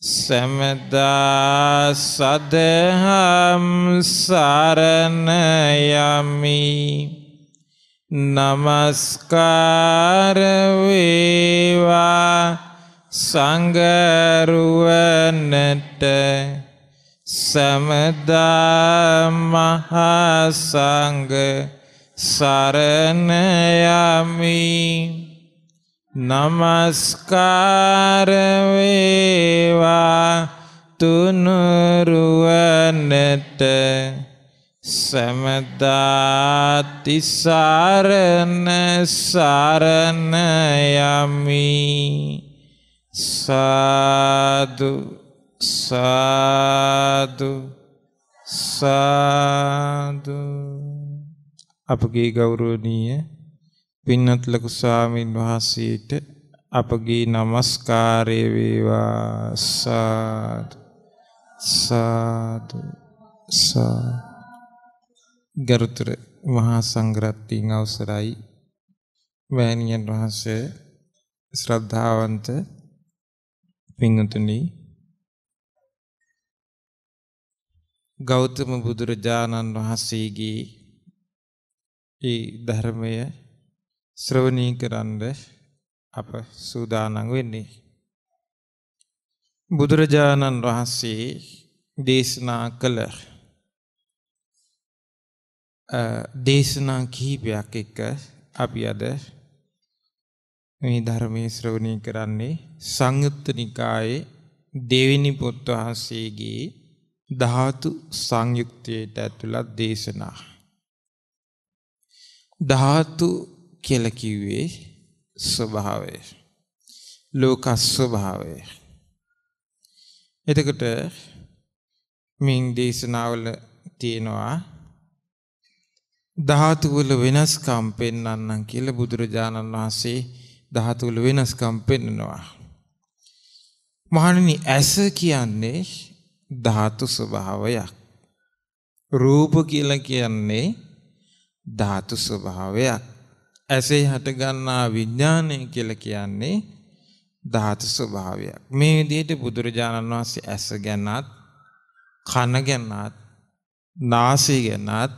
සැමදා සදහම් සරණ යමි නමස්කාර වේවා සංගරුවනට සමදා මහා සංඝ සරණ යමි නමස්කාරවේවා තුනුරුවනට සැමදාතිසාරණ සාරණ යමි සාදු සාදු සාදු අපගේ ගෞරෝණීය පින්නත් ලොකු ස්වාමීන් වහන්සේට අපගේ নমස්කාරය වේවා සාදු සාදු සා ගරුතර මහා සංඝරත්නයන් අවසරයි මෑණියන් වහන්සේ ශ්‍රද්ධාවන්ත පින්තුනි ගෞතම බුදුරජාණන් වහන්සේගේ ඒ ධර්මයේ ශ්‍රවණී කරන්න අප සූදානම් වෙන්නේ. බුදුරජාණන් වහන්සේ දේශනා කළ දේශනා කිහිපයක් එක්ක අපි අද මේ ධර්මයේ ශ්‍රවණය කරන්නේ සංයුත්ත නිකායේ දෙවෙනි පොත් වහන්සේගේ ධාතු සංයුක්තයට ඇතුළත් දේශනා. ධාතු කියලා කිව්වේ ස්වභාවය. ලෝක ස්වභාවය. එතකොට මින් දේශනාවල තියෙනවා ධාතු වල වෙනස්කම් පෙන්වන්නම් කියලා බුදුරජාණන් වහන්සේ ධාතු වල වෙනස්කම් පෙන්වනවා. මහණෙනි ඇස කියන්නේ ධාතු ස්වභාවයක්. රූප කියලා කියන්නේ ධාතු ස්වභාවයක්. ඇසේ හටගන්නා විඥානය කියලා කියන්නේ ධාතු ස්වභාවයක්. මේ විදිහට බුදුරජාණන් වහන්සේ ඇස ගැනත්, කන ගැනත්, නාසය ගැනත්,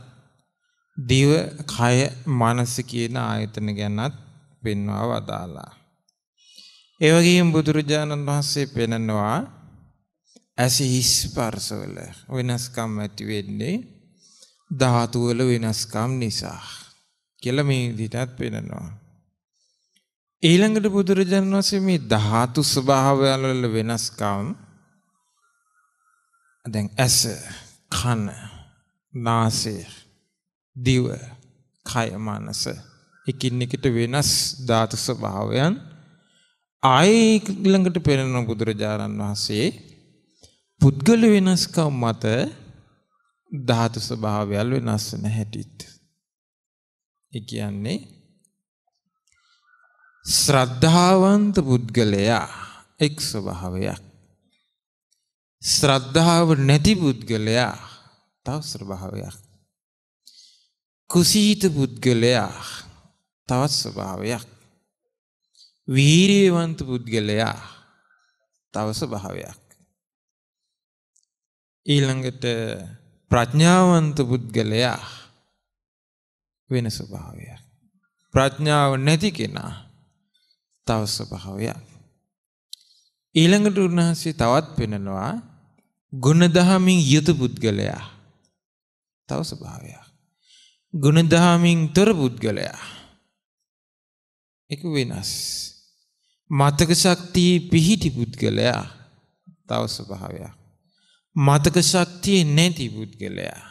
දිව, කය, මනස කියන ආයතන ගැනත් පෙන්වා වදාලා. ඒ වගේම බුදුරජාණන් වහන්සේ පෙන්නනවා ඇස ස්පර්ශවල වෙනස්කම් ඇති වෙන්නේ ධාතු වල වෙනස්කම් නිසා. කියලා මේ විදිහටත් පෙන්නනවා. ඊළඟට බුදුරජාණන් වහන්සේ මේ ධාතු ස්වභාවයන් වල වෙනස්කම් දැන් ඇස, කන, නාසය, දිව, කය, මනස එකින් එකට වෙනස් ධාතු ස්වභාවයන් ආයේ ළඟට පෙරෙන බුදුරජාණන් වහන්සේ පුද්ගල වෙනස්කම් මත ධාතු ස්වභාවයල් වෙනස් නැහැටිත් ඒ කියන්නේ ශ්‍රද්ධාවන්ත පුද්ගලයා එක් ස්වභාවයක් ශ්‍රද්ධාව නැති පුද්ගලයා තව ස්වභාවයක් කුසීත පුද්ගලයා තවත් ස්වභාවයක් වීරියවන්ත පුද්ගලයා තව ස්වභාවයක් ඊළඟට ප්‍රඥාවන්ත පුද්ගලයා වෙන ස්වභාවයක්. ප්‍රඥාව නැති කෙනා තව ස්වභාවයක්. ඊළඟට උන්වහන්සේ තවත් පෙන්නනවා ගුණදහමින් යුත පුද්ගලයා තව ස්වභාවයක්. ගුණදහමින් තොර පුද්ගලයා එක වෙනස්. මතක ශක්තිය පිහිටි පුද්ගලයා තව ස්වභාවයක්. මතක ශක්තිය නැති පුද්ගලයා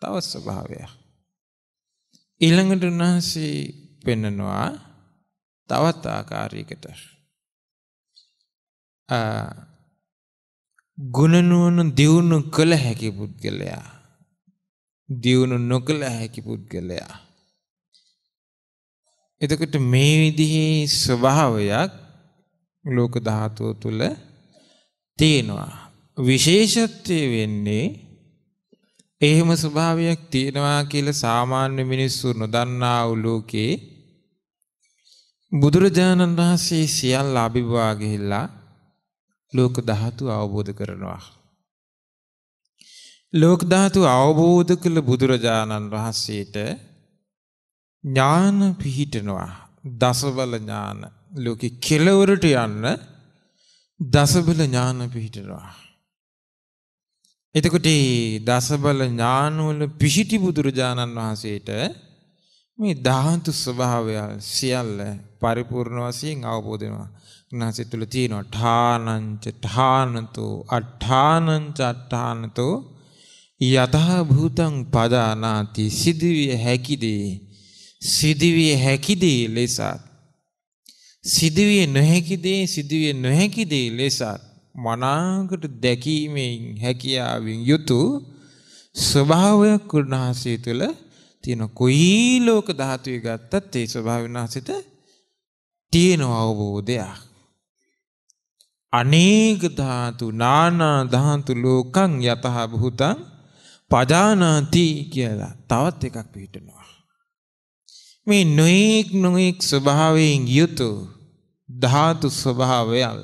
තව ස්වභාවයක්. ඊළඟට උන්වහන්සේ පෙන්නනවා තවත් ආකාරයකට. ගුණනුවන දියුණු කළ හැකි පුද්ගලයා. දියුණු නොකළ හැකි පුද්ගලයා. එතකට මේ විදිහේ ස්වභාවයක් ලෝක ධාතුව තුළ තියෙනවා. විශේෂත්වය වෙන්නේ එහෙම ස්වභාවයක් තියෙනවා කියලා සාමාන්‍ය මිනිස්සු නොදන්නා වූ ලෝකේ බුදුරජාණන් වහන්සේ සියල්ල අභිභවා ගිහිල්ලා ලෝක ධාතු අවබෝධ කරනවා. ලෝක ධාතු අවබෝධ කළ බුදුරජාණන් වහන්සේට ඥාන පිහිටනවා. දසබල ඥාන ලෝකේ කෙලවරට යන්න දසබල ඥාන පිහිටනවා. එතකොට දසබල ඥානවල පිහිටි බුදුරජාණන් වහන්සේට මේ ධාතු ස්වභාවය සියල්ල පරිපූර්ණ වශයෙන් අවබෝධ වෙනවා. උන්වහන්සේ තුල තියෙනවා ඨානංච ඨානතෝ අට්ඨානංච අට්ඨානතෝ යතහ භූතං පදානාති සිදිවිය හැකිදී සිදිවිය හැකිදී ලෙසත් සිදිවිය නොහැකිදී සිදිවිය නොහැකිදී ලෙසත් මනාකට දැකීමෙන් හැකියාවෙන් යුතු ස්වභාවයක් උන්වහන්සේ තුළ තියෙන කොයි ලෝක ධාතුවේ ගත්තත් ඒ ස්වභාව උන්වහන්සේට තියෙන අවබෝධය අනේක ධාතු නානා ධාතු ලෝකං යතහ භූතං පජානාති කියලා තවත් එකක් පිටනවා මේ නොඑක් නොඑක් ස්වභාවයෙන් යුතු ධාතු ස්වභාවයල්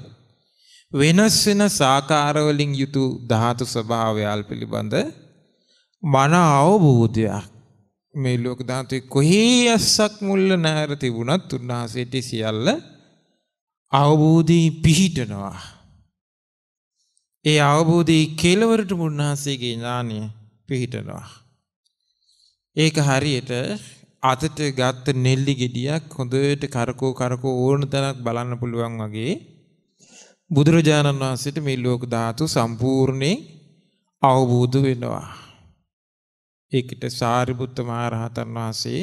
වෙනස් වෙන සාකාරවලින් යුතු ධාතු ස්වභාවයල් පිළිබඳ මන අවබෝධයක් මේ ලෝක ධාතුවේ කොහේ අස්සක් මුල්ල නැර තිබුණත් උන්වහන්සේට සියල්ල අවබෝධී පිහිටනවා. ඒ අවබෝධී කෙලවරට උන්වහන්සේගේ ඥානය පිහිටනවා. ඒක හරියට අතට ගත්ත නෙල්ලි ගෙඩියක් හොඳට කරකෝ කරකෝ ඕන තැනක් බලන්න පුළුවන් වගේ බුදුරජාණන් වහන්සේට මේ ලෝක ධාතු සම්පූර්ණයෙන් අවබෝධ වෙනවා. ඒකට සාරිපුත්ත මහරහතන් වහන්සේ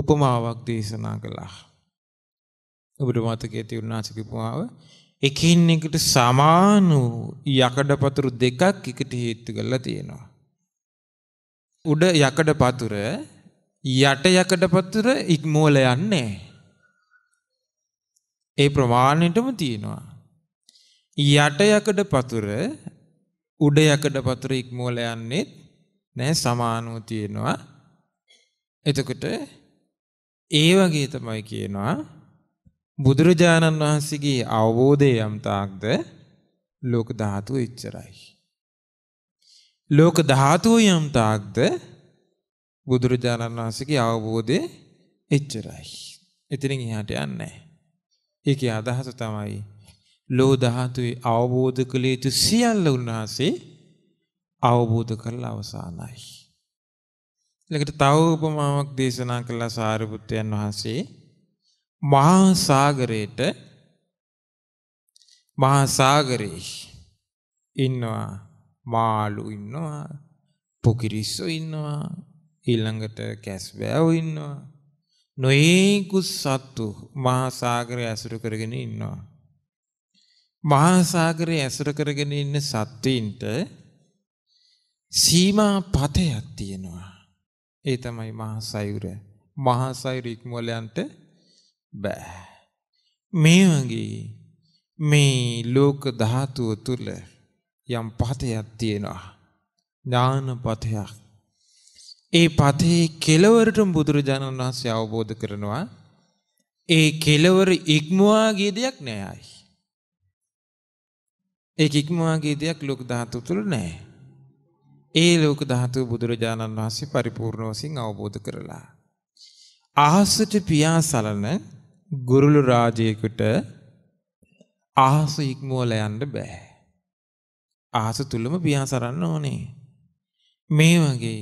උපමාවක් දේශනා කළා. ඔබට මතක ඇති උන්වහන්සේක උපමාව එකින් එකට සමාන වූ යකඩ පතුරු දෙකක් එකට හේතු කරලා තියෙනවා. උඩ යකඩ පතුර යට යකඩ පතුර ඉක්මෝල යන්නේ. ඒ ප්‍රමාණයටම තියෙනවා. යට යකඩ පතුර උඩ යකඩ පතුර ඉක්මවල යන්නේත් නැහැ සමානව තියෙනවා. එතකොට ඒ වගේ තමයි කියනවා බුදුරජාණන් වහන්සේගේ අවබෝධය යම් තාක්ද ලෝක ධාතුව ඉච්චරයි. ලෝක ධාතුව යම් තාක්ද බුදුරජාණන් වහන්සේගේ අවබෝධය එච්චරයි. එතනින් එහාට යන්නේ නැහැ. ඒකේ අදහස තමයි ලෝ ධාතුවේ අවබෝධ කළ යුතු සියල්ල උන්වහන්සේ අවබෝධ කරලා අවසానයි. ඊළඟට තව උපමාවක් දේශනා කළා සාරිපුත්‍රයන් වහන්සේ මහා සාගරේට මහා සාගරේ ඉන්නවා මාළු ඉන්නවා පොකිරිස්සෝ ඉන්නවා ඊළඟට කැස්බෑවෝ ඉන්නවා නොයෙකුත් සත්තු මහා සාගරය ඇසුරු කරගෙන ඉන්නවා මහා සාගරය ඇසුර කරගෙන ඉන්න සත්ත්වයින්ට සීමා පතයක් තියෙනවා. ඒ තමයි මහා සයුර. මහා සයුර ඉක්මවල යන්න බෑ. මේ වගේ මේ ලෝක ධාතුව තුල යම් පතයක් තියෙනවා. ඥාන පතයක්. ඒ පතේ කෙලවරටම බුදුරජාණන් වහන්සේ අවබෝධ කරනවා. ඒ කෙලවර ඉක්මවා ගිය දෙයක් නෑයි. ඒ ඉක්මවාගේ දෙයක් ලෝක ධාතු තුළ නැහැ. ඒ ලෝක ධාතුව බුදුරජාණන් වහන්සේ පරිපූර්ණ වශයෙන් අවබෝධ කරලා. අහසට පියාසලන ගුරුළු රාජයෙකුට අහස ඉක්මවලා යන්න බෑ. අහස තුලම පියාසරන්න ඕනේ. මේ වගේ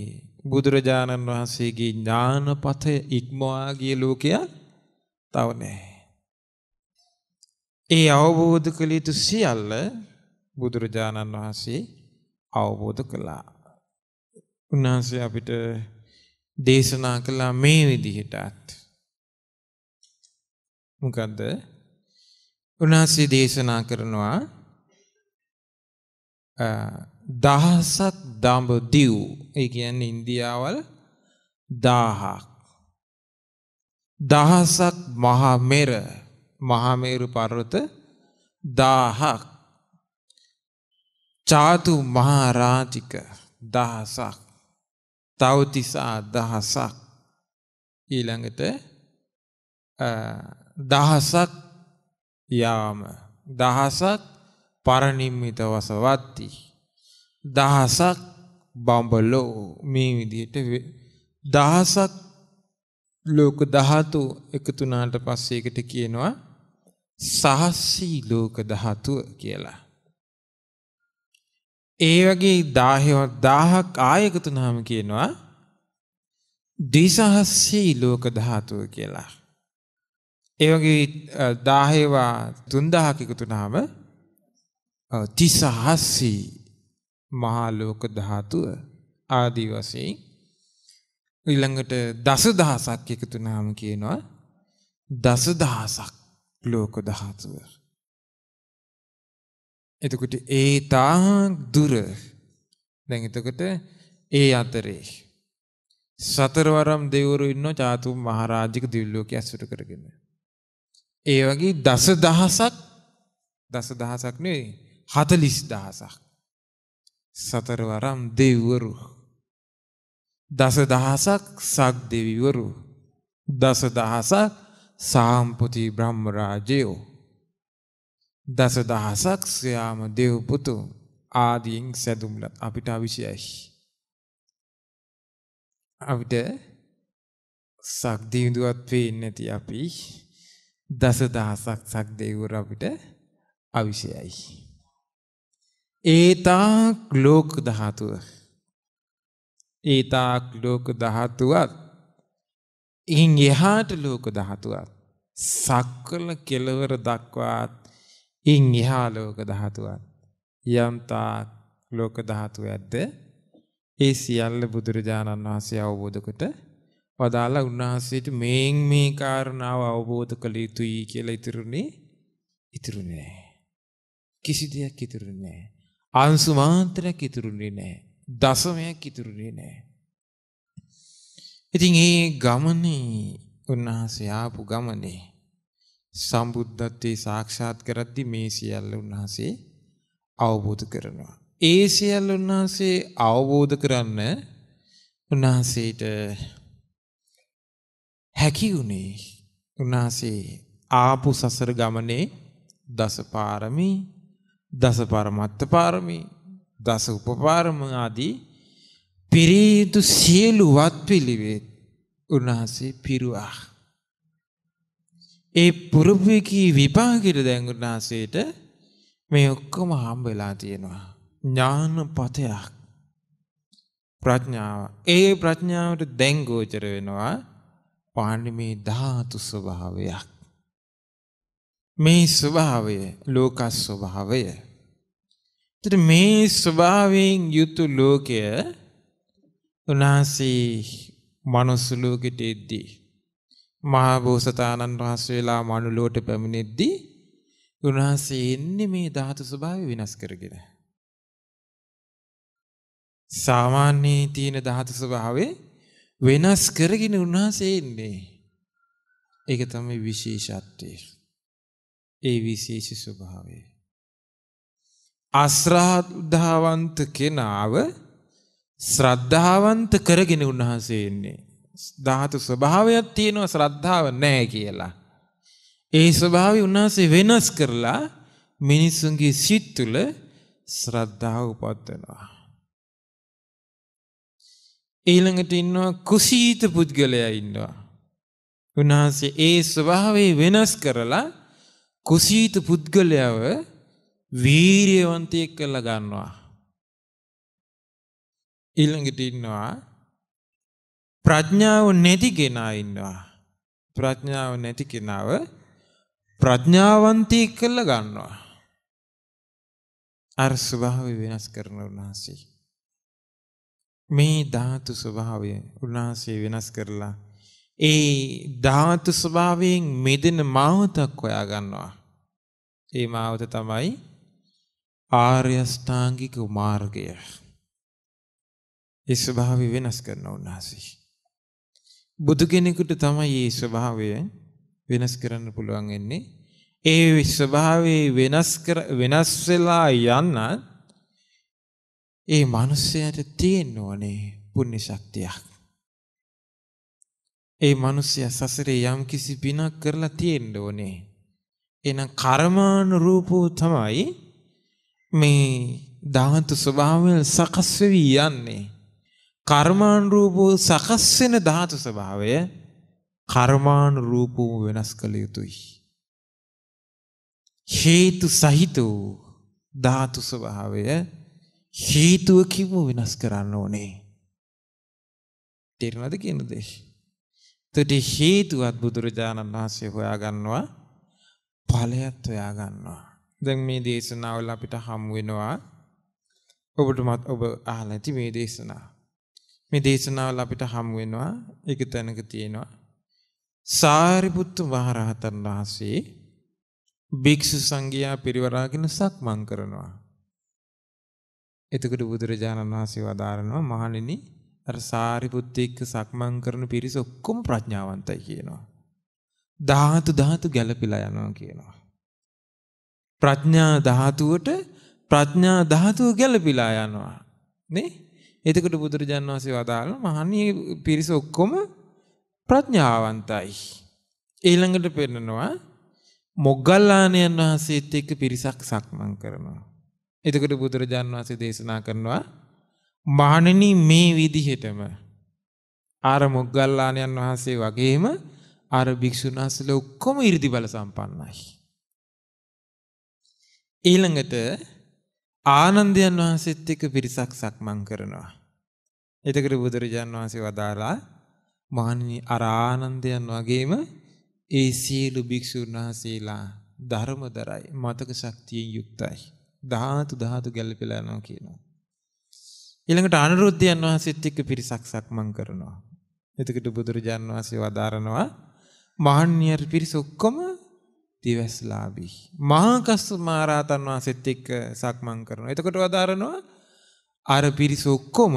බුදුරජාණන් වහන්සේගේ ඥානපත ඉක්මවා ගිය ලෝකයක් තව නැහැ. ඒ අවබෝධ කළ යුතු සියල්ල බුදුරජාණන් වහන්සේ අවබෝධ කළා. උන්වහන්සේ අපිට දේශනා කළා මේ විදිහටත්. මොකද්ද? උන්වහන්සේ දේශනා කරනවා දහසක් දඹදිව් ඒ කියන්නේ ඉන්දියාවල දාහක් දහසක් මහා මෙර මහා මේරු පර්වත දාහක් චාතු මහාරාජික දහසක් තවතිසා දහසක් ඊළඟට දහසක් යාම දහසක් පරණිම්මිත වසවත්ති දහසක් බඹලෝ මේ විදියට දහසක් ලෝක ධාතු එකතුනාට පස්සේකට කියනවා සහස්සී ලෝක ධාතුව කියලා ඒ වගේ 1000වත් 1000ක් ආයකතු නම් කියනවා ද්විසහස්සී ලෝක ධාතුව කියලා. ඒ වගේ 1000වා 3000ක එකතු නම් 30000 මහා ලෝක ධාතුව ආදි වශයෙන් ඊළඟට දසදහසක් එකතු නම් කියනවා දසදහසක් ලෝක ධාතුව. එතකොට ඒ තා දුර දැන් එතකොට ඒ අතරේ සතරවරම් දෙවරු ඉන්න චාතුම් මහරාජික දිව්ලෝකයේ ඇසුර කරගෙන. ඒ වගේ දස දහසක් දස දහසක් නෙවෙයි 40000ක්. සතරවරම් දෙවරු. දස දහසක් සක් දෙවිවරු. දස දහසක් සාම්පති බ්‍රහ්ම රාජයෝ. දසදහසක් සයාම දෙව්පුතු ආදීන් සැදුම්ල අපිට අවිෂයයි. අපිට සක්දීදුවත් පේන්නේ නැති අපි දසදහසක් සක්දේවර අපිට අවිෂයයි. ඒතා ලෝක ධාතුව ඒතාක් ලෝක ධාතුවත් ඉන් එහාට ලෝක ධාතුවත් සක්කල කෙලවර දක්වාත් ඉන් එහා ලෝක ධාතුවත් යන්තා ලෝක ධාතුව ඇද්ද ඒ සියල්ල බුදුරජාණන් වහන්සේ අවබෝධ කොට වදාලා උන්වහන්සේට මේන් මේ කාරණාව අවබෝධ කළ යුතුයි කියලා ඉතිරුනේ ඉතිරුනේ නැහැ. කිසි දෙයක් ඉතිරුනේ නැහැ. අංශු මාත්‍රයක් ඉතිරුනේ නැහැ. දශමයක් ඉතිරුනේ නැහැ. ඉතින් ඒ ගමනේ උන්වහන්සේ ආපු ගමනේ සම්බුද්ධත්වයේ සාක්ෂාත් කරද්දී මේ සියල්ල උන්වහන්සේ අවබෝධ කරනවා. ඒ සියල්ල උන්වහන්සේ අවබෝධ කරන්න උන්වහන්සේට හැකි වුණේ උන්වහන්සේ ආපු සසර ගමනේ දසපාරමී දසපරමත්ත පාරමී දස උපපාරම ආදී පිරිදු සියලු වත් පිළිවෙත් උන්වහන්සේ පිරුවා ඒ පුරපුයකී විපාගිට දැංගුනාසේට මේ ඔක්කොම හම් වෙලා තියෙනවා. ඥානපතයක් ප්‍රඥාව. ඒ ප්‍රඥාවට දැංගෝචර වෙනවා පාණ්ඩිමේ ධාතු ස්වභාවයක්. මේ ස්වභාවය ලෝකස් ස්වභාවය. එතට මේ ස්වභාවයෙන් යුතු ලෝකය උනාසේ මනුස්සලෝකෙට එද්දී. මහා බෝසතාණන් වහන්සේ වෙලා මනුලොවට පැමිණෙද්දී උන්වහන්සේ එන්නේ මේ ධාතු ස්වභාවය විනාශ කරගෙන. සාමාන්‍ය තියෙන ධාතු ස්වභාවේ වෙනස් කරගෙන උන්වහන්සේ එන්නේ. ඒක තමයි විශේෂත්වය. ඒ විශේෂ ස්වභාවය. අශ්‍රද්ධාවන්ත කෙනාව ශ්‍රද්ධාවන්ත කරගෙන උන්වහන්සේ එන්නේ. ධාතු ස්වභාවයක් තියෙනවා ශ්‍රද්ධාව නැහැ කියලා. ඒ ස්වභාවය උන්වහන්සේ වෙනස් කරලා මිනිසුන්ගේ සිත් තුළ ශ්‍රද්ධාව උපත්වනවා. ඊළඟට ඉන්නවා කුසීත පුද්ගලයා ඉන්නවා. උන්වහන්සේ ඒ ස්වභාවය වෙනස් කරලා කුසීත පුද්ගලයාව වීරියවන්තයෙක් කරලා ගන්නවා. ඊළඟට ඉන්නවා ප්‍රඥාව නැති කෙනා ඉන්නවා. ප්‍රඥාව නැති කෙනාව ප්‍රඥාවන්තී කළ ගන්නවා. අර ස්වභාවය වෙනස් කරන උන්වහන්සේ. මේ ධාතු ස්වභාවය උන්වහන්සේ වෙනස් කරලා ඒ ධාතු ස්වභාවයෙන් මෙදෙන මාවතක් හොයා ගන්නවා. ඒ මාවත තමයි ආර්ය ස්ථාංගික මාර්ගය. ඒ ස්වභාවය වෙනස් කරන උන්වහන්සේ. බුදු කෙනෙකුට තමයි මේ ස්වභාවය වෙනස් කරන්න පුළුවන් වෙන්නේ. ඒ ස්වභාවයේ වෙනස් වෙනස් වෙලා යන්න ඒ මිනිස්යාට තියෙන්න ඕනේ පුණ්‍ය ශක්තියක්. ඒ මිනිස්යා සසරේ යම් කිසි පිනක් කරලා තියෙන්න ඕනේ. එහෙනම් කර්මානුරූපෝ තමයි මේ ධාතු ස්වභාවය සකස් වෙවි යන්නේ. කර්මානුරූප සකස් වෙන ධාතු ස්වභාවය කර්මානුරූප වෙනස් කළ යුතුයි. හේතු සහිත වූ ධාතු ස්වභාවය හේතුවකින්ම වෙනස් කරන්න ඕනේ. තේරෙනවද කියන දේ? එතකොට හේතුවත් බුදුරජාණන් වහන්සේ හොයාගන්නවා ඵලයත් හොයාගන්නවා. දැන් මේ දේශනාවල අපිට හම් වෙනවා ඔබට මත් ඔබ අහලා ඇති මේ දේශනාව. මේ දේශනාවල අපිට හම් වෙනවා ඒක තැනක තියෙනවා සාරිපුත්තු මහරහතන් වහන්සේ භික්ෂු සංඝයා පිරිවරාගෙන සක්මන් කරනවා. එතකොට බුදුරජාණන් වහන්සේ වදාරනවා මහණෙනි අර සාරිපුත්තු එක්ක සක්මන් කරන පිරිස ඔක්කොම ප්‍රඥාවන්තයි කියනවා. ධාතු ධාතු ගැළපිලා යනවා කියනවා. ප්‍රඥා ධාතුවට ප්‍රඥා ධාතුව ගැළපිලා යනවා. නේ? එතකොට බුදුරජාන් වහන්සේ වදාළ මහණී පිරිස ඔක්කොම ප්‍රඥාවන්තයි. ඊළඟට පෙන්නනවා මොග්ගල්ලාණන් වහන්සේත් එක්ක පිරිසක් සක්මන් කරනවා. එතකොට බුදුරජාන් වහන්සේ දේශනා කරනවා මහණෙනි මේ විදිහටම අර මොග්ගල්ලාණන් වහන්සේ වගේම අර භික්ෂුන් වහන්සේලා ඔක්කොම 이르දි බල සම්පන්නයි. ඊළඟට ආනන්දයන් වහන්සේත් එක්ක පිරිසක් සක්මන් කරනවා. එතකොට බුදුරජාන් වහන්සේ වදාලා මහණනි අර ආනන්දයන් වගේම ඒ සියලු භික්ෂුන් වහන්සේලා ධර්මදරයි මතක ශක්තියෙන් යුක්තයි. ධාතු ධාතු ගැලපෙලා යනවා කියනවා. ඊළඟට අනුරුද්ධයන් වහන්සේත් එක්ක පිරිසක් සක්මන් කරනවා. එතකොට බුදුරජාන් වහන්සේ වදාරනවා මහණ්‍යර පිරිස ඔක්කොම දිවස්ලාභී. මහා කස්සප මහරහතන් වහන්සේත් එක්ක සක්මන් කරනවා. එතකොට වදාරනවා අර පිරිස ඔක්කොම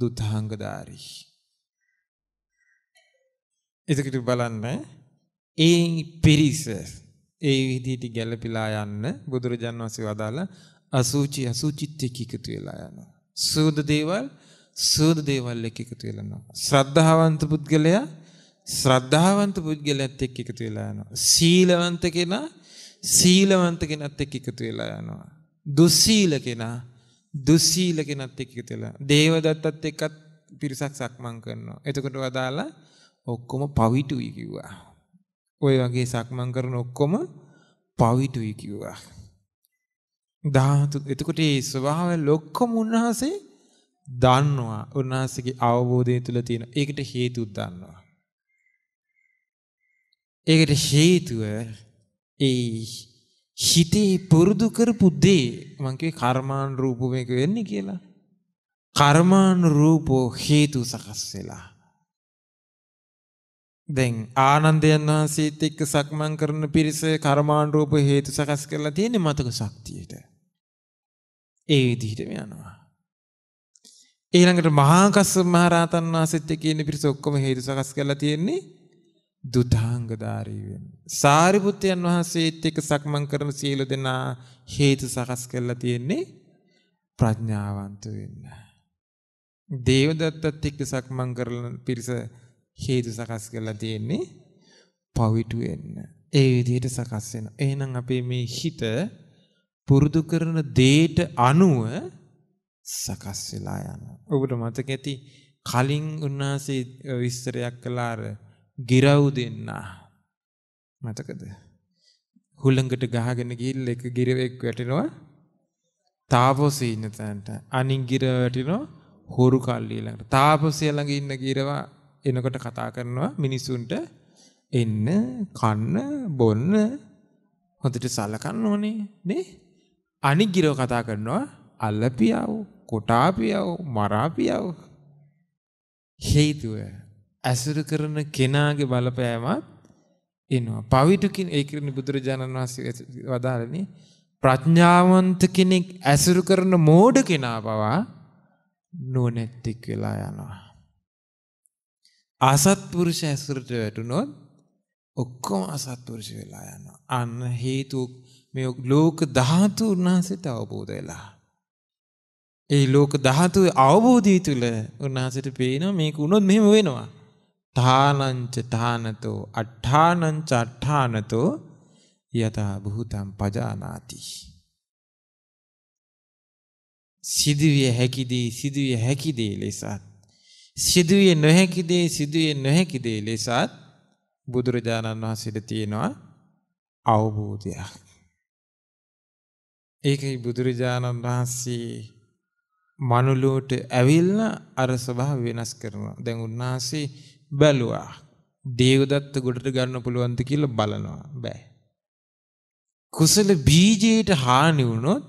දුතාංගධාරී. එතකොට බලන්න ඒ පිරිස ඒ විදිහට ගැළපීලා යන්න බුදුරජාන් වහන්සේ වදාලා අසුචි අසුචිත් එක්ක එකතු වෙලා යනවා. සූද දේවල් සූද දේවල් එක්ක එකතු වෙලා යනවා. ශ්‍රද්ධාවන්ත පුද්ගලයා ශ්‍රද්ධාවන්ත පුද්ගලයත් එක්ක එකතු වෙලා යනවා. සීලවන්ත කෙනා සීලවන්ත කෙනත් එක්ක එකතු වෙලා යනවා. දුස්සීල කෙනා දුස්සීල කෙනත් එක්ක එකතු වෙලා. දේවදත්තත් එක්කත් පිරිසක් සක්මන් කරනවා. එතකොට වදාලා ඔක්කොම පවිටුයි කිව්වා. ඔය වගේ සක්මන් කරන ඔක්කොම පවිටුයි කිව්වා. ධාතු එතකොට මේ ස්වභාවය ලොක්කම උන්වහන්සේ දන්නවා. උන්වහන්සේගේ අවබෝධය තුළ තියෙන. ඒකට හේතුත් දන්නවා. ඒකට හේතුව ඒ හිතේ පුරුදු කරපු දේ මං කියේ කර්මාන් රූපෝ මේක වෙන්නේ කියලා. කර්මාන් රූපෝ හේතු සකස් වෙලා. දැන් ආනන්දයන් වහන්සේත් එක්ක සක්මන් කරන පිරිස කර්මාන් රූප හේතු සකස් කරලා තියෙන්නේ මතක ශක්තියට. ඒ විදිහටම යනවා. ඊළඟට මහා කස්සප මහ රහතන් වහන්සේත් එක්ක ඉන්න පිරිස ඔක්කොම හේතු සකස් කරලා තියෙන්නේ දුතාංගධාරී වෙන්න. සාරිපුත්‍රයන් වහන්සේත් එක්ක සක්මන් කරන සියලු දෙනා හේතු සකස් කරලා තියෙන්නේ ප්‍රඥාවන්ත වෙන්න. දේවදත්තත් එක්ක සක්මන් කරන පිරිස හේතු සකස් කරලා තියෙන්නේ පවිතු වෙන්න. ඒ විදිහට සකස් වෙනවා. එහෙනම් අපේ මේ හිත පුරුදු කරන දේට අනුව සකස් වෙලා යනවා. ඔබට මතක ඇති කලින් උන්වහන්සේ විස්තරයක් කළා අර ගිරව් දෙන්න මතකද හුළඟට ගහගෙන ගිහිල්ලා එක ගිරවෙක් වැටෙනවා තාපසී ඉන්න තැනට අනින් ගිරව වැටෙනවා හොරු කල්ලි ළඟට තාපසය ළඟ ඉන්න ගිරව එනකොට කතා කරනවා මිනිසුන්ට එන්න කන්න බොන්න හොඳට සලකන්න ඕනේ නේ අනික් ගිරව කතා කරනවා අල්ලපියව කොටාපියව මරාපියව හේතුව ඇසුරු කරන කෙනාගේ බලපෑමත් එනවා. පවිටුකින් ඒ කියන්නේ බුදුරජාණන් වහන්සේ වදාළනේ ප්‍රඥාවන්ත කෙනෙක් ඇසුරු කරන මෝඩ කෙනා පවා නුවණැත්තෙක් වෙලා යනවා. අසත්පුරුෂ ඇසුරට වැටුණොත් ඔක්කොම අසත්පුරුෂ වෙලා යනවා. අන්න හේතු මේ ලෝක ධාතු උන්වහන්සේට අවබෝධ වෙලා. ඒ ලෝක ධාතු අවබෝධය තුළ උන්වහන්සේට පේනවා මේක වුණොත් මෙහෙම වෙනවා. තානංච තානතෝ අට්ඨානංච අට්ඨානතෝ යතා භූතං පජානාති සිදුවිය හැකි දේ සිදුවිය හැකි දේ ලෙසත් සිදුවිය නොහැකි දේ සිදුවිය නොහැකි දේ ලෙසත් බුදුරජාණන් වහන්සේට තියෙනවා අවබෝධයක් ඒකයි බුදුරජාණන් වහන්සේ මනුලෝට ඇවිල්ලා අර ස්වභාව වෙනස් කරනවා දැන් උන්වහන්සේ බැලුවා. දේවදත්ත ගොඩට ගන්න පුළුවන්ද කියලා බලනවා. බෑ. කුසල බීජයට හානි වුණොත්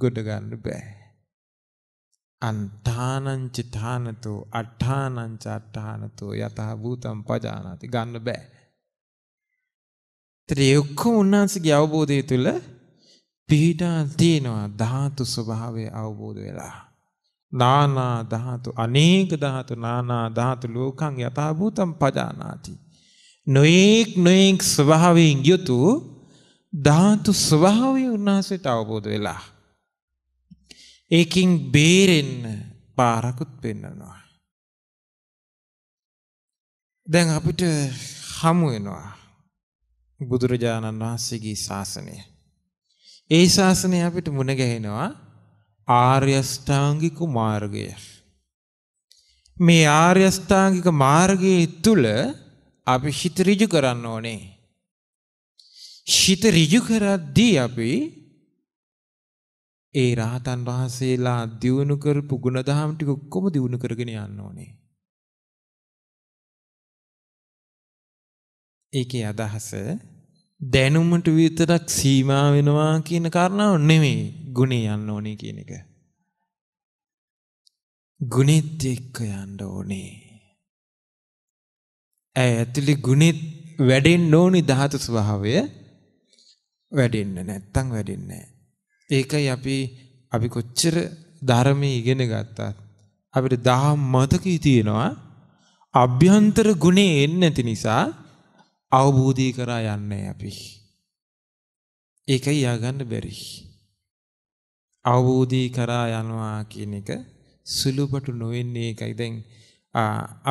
ගොඩ ගන්න බෑ. අන්තානංච තානතෝ අට්ඨානංච අට්ඨානතෝ යතහ භූතම් පජානාති ගන්න බෑ. ත්‍රේ ඔක්කොම උන්වහන්සේගේ අවබෝධය තුළ පිහිටා තියෙනවා ධාතු ස්වභාවය අවබෝධ වෙලා. නානා ධාතු අනේක ධාතු නානා ධාතු ලෝකං යථාභූතම් පජානාති නොඑක් නොඑක් ස්වභාවයෙන් යුතු ධාතු ස්වභාවය උන්වහන්සේට අවබෝධ වෙලා ඒකින් බේරෙන්න පාරකුත් පෙන්වනවා දැන් අපිට හමු වෙනවා බුදුරජාණන් වහන්සේගේ ශාසනය ඒ ශාසනය අපිට මුණ ගැහෙනවා ආර්ය අෂ්ටාංගික මාර්ගය. මේ ආර්ය අෂ්ටාංගික මාර්ගයේ තුල අපි හිත ඍජු කරන්න ඕනේ. හිත ඍජු කරද්දී අපි ඒ රහතන් වහන්සේලා දියුණු කරපු ගුණධම් ටික ඔක්කොම දියුණු කරගෙන යන්න ඕනේ. ඒකේ අදහස දැනුමට විතරක් සීමා වෙනවා කියන කාරණාව නෙමෙයි ගුණේ යන්න ඕනේ කියන එක. ගුණෙත් එක්ක යන්න ඕනේ. ඇය ඇතුලේ ගුණෙත් වැඩෙන්න ඕනේ ධාතු ස්වභාවය වැඩෙන්න නැත්තම් වැඩෙන්නේ නැහැ. ඒකයි අපි අපි කොච්චර ධර්මයේ ඉගෙන ගත්තත් අපිට දහම් මතකයේ තියෙනවා අභ්‍යන්තර ගුණේ එන්නේ නැති නිසා අවබෝධය කරා යන්නේ අපි. ඒකයි ය아가න්න බැරි. අවබෝධය කරා යනවා කියන එක සුළුපටු නොවෙන්නේ ඒකයි. දැන්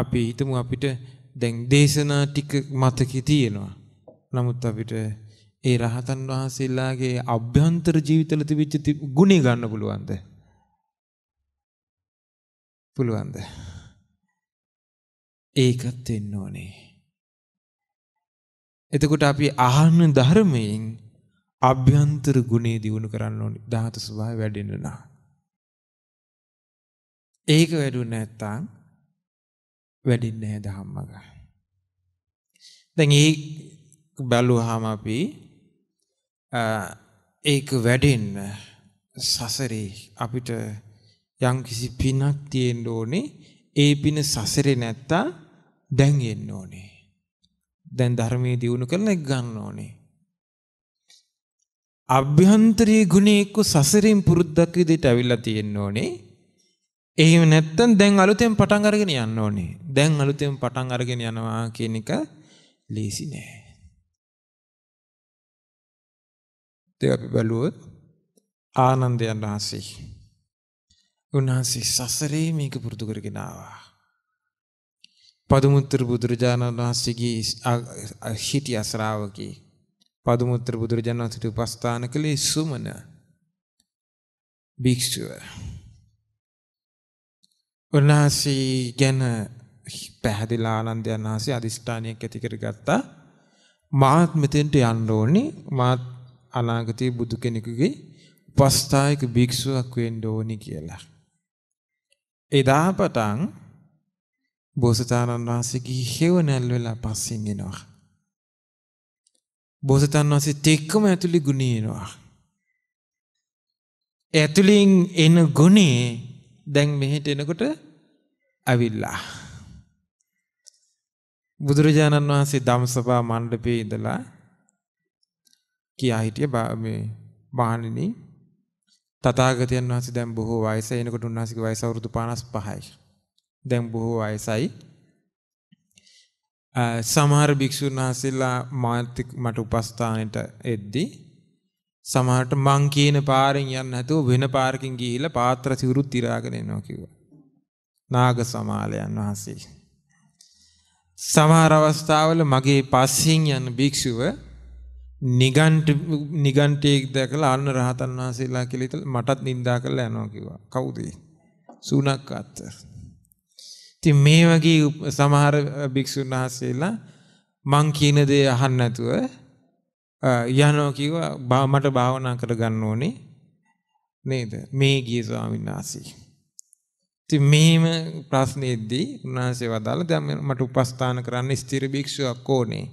අපි හිතමු අපිට දැන් දේශනා ටික මතකේ තියෙනවා. නමුත් අපිට ඒ රහතන් වහන්සේලාගේ අභ්‍යන්තර ජීවිතවල තිබිච්ච ගුණය ගන්න පුළුවන්ද? පුළුවන්ද? ඒකත් වෙන්න ඕනේ. එතකොට අපි අහන ධර්මයෙන් අභ්‍යන්තර ගුණේ දියුණු කරන්න ඕනි. ධාතු ස්වභාවය වැඩෙන්න නම්. ඒක වැඩුණ නැත්තම් වැඩින්නේ නැහැ ධම්මග. දැන් ඒ බැලුවාම අපි ඒක වැඩෙන්න සසරේ අපිට යම් කිසි පිනක් තියෙන්න ඕනේ. ඒ පින සසරේ නැත්තම් දැන් එන්න ඕනේ. දැන් ධර්මයේ දියුණු කරලා ගන්න ඕනේ. අභ්‍යන්තරයේ ගුණේ එක්ක සසරින් පුරුද්දක් විදිහට අවිල්ලා තියෙන්න ඕනේ. එහෙම නැත්තම් දැන් අලුතෙන් පටන් අරගෙන යන්න ඕනේ. දැන් අලුතෙන් පටන් අරගෙන යනවා කියන එක ලේසි නෑ. ඒ අපි බැලුවොත් ආනන්දයන් වහන්සේ උන්වහන්සේ සසරේ මේක පුරුදු කරගෙන ආවා. පදුමුත්තර බුදුරජාණන් වහන්සේගේ හිටිය අස්රාවකි පදුමුත්තර බුදුරජාණන් සිට උපස්ථාන කළේ සුමන භික්ෂුව උන්වහන්සේ ගැන පැහැදිලා ආනන්දයන් වහන්සේ අධිෂ්ඨානයක් ඇති කරගත්තා මාත් මෙතෙන්ට යන්න ඕනේ මාත් අනාගතයේ බුදු කෙනෙකුගේ උපස්ථායක භික්ෂුවක් වෙන්න ඕනි කියලා. එදා පටන් බෝසතාණන් වහන්සේ ගිහි හේවණල් වෙලා පස්සෙන් එනවා. බෝසතාණන් වහන්සේත් එක්කම ඇතුළි ගුණේ එනවා. ඇතුළින් එන ගුණේ දැන් මෙහෙට එනකොට අවිල්ලා. බුදුරජාණන් වහන්සේ ධම්සභා මණ්ඩපයේ ඉඳලා කියා හිටිය මේ මහණෙනි තථාගතයන් වහන්සේ දැන් බොහෝ වයස එනකොට උන්වහන්සේගේ වයස අවුරුදු 55යි. දැන් බොහෝ අයසයි. සමහර භික්ෂුන් වහන්සේලා මාත් මට උපස්ථානෙට එද්දී සමහරට මං කියන පාරෙන් යන්න නැතුව වෙන පාරකින් ගිහිල්ලා පාත්‍ර සිවුරු තිරාගෙන එනවා කිව්වා. නාග සමාලයන් වහන්සේ. සමහර අවස්ථාවල මගේ පස්සෙන් යන භික්ෂුව නිගන්ට නිගන්ටයෙක් දැකලා අන්න රහතන් වහන්සේලා කියලා මටත් නිඳා කරලා යනවා කිව්වා. කවුද? සුණක් අත්තර. ඉතින් මේ වගේ සමහර භික්ෂුන් වහන්සේලා මං කියන දේ අහන්න නැතුව යනවා කිව්වා මට භාවනා කරගන්න ඕනේ නේද මේ ගිය ස්වාමීන් වහන්සේ. ඉතින් මේම ප්‍රශ්නේදී උන්වහන්සේ වදාළ දැන් මට උපස්ථාන කරන්න ස්ථිර භික්ෂුවක් ඕනේ.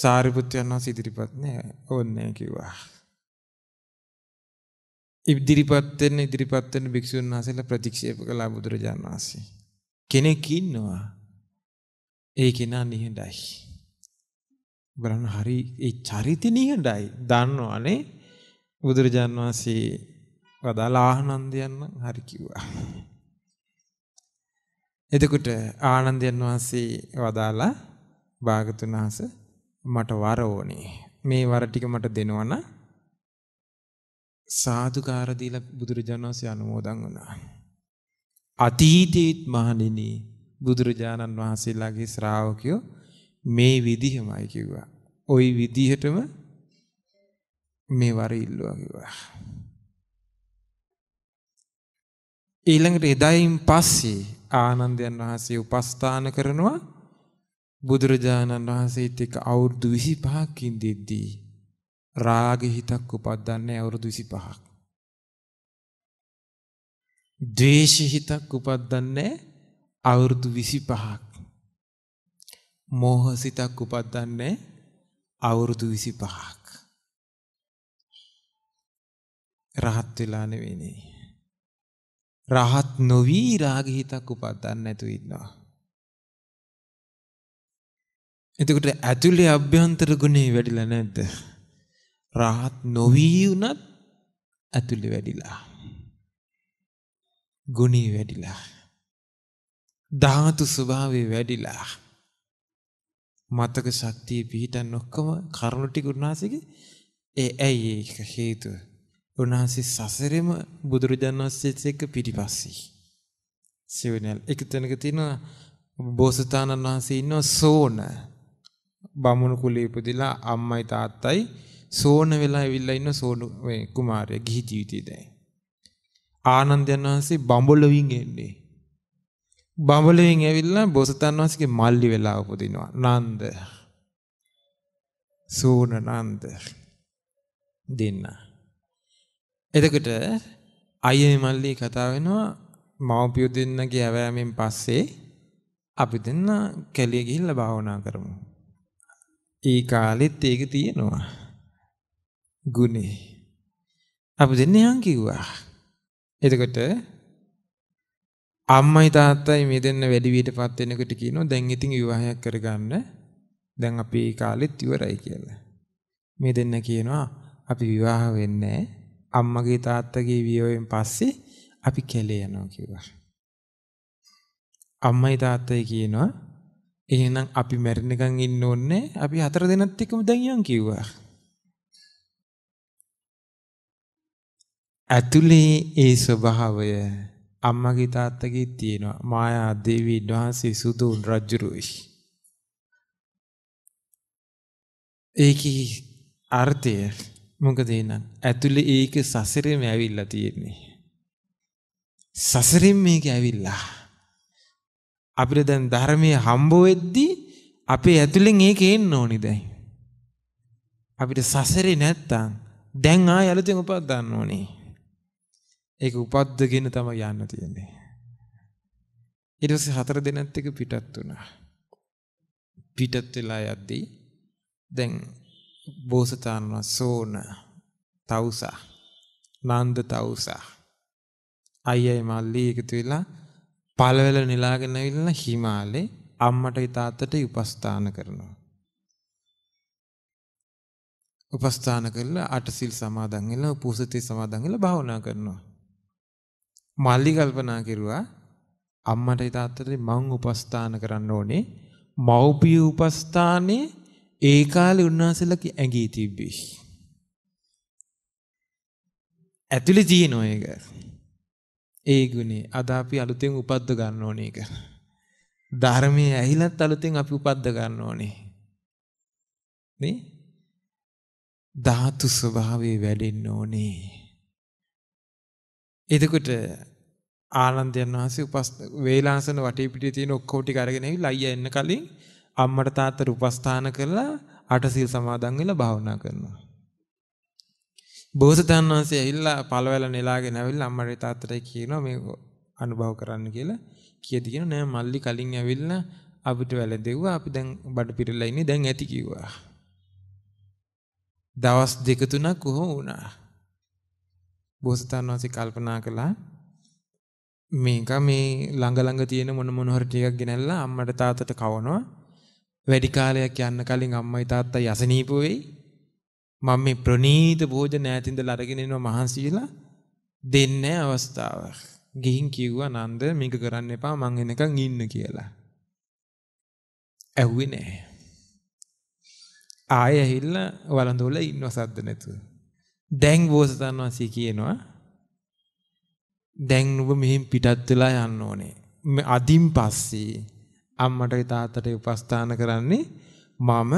සාරිපුත්‍රයන් වහන්සේ ඉදිරිපත් නෑ ඕනේ නෑ කිව්වා. ඉදිරිපත් වෙන ඉදිරිපත් වෙන භික්ෂුන් වහන්සේලා ප්‍රතික්ෂේප කළා බුදුරජාණන් වහන්සේ. කෙනෙක් ඉන්නවා. ඒ කෙනා නිහඬයි. බලන්න හරි ඒ චරිත නිහඬයි. දන්නවනේ බුදුරජාණන් වහන්සේ වදාළ ආනන්දයන් නම් හරි කිව්වා. එතකොට ආනන්දයන් වහන්සේ වදාලා භාගතුන් වහන්සේ මට වර ඕනේ. මේ වර ටික මට දෙනවනම් සාදුකාර දීලා බුදුරජාණන් වහන්සේ අනුමෝදන් වුණා. අතීතේත් මහණෙනි බුදුරජාණන් වහන්සේලාගේ ශ්‍රාවකයෝ මේ විදිහමයි කිව්වා. ওই විදිහටම මේ වර ඉල්ලුවා කිව්වා. ඊළඟට එදායින් පස්සේ ආනන්දයන් වහන්සේ උපස්ථාන කරනවා බුදුරජාණන් වහන්සේත් එක්ක අවුරුදු 25කින් දෙද්දී රාග හිතක් උපද්දන්නේ අවුරුදු 25ක්. ද්වේෂ හිතක් උපද්දන්නේ අවුරුදු 25ක්. මෝහ සිතක් උපද්දන්නේ අවුරුදු 25ක්. රහත් වෙලා නෙවෙයි. රහත් නොවි රාග හිතක් උපද්දන්නේ නැතු ඉන්නවා. එතකොට ඇතුලේ අභ්‍යන්තර ගුණේ වැඩිලා නැද්ද? රහත් නොවී වුණත් ඇතුළේ වැඩිලා. ගුණී වැඩිලා. ධාතු ස්වභාවය වැඩිලා. මතක ශක්තිය පිහිටන් ඔක්කොම කරුණු ටික උන්වහන්සේගේ ඒ ඇයි ඒක හේතුව? උන්වහන්සේ සසරෙම බුදුරජාණන් වහන්සේත් එක්ක පිටිපස්සී. සෙවනල් එක තැනක තියෙනවා බෝසතාණන් වහන්සේ ඉන්නවා සෝන. බමුණු කුලේ ඉපදිලා අම්මයි තාත්තයි සෝන වෙලා ඇවිල්ලා ඉන්න සෝනු මේ කුමාරයා ගිහි ජීවිතේ දැන්. ආනන්දයන් වහන්සේ බඹලොවින් එන්නේ. බඹලොවින් ඇවිල්ලා බෝසතාණන් වහන්සේගේ මල්ලි වෙලා උපදිනවා. නන්ද. සෝන නන්ද දෙන්න. එතකොට අයියේ මල්ලි කතා වෙනවා මව්පිය දෙන්නගේ ඇවෑමෙන් පස්සේ අපි දෙන්න කැලිය ගිහිල්ලා භාවනා කරමු. ඒ කාලෙත් ඒක තියෙනවා. ගුණේ. අපි දෙන්නේ යන් කිව්වා. එතකොට අම්මයි තාත්තයි මේ දෙන්න වැඩි වියටපත් වෙනකොට කියනවා දැන් ඉතින් විවාහයක් කරගන්න දැන් අපි කාලෙත් ඉවරයි කියලා. මේ දෙන්න කියනවා අපි විවාහ වෙන්නේ අම්මගේ තාත්තගේ වියෝයෙන් පස්සේ අපි කැලේ යනවා කිව්වා. අම්මයි තාත්තයි කියනවා එහෙනම් අපි මැරෙනකන් ඉන්න ඕනේ අපි හතර දෙනෙක් එකම දැන් යන් කිව්වා. ඇතුලේ ඒ ස්වභාවය අම්මගේ තාත්තගේ තියෙනවා. මායා දේවී වහන්සේ සුදුන් රජුරුයි. ඒකේ අර්ථය මොකද එහෙනම්? ඇතුලේ ඒක සසරෙම ඇවිල්ලා තියෙන්නේ. සසරින් මේක ඇවිල්ලා. අපිට දැන් ධර්මයේ හම්බ වෙද්දී අපේ ඇතුලෙන් ඒක එන්න ඕනි දැන්. අපිට සසරේ නැත්තම් දැන් ආය අලුතෙන් උපත් ගන්න ඕනේ. ඒක උපද්දගෙන තමයි යන්න තියෙන්නේ. ඊට පස්සේ හතර දිනත් එක පිටත් වුණා. පිටත් වෙලා යද්දී දැන් බෝසතාණන් සෝන තවුසා නන්ද තවුසා අයියයි මල්ලි එකතු වෙලා පළවැල නෙලාගෙන ඇවිල්ලා හිමාලේ අම්මට තාත්තට උපස්ථාන කරනවා. උපස්ථාන කරලා අටසිල් සමාදන් වෙලා පූසිතේ සමාදන් වෙලා භාවනා කරනවා. මල්ලි කල්පනා කෙරුවා අම්මට තාත්තට මං උපස්ථාන කරන්න ඕනේ මව්පිය උපස්ථානේ ඒ කාලේ උන්වහන්සේලා ඇඟී තිබ්බේ. ඇතුලේ තියෙන ඒක. ඒ ගුණේ අද අපි අලුතෙන් උපද්ද ගන්න ඕනේ ඒක. ධර්මයේ ඇහිලත් අලුතෙන් අපි උපද්ද ගන්න ඕනේ. නේ? ධාතු ස්වභාවයේ වැඩෙන්න ඕනේ. එතකොට ආනන්දයන් වහන්සේ උපස් වේලාසන වටේපිටියේ තියෙන ඔක්කොම ටික අරගෙන ඇවිල්ලා අයියා එන්න කලින් අම්මට තාත්තට උපස්ථාන කරලා අටසිල් සමාදන් වෙලා භාවනා කරනවා. බෝසතාණන් වහන්සේ ඇවිල්ලා පළවැල නෙලාගෙන ඇවිල්ලා අම්මට තාත්තට කියනවා මේ අනුභව කරන්න කියලා. කියදී කියන නෑ මල්ලි කලින් ඇවිල්ලා අපිට වැළඳෙව්වා අපි දැන් බඩ පිරලා ඉන්නේ දැන් ඇති කිව්වා. දවස් දෙක තුනක් කොහොම වුණා? බෝසතාණන් වහන්සේ කල්පනා කළා මේක මේ ළඟ ළඟ තියෙන මොන මොන හරි ටිකක් ගෙනල්ලා අම්මට තාත්තට කවනවා වැඩි කාලයක් යන්න කලින් අම්මයි තාත්තා යසනීප වෙයි මම මේ ප්‍රනීත භෝජන ඈතින්දලා අරගෙන එනවා මහන්සියලා දෙන්නේ අවස්ථාවක් ගිහින් කිව්වා නන්ද මේක කරන්න එපා මං එනකන් ඉන්න කියලා ඇහුවේ නැහැ ආයෙ ඇහිල්ලා වළඳවල ඉන්නව සද්ද නැතුව දැන් බෝසතාණන් වහන්සේ කියනවා දැන් නුඹ මෙහෙන් පිටත් වෙලා යන්න ඕනේ. අදින් පස්සේ අම්මට තාත්තට උපස්ථාන කරන්නේ මම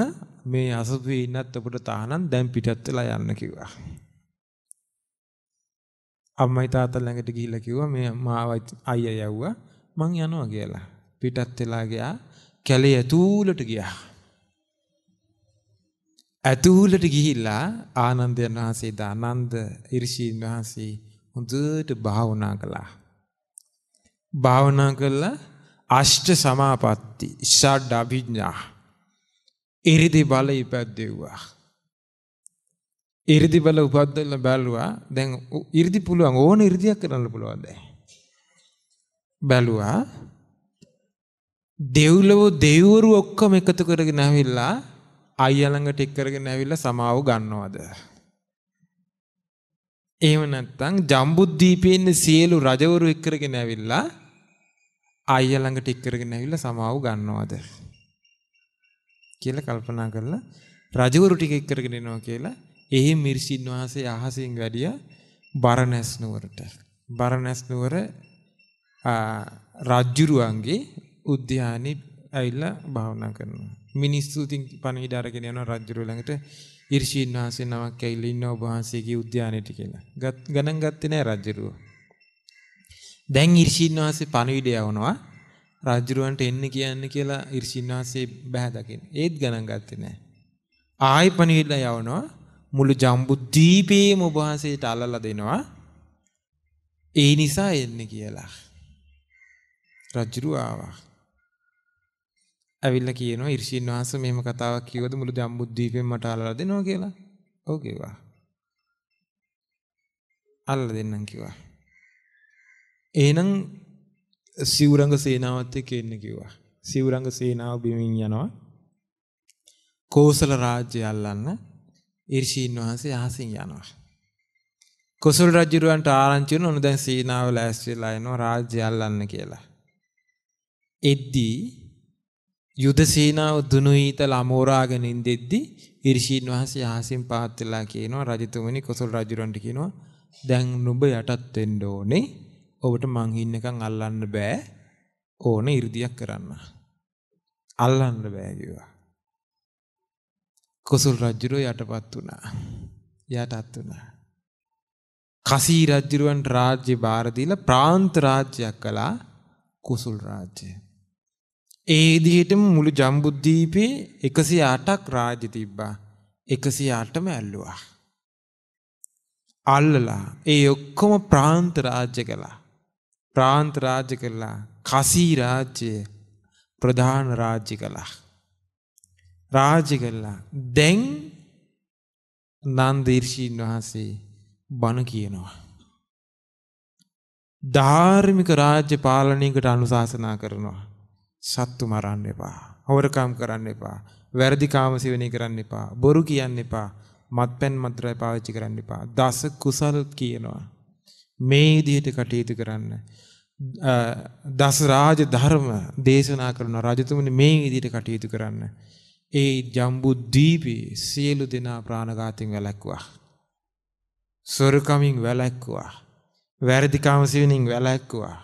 මේ අසතුවේ ඉන්නත් ඔබට තහනම් දැන් පිටත් වෙලා යන්න කිව්වා. අම්මයි තාත්තා ළඟට ගිහිල්ලා කිව්වා මේ මාව අයියා යව්වා මං යනවා කියලා. පිටත් වෙලා ගියා කැලේ ඇතුළට ගියා. ඇතුළට ගිහිල්ලා ආනන්දයන් වහන්සේ ද ආනන්ද ඍෂීන් වහන්සේ හොඳට භාවනා කළා. භාවනා කළා අෂ්ට සමාපatti ෂඩ් අභිඥා. ඉරිදි බල ඉපැද්දෙව්වා. ඉරිදි බල උපද්දල බැලුවා. දැන් ඉරිදි පුළුවන් ඕන ඉරිදියක් කරන්න පුළුවන් දැන්. බැලුවා දෙව්ලොව දෙවිවරු ඔක්කොම එකතු කරගෙන ඇවිල්ලා අයියා ළඟට එක් කරගෙන ඇවිල්ලා සමාව ගන්නවද? එහෙම නැත්නම් ජම්බුද්දීපේ ඉන්න සියලු රජවරු එක් කරගෙන ඇවිල්ලා අයියා ළඟට එක් කරගෙන ඇවිල්ලා සමාව ගන්නවද කියලා කල්පනා කරලා රජවරු ටික එක් කරගෙන එනවා කියලා එහි මිරිසින් වහන්සේ අහසින් වැඩිය බරණැස් නුවරට බරණැස් නුවර රාජ්‍යරුවන්ගේ උද්‍යානයේ ඇවිල්ලා භාවනා කරනවා මිනිස්සු ඉතින් පණිවිඩ අරගෙන යනවා රජුරු ළඟට ඉර්ෂීන් වහන්සේ නමක් ඇවිල්ලා ඉන්නවා ඔබ වහන්සේගේ උද්‍යානයට කියලා. ගත් ගණන් ගත්තේ නෑ රජුරුව. දැන් ඉර්ෂීන් වහන්සේ පණිවිඩ යවනවා රජුරුවන්ට එන්න කියන්න කියලා ඉර්ෂීන් වහන්සේ බැහැ දකින්න. ඒත් ගණන් ගත්තේ නෑ. ආයි පණිවිඩ යවනවා මුළු ජම්බුද්වීපේම ඔබ වහන්සේට අල්ලලා දෙනවා. ඒ නිසා එන්න කියලා. රජුරුව ආවා. ඇවිල්ලා කියනවා ඉර්ෂින් වහන්සේ මෙහෙම කතාවක් කිව්වද මුළු ජම්බුද්වීපෙම මට අල්ලලා දෙනවා කියලා. ඔව් කිව්වා. අල්ලලා දෙන්නම් කිව්වා. එහෙනම් සිවුරංග සේනාවත් එක්ක එන්න කිව්වා. සිවුරංග සේනාව බිමින් යනවා. කෝසල රාජ්‍යය අල්ලන්න ඉර්ෂින් වහන්සේ අහසින් යනවා. කොසල් රජුරවන්ට ආරංචි වෙන උණු දැන් සීනාව ලෑස්ති වෙලා එනවා රාජ්‍යය අල්ලන්න කියලා. එද්දී යුද සීනාව දුනුහිත ලමෝරාගෙන ඉඳෙද්දි ඉර්ෂීන් වහන්සේ ආසින් පාත් වෙලා කියනවා රජතුමනි කොසල් රජුරන්ට කියනවා දැන් නුඹ යටත් වෙන්න ඕනේ. ඔබට මං ඉන්නකම් අල්ලන්න බෑ. ඕන 이르දියක් කරන්න. අල්ලන්න බෑ කිව්වා. කොසල් රජුරෝ යටපත් වුණා. යටත් වුණා. කසී රජුරවන්ට රාජ්‍ය බාර දීලා ප්‍රාන්ත රාජ්‍යයක් කළා කුසල් රාජ්‍යය. ඒ විදිහටම මුළු ජම්බුද්දීපේ 108ක් රාජ්‍ය තිබ්බා. 108ම ඇල්ලුවා. අල්ලලා ඒ ඔක්කොම ප්‍රාන්ත රාජ්‍ය කළා. ප්‍රාන්ත රාජ්‍ය කළා. කසී රාජ්‍ය ප්‍රධාන රාජ්‍ය කළා. රාජ්‍ය කළා. දැන් නන්දීර්ෂීන් වහන්සේ බණ කියනවා. ධාර්මික රාජ්‍ය පාලනයකට අනුශාසනා කරනවා. සත්තු මරන්න එපා. හොරකම් කරන්න එපා. වැරදි කාමසේවනය කරන්න එපා. බොරු කියන්න එපා. මත්පැන් මත්ද්‍රව්‍ය පාවිච්චි කරන්න එපා. දස කුසල් කියනවා. මේ විදිහට කටයුතු කරන්න. දස රාජ ධර්ම දේශනා කරන රජතුමනි මේ විදිහට කටයුතු කරන්න. ඒ ජම්බු දීපේ සියලු දෙනා ප්‍රාණඝාතයෙන් වැළැක්වුවා. සොරකමින් වැළැක්වුවා. වැරදි කාමසේවණින් වැළැක්වුවා.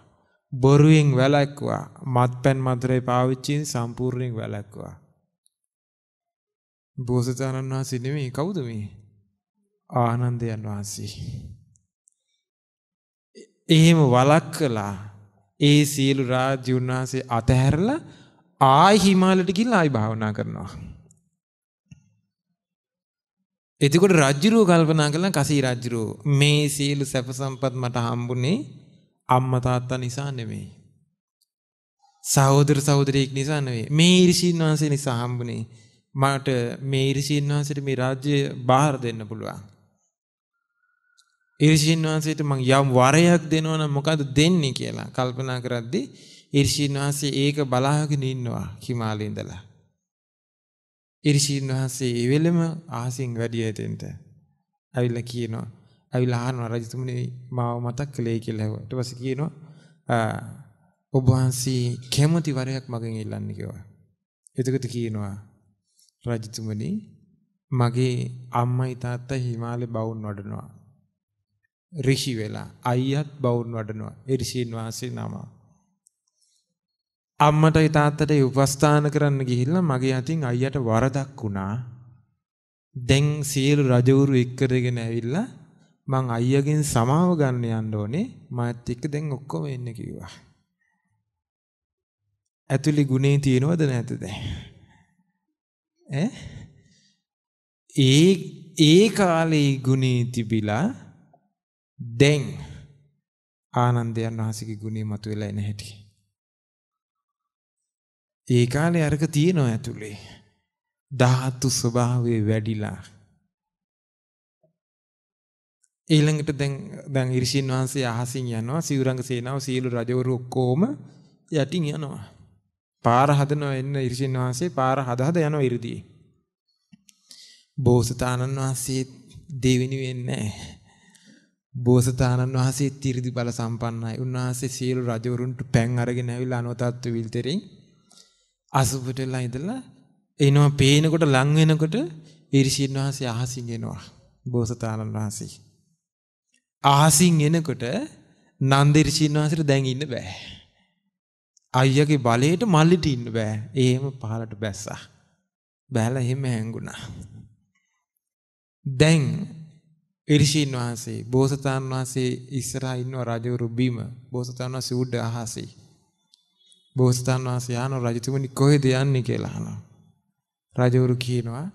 බොරුවෙන් වැළැක්වා මත්පැන් මధుරේ පාවිච්චියෙන් සම්පූර්ණයෙන් වැළැක්වා බෝසතාණන් වහන්සේ නෙමෙයි කවුද මේ ආනන්දයන් වහන්සේ එහෙම වලක් කළා ඒ සියලු රාජ්‍යුන් වහන්සේ අතහැරලා ආයි හිමාලයට ගිහිල්ලා ආයි භාවනා කරනවා එතකොට රජ්ජුරුව කල්පනා කළා කසී රජ්ජුරුව මේ සියලු සැප සම්පත් මට හම්බුනේ අම්මා තාත්තා නිසා නෙමෙයි. සහෝදර සහෝදරියක් නිසා නෙවෙයි. මේ ඊර්ෂීන් වහන්සේ නිසා හම්බුනේ. මට මේ ඊර්ෂීන් වහන්සේට මේ රාජ්‍ය බාහිර දෙන්න පුළුවන්. ඊර්ෂීන් වහන්සේට මං යම් වරයක් දෙනවා නම් මොකද දෙන්නේ කියලා කල්පනා කරද්දී ඊර්ෂීන් වහන්සේ ඒක බලාගෙන ඉන්නවා හිමාලේ ඉඳලා. ඊර්ෂීන් වහන්සේ ඒ වෙලෙම ආසින් වැඩි ඇතෙන්ට ඇවිල්ලා කියනවා ඇවිල්ලා අහනවා රජතුමනි මාව මතක් කළේ කියලා ඇහුවා. ඊට පස්සේ කියනවා ඔබ වහන්සේ කැමති වරයක් මගෙන් ඉල්ලන්න කිව්වා. එතකොට කියනවා රජතුමනි මගේ අම්මයි තාත්තා හිමාලේ බවුන් වඩනවා. ඍෂි වෙලා අයියත් බවුන් වඩනවා. ඒ ඍෂීන් වහන්සේ නම. අම්මටයි තාත්තටයි උපස්ථාන කරන්න ගිහිල්ලා මගේ අතින් අයියට වරදක් වුණා. දැන් සියලු රජවරු එක්කරගෙන ඇවිල්ලා මං අයියගෙන් සමාව ගන්න යන්න ඕනේ මාත් එක්ක දැන් ඔක්කොම එන්න කිව්වා. ඇතුලි ගුණේ තියෙනවද නැද්ද ඈ ඒ ඒ කාලේ ගුණේ තිබිලා දැන් ආනන්දයන් වහන්සේගේ ගුණේ මතුවලා එන හැටි. ඒ කාලේ අරක තියෙනවා ඇතුලේ. ධාතු ස්වභාවයේ වැඩිලා ඊළඟට දැන් දැන් ඉරිසින් වහන්සේ අහසින් යනවා සිවුරංග සේනාව සීළු රජවරු ඔක්කොම යටින් යනවා. පාර හදනවා එන්න ඉරිසින් වහන්සේ පාර හද හද යනවා 이르දී. බෝසතාණන් වහන්සේ දෙවිනි වෙන්නේ බෝසතාණන් වහන්සේ ත්‍රිදි බල සම්පන්නයි. උන්වහන්සේ සීළු රජවරුන්ට පැන් අරගෙන ඇවිල්ලා අනුතත්තු විල්තරෙන් අසුබටලා ඉඳලා එනවා පේනකොට ලං වෙනකොට ඉරිසින් වහන්සේ අහසින් එනවා. බෝසතාණන් වහන්සේ අහසින් එනකොට නන්දිරිචින් වහන්සේට දැන් ඉන්න බෑ. අයියාගේ බලයට මල්ලිට ඉන්න බෑ. එහෙම පහලට බැස්සා. බැලලා එහෙම හැංගුණා. දැන් ඉරිෂින් වහන්සේ බෝසතාණන් වහන්සේ ඉස්සරහා ඉන්නව රජවරු බිම බෝසතාණන් වහන්සේ උඩ අහසයි. බෝසතාණන් වහන්සේ ආන රජතුමනි කොහෙද යන්නේ කියලා අහනවා. රජවරු කියනවා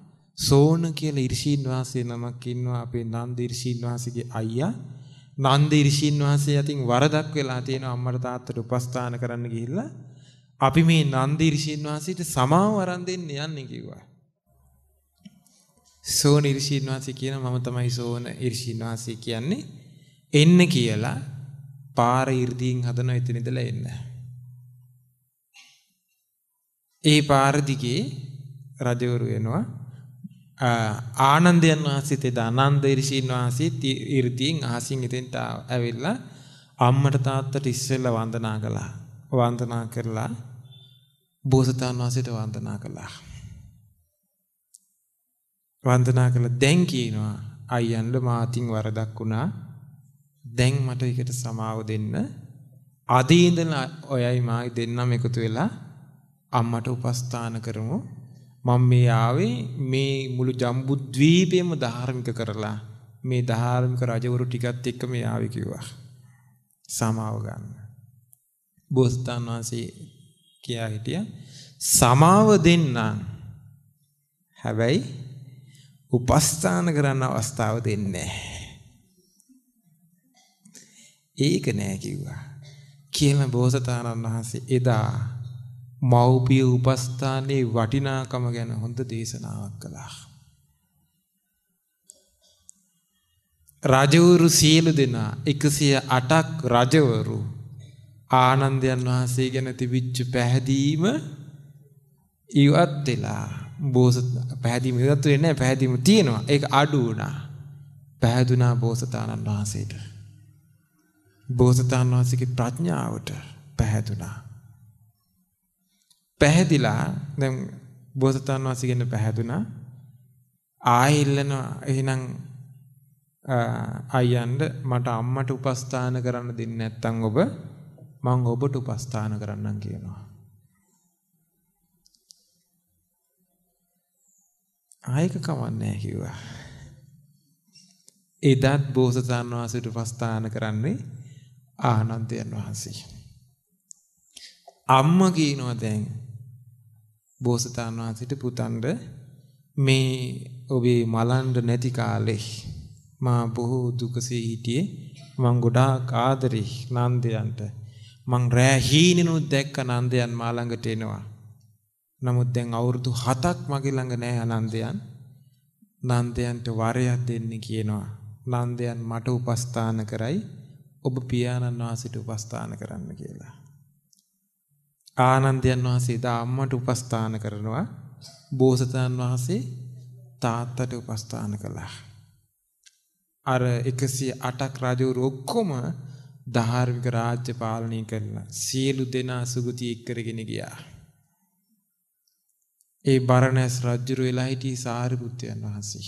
සෝන කියලා ඉරිෂින් වහන්සේ නමක් ඉන්නවා අපේ නන්ද ඉරිෂින් වහන්සේගේ අයියා නන්ද ඍෂින් වහන්සේ අතින් වරදක් වෙලා තියෙනවා අම්මට තාත්තට උපස්ථාන කරන්න ගිහිල්ලා අපි මේ නන්ද ඍෂින් වහන්සේට සමාව වරන් දෙන්න යන්නේ කිව්වා. සෝන ඍෂින් වහන්සේ කියන මම තමයි සෝන ඍෂින් වහන්සේ කියන්නේ එන්න කියලා පාර 이르දීන් හදන එතන ඉඳලා එන්න. ඒ පාර දිගේ රජවරු වෙනවා ආනන්දයන් වහන්සේත් එදා ආනන්ද ඍෂීන් වහන්සේත් 이르දීන් අහසින් ඉතින් ඇවිල්ලා අම්මට තාත්තට ඉස්සෙල්ලා වන්දනා කළා. වන්දනා කරලා බෝසතාණන් වහන්සේට වන්දනා කළා. වන්දනා කළා දැන් කියනවා අයියන්ල මාතින් වරදක් වුණා. දැන් මට ඒකට සමාව දෙන්න. අද ඉඳලා ඔයයි මායි දෙන්නම එකතු වෙලා අම්මට උපස්ථාන කරමු මම මේ ආවේ මේ මුළු ජම්බුද්වීපයම ධාර්මික කරලා මේ ධාර්මික රජවරු ටිකත් එක්ක මේ ආවේ කිව්වා. සමාව ගන්න. බෝසතාණන් වහන්සේ කියා හිටියා සමාව දෙන්නම්. හැබැයි උපස්ථාන කරන්න අවස්ථාව දෙන්නේ ඒක නෑ කිව්වා. කියලා බෝසතාණන් වහන්සේ එදා මෞපිය උපස්ථානයේ වටිනාකම ගැන හොඳ දේශනාවක් කළා. රජවරු සියලු දෙනා 108ක් රජවරු ආනන්දයන් වහන්සේ ගැන තිබිච්ච පැහැදීම ඉවත් වෙලා බෝසත් පැහැදීම ඉවත් වෙන්නේ නැහැ පැහැදීම තියෙනවා ඒක අඩු වුණා පැහැදුනා බෝසතාණන් වහන්සේට බෝසතාණන් වහන්සේගේ ප්‍රඥාවට පැහැදුනා පැහැදිලා දැන් බෝසතාණන් වහන්සේගෙන පැහැදුනා ආයෙල්ලනවා එහෙනම් අයියන්ට මට අම්මට උපස්ථාන කරන්න දෙන්නේ නැත්නම් ඔබ මං ඔබට උපස්ථාන කරන්නම් කියනවා ආයක කවන්නේ කිව්වා එදත් බෝසතාණන් වහන්සේට උපස්ථාන කරන්නේ ආනන්දයන් වහන්සේ අම්ම කියනවා දැන් බෝසතාණන් වහන්සේට පුතන්ඩ මේ ඔබේ මලන්ඩ නැති කාලේ මා බොහෝ දුකසේ හිටියේ මං ගොඩාක් ආදරේ නන්දයන්ට මං රෑ හීනෙනුත් දැක්ක නන්දයන් මා ළඟට එනවා. නමුත් දැන් අවුරුදු 7ක් මගේ ළඟ නෑ අනන්දයන්. නන්දයන්ට වරයක් දෙන්න කියනවා. නන්දයන් මට උපස්ථාන කරයි ඔබ පියාණන් වහන්සේට උපස්ථාන කරන්න කියලා. ආනන්දයන් වහන්සේ දා අම්මට උපස්ථාන කරනවා බෝසතාන් වහන්සේ තාත්තට උපස්ථාන කළා. අර 108ක් රජවරු ඔක්කොම ධාර්මික රාජ්‍ය පාලනය කළා. සියලු දෙනා සුගති එක්කරගෙන ගියා. ඒ බරණැස් රජුරු වෙලා හිටියේ සාරිපුත්යන් වහන්සේ.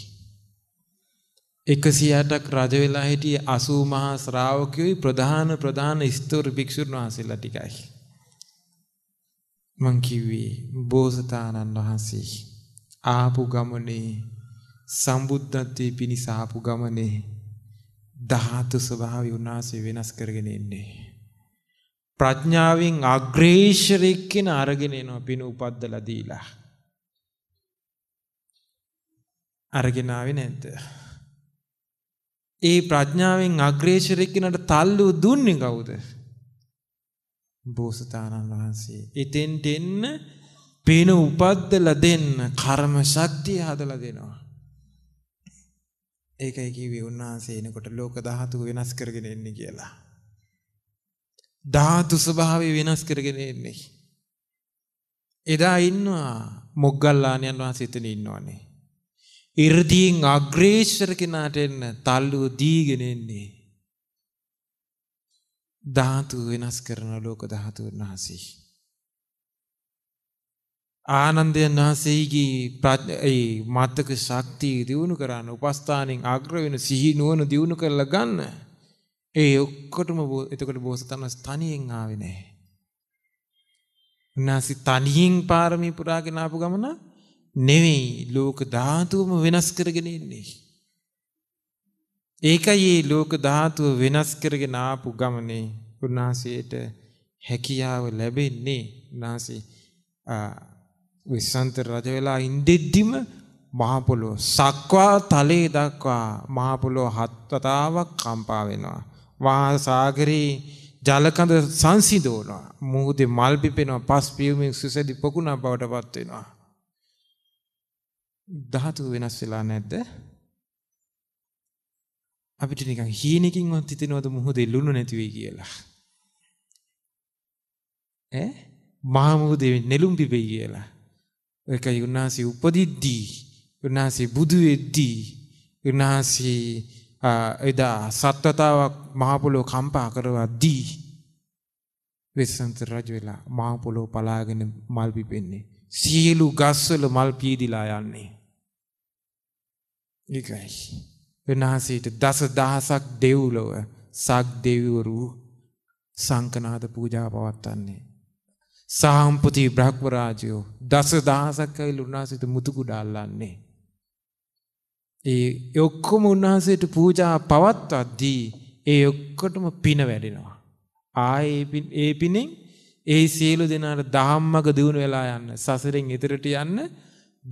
108ක් රජ වෙලා හිටියේ 80 මහා ශ්‍රාවකයෝයි ප්‍රධාන ප්‍රධාන ස්තෝර භික්ෂුන් වහන්සේලා ටිකයි. මං කිව්වේ බෝසතාණන් වහන්සේ ආපු ගමනේ සම්බුද්ධත්වයේ පිණිස ආපු ගමනේ ධාතු ස්වභාවය උන්වහන්සේ වෙනස් කරගෙන එන්නේ ප්‍රඥාවෙන් අග්‍රේෂරෙක් කෙන අරගෙන එනවා පින උපද්දලා දීලා අරගෙන ආවේ නැද්ද ඒ ප්‍රඥාවෙන් අග්‍රේෂරෙක් කෙනට තල්ලු දුන්නේ කවුද බෝසතාණන් වහන්සේ. එතෙන් දෙන්න පින උපද්දලා දෙන්න කර්ම ශක්තිය හදලා දෙනවා. ඒකයි කිව්වේ උන්වහන්සේ එනකොට ලෝක ධාතු වෙනස් කරගෙන එන්නේ කියලා. ධාතු ස්වභාවය වෙනස් කරගෙන එන්නේ. එදා ඉන්නවා මොග්ගල්ලාණන් වහන්සේ එතන ඉන්නවනේ. 이르දීන් අග්‍රේශ්වර කෙනාට එන්න තල්ලු දීගෙන එන්නේ. ධාතු වෙනස් කරන ලෝක ධාතුන් වහන්සේ. ආනන්දයන් වහන්සේගේ ප්‍රඥා මාතක ශක්තිය දිනු කරන්න උපස්ථානෙන් අග්‍ර වෙන සිහි නුවණ දිනු කරලා ගන්න. ඒ ඔක්කොටම එතකොට බෝසතන තනියෙන් ආවේ නැහැ. උන්වහන්සේ තනියෙන් පාරමී පුරාගෙන ආපු ගමන නෙවෙයි ලෝක ධාතුවම වෙනස් කරගෙන ඉන්නේ. ඒකයි මේ ලෝක ධාතුව වෙනස් කරගෙන ආපු ගමනේ උන්වහන්සේට හැකියාව ලැබෙන්නේ උන්වහන්සේ විසන්ත රජ වෙලා ඉඳෙද්දිම මහා පොළොව සක්වා තලයේ දක්වා මහා පොළොව හත් වතාවක් කම්පා වෙනවා. වහා සාගරේ ජලකඳ සංසිඳවනවා. මුහුදේ මල් පිපෙනවා. පස් පියුමින් සුසැදි පොකුණක් බවට පත් වෙනවා. ධාතු වෙනස් වෙලා නැද්ද? අපිට නිකන් හීනකින්වත් හිතෙනවද මුහුදේ ලුණු නැති වෙයි කියලා. ඈ මහා මුහුදේ නෙළුම් පිපෙයි කියලා. ඒකයි උන්නාසි උපදිද්දී උන්නාසි බුදු වෙද්දී උන්නාසි එදා සත්වතාවක් මහා පොළොව කම්පා කරවද්දී වෙසන්ත රජ වෙලා මහා පොළොව පලාගෙන මල් පිපෙන්නේ. සියලු ගස්වල මල් පීදිලා යන්නේ. ඒකයි වෙනහසීට දස දහසක් දෙව්ලොව සක් දෙවිවරු සංකනාද පූජා පවත්වන්නේ. සාම්පති බ්‍රහ්වරාජයෝ දස දහසක් ඇවිල් උන්වහසට මුතුකුඩාල්ලන්නේ. ඒ යොක්කොම උන්වහසට පූජා පවත්වද්දී ඒ ඔක්කොටම පින වැඩෙනවා. ආයේ ඒ පිනෙන් ඒ සියලු දෙනාට දහම්මක දියුණු වෙලා යන්න සසරෙන් ඉදිරියට යන්න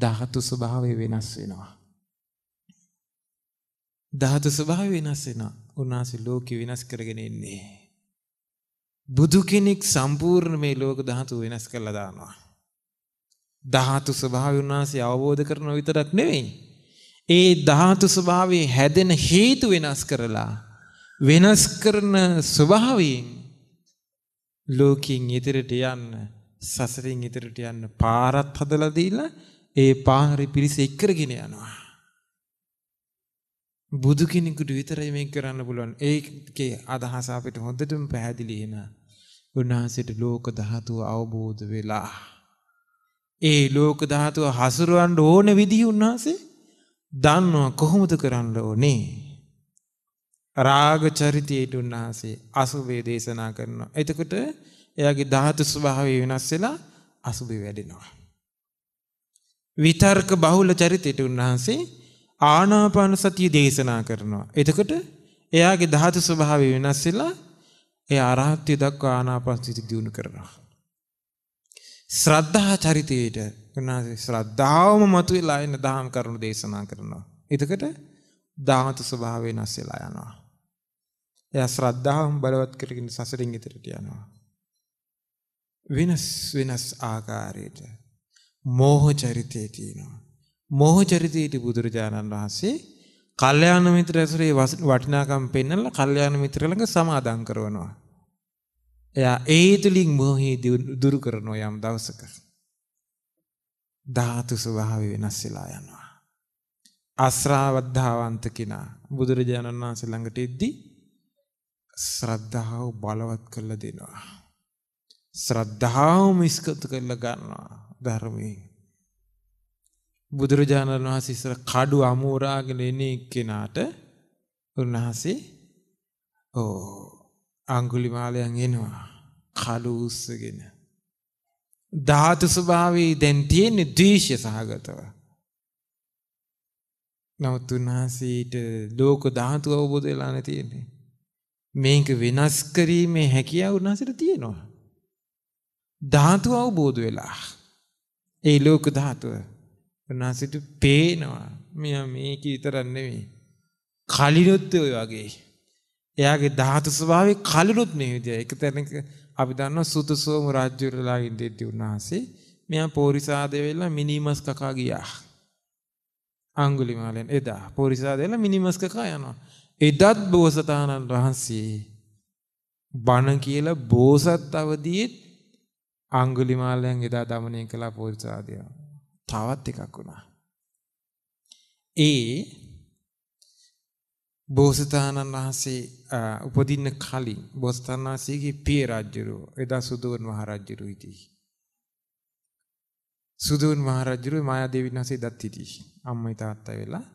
ධාතු ස්වභාවය වෙනස් වෙනවා. ධාතු ස්වභාවය වෙනස් වෙනවා. උන්වහන්සේ ලෝකෙ වෙනස් කරගෙන ඉන්නේ. බුදු කෙනෙක් සම්පූර්ණ මේ ලෝක ධාතු වෙනස් කරලා දානවා. ධාතු ස්වභාවය උන්වහන්සේ අවබෝධ කරන විතරක් නෙවෙයි. ඒ ධාතු ස්වභාවයේ හැදෙන හේතු වෙනස් කරලා වෙනස් කරන ස්වභාවයෙන් ලෝකයෙන් ඉදිරියට යන්න සසරින් ඉදිරියට යන්න පාරක් හදලා දීලා ඒ පාරේ පිරිස එක්කගෙන යනවා බුදු කෙනෙකුට විතරයි මේක කරන්න පුළුවන්. ඒකේ අදහස අපිට හොඳටම පැහැදිලි වෙනවා. උන්වහන්සේට ලෝක ධාතුව අවබෝධ වෙලා ඒ ලෝක ධාතුව හසුරවන්න ඕන විදිහ උන්වහන්සේ දන්නවා කොහොමද කරන්න ඕනේ. රාග චරිතයට උන්වහන්සේ අසුභය දේශනා කරනවා. එතකොට එයාගේ ධාතු ස්වභාවය වෙනස් වෙලා අසුභය වැඩෙනවා. විතර්ක බහුල චරිතයට උන්වහන්සේ ආනාපාන සතිය දේශනා කරනවා. එතකොට එයාගේ ධාතු ස්වභාවය වෙනස් වෙලා එයා අරහත්ත්වයට දක්වා ආනාපාන සතිය දියුණු කරනවා. ශ්‍රද්ධා චරිතයේට උනාසේ ශ්‍රද්ධාවම මතුවලා එන දහම් කරුණු දේශනා කරනවා. එතකොට ධාතු ස්වභාවය වෙනස් වෙලා යනවා. එයා ශ්‍රද්ධාවම බලවත් කරගෙන සසරින් ඉදිරියට යනවා. වෙනස් වෙනස් ආකාරයට මෝහ චරිතය තියෙනවා. මෝහ චරිතයේදී බුදුරජාණන් වහන්සේ කල්යාණ මිත්‍ර ඇසුරේ වටිනාකම් පෙන්වලා කල්යාණ මිත්‍ර ළඟ සමාදම් කරනවා. එයා ඒ තුලින් මොහේ දුරු කරන යම් දවසක ධාතු ස්වභාවය වෙනස් වෙලා යනවා. අස්රාවද්ධාවන්ත කෙනා බුදුරජාණන් වහන්සේ ළඟට එද්දී ශ්‍රද්ධාව බලවත් කරලා දෙනවා. ශ්‍රද්ධාව මිස්කතු කරලා ගන්නවා ධර්මයෙන්. බුදුරජාණන් වහන්සේ ඉස්සර කඩු අමෝරාගෙන එන එක්කෙනාට උන්වහන්සේ ඕ අඟුලිමාලයන් එනවා කඩු උස්සගෙන ධාතු ස්වභාවයේ දැන් තියෙන ද්වේෂය සහගතව නමුත් උන්වහන්සේට ලෝක ධාතු අවබෝධ වෙලා නැතිනේ මේක වෙනස් කිරීමේ හැකියාව උන්වහන්සේට තියෙනවා ධාතු අවබෝධ වෙලා ඒ ලෝක ධාතුව උන්වහන්සේට පේනවා මෙයා මේක විතරක් නෙවෙයි. කලිනුත් ඔය වගේ. එයාගේ ධාතු ස්වභාවය කලිනුත් මේ විදිය. එක තැනක අපි දන්නවා සුතසෝම රාජ්‍යවලලා ඉඳෙද්දී උන්වහන්සේ මෙයා පෝරිසාද වෙලා මිනිමස් කකා ගියා. අඟුලිමාලෙන් එදා පෝරිසාද වෙලා මිනිමස් කකා යනවා. එදත් බෝසතාණන් වහන්සේ බණ කියලා බෝසත් අවදීත් අඟුලිමාලයන් එදා দমনය කළා පෝරිසාදියා. තවත් එකක් වුණා. ඒ බෝසතාණන් වහන්සේ උපදින්න කලින් බෝසතාණන් වහන්සේගේ පිය රජුරෝ එදා සුදෝන් මහ රජුරු හිටියේ. සුදෝන් මහ රජුරු මායාදේවීන් වහන්සේ දත් හිටියේ. අම්මයි තාත්තයි වෙලා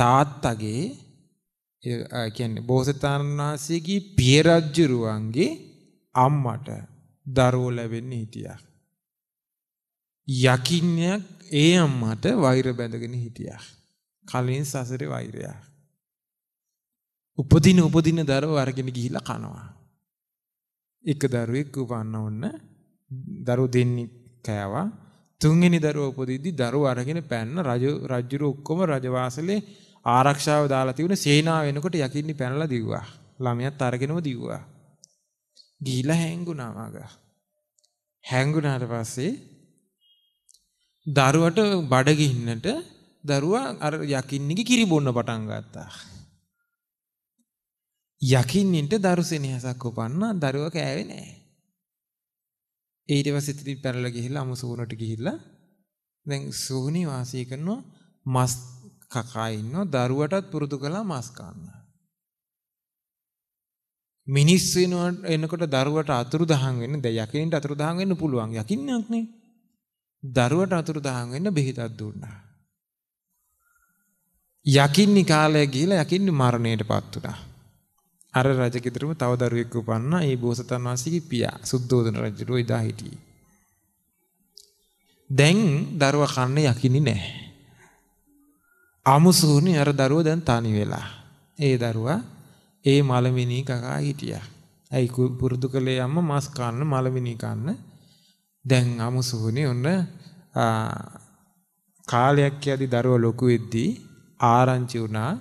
තාත්තගේ ඒ කියන්නේ බෝසතාණන් වහන්සේගේ පිය රජුරුවන්ගේ අම්මට දරුවෝ ලැබෙන්නේ හිටියා. යකින්නයක් ඒ අම්මට වෛර බැඳගෙන හිටියා. කලින් සසරේ වෛරයක්. උපදින උපදින දරුව අරගෙන ගිහිල්ලා කනවා. එක දරුවෙක් උපන්න ඕන දරු දෙන්නේ කෑවා. තුන්වෙනි දරුව උපදිද්දි දරුව අරගෙන පැන්න රජ රජුර ඔක්කොම රජවාසලේ ආරක්ෂාව දාලා තිබුණ සේනාව වෙනකොට යකින්නේ පැනලා දිව්වා. ළමයාත් අරගෙනම දිව්වා. ගිහිල්ලා හැංගුණා මග. හැංගුණාට පස්සේ දරුවට බඩ ගින්නට දරුවා අර යකින්නිගේ කිරි බොන්න පටන් ගත්තා. යකින්නින්ට දරුසෙනෙහසක් උපන්නා දරුවා කෑවේ නෑ. ඊට පස්සේ ඉතින් පැනලා ගිහිල්ලා අමු සූනට ගිහිල්ලා දැන් සූනි වාසය කරනවා මස් කකා ඉන්නවා දරුවටත් පුරුදු කළා මස් කන්න. මිනිස් වෙනකොට දරුවට අතුරු දහන් වෙන්න දැන් යකින්ට අතුරු දහන් වෙන්න පුළුවන් යකින්නක් නේ. දරුවට අතුරුදහන් වෙන්න බෙහෙතක් දුන්නා. යකින්නි කාලය ගිහිලා යකින්නි මරණයටපත් වුණා. අර රජකෙතරම තව දරුවෙක් උපන්නා. ඒ බෝසතන් වහන්සේගේ පියා සුද්ධෝදන රජුරෝ ඉදා හිටියේ. දැන් දරුවා කන්නේ යකින්නි නැහැ. අමුසුනේ අර දරුවා දැන් තනි වෙලා. ඒ දරුවා ඒ මලමිනී කකා හිටියා. ඇයි පුරුදු කළේ අම්මා මාස් කන්න මලමිනී කන්න දැන් අමුසුහුනේ ඔන්න කාලයක් යදි දරුව ලොකු වෙද්දී ආරංචි වුණා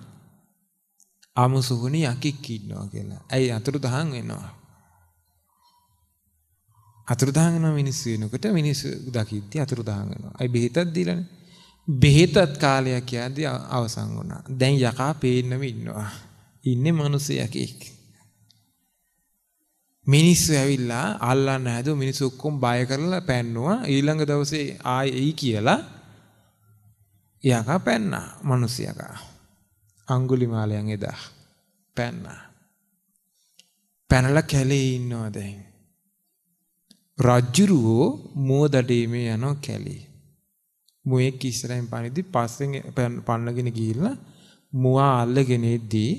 අමුසුහුනේ යකෙක් ඉන්නවා කියලා. ඇයි අතුරුදහන් වෙනවා. අතුරුදහන් වෙන මිනිස්සු වෙනකොට මිනිස්සු දකිද්දී අතුරුදහන් වෙනවා. අයි බෙහෙතක් දීලානේ. බෙහෙතත් කාලයක් යද්දී අවසන් වුණා. දැන් යකා පේන්නම ඉන්නවා. ඉන්නේ මිනිස්සු යකෙක්. මිනිස්සු ඇවිල්ලා අල්ලන්න හැදුව මිනිස්සු ඔක්කොම බය කරලා පැන්නුවා. ඊළඟ දවසේ ආයෙ එයි කියලා එයාකා පැන්නා. මිනිස්සයාකා. අඟුලිමාලයන් එදා පැන්නා. පැනලා කැලේ ඉන්නවා දැන්. රජ්ජුරුවෝ මෝදඩේ මේ යනවා කැලේ. මුවෙක් ඉස්සරහින් පනිද්දි පස්සෙන් පන්නගෙන ගිහිල්ලා මුවා අල්ලගෙන ඉද්දී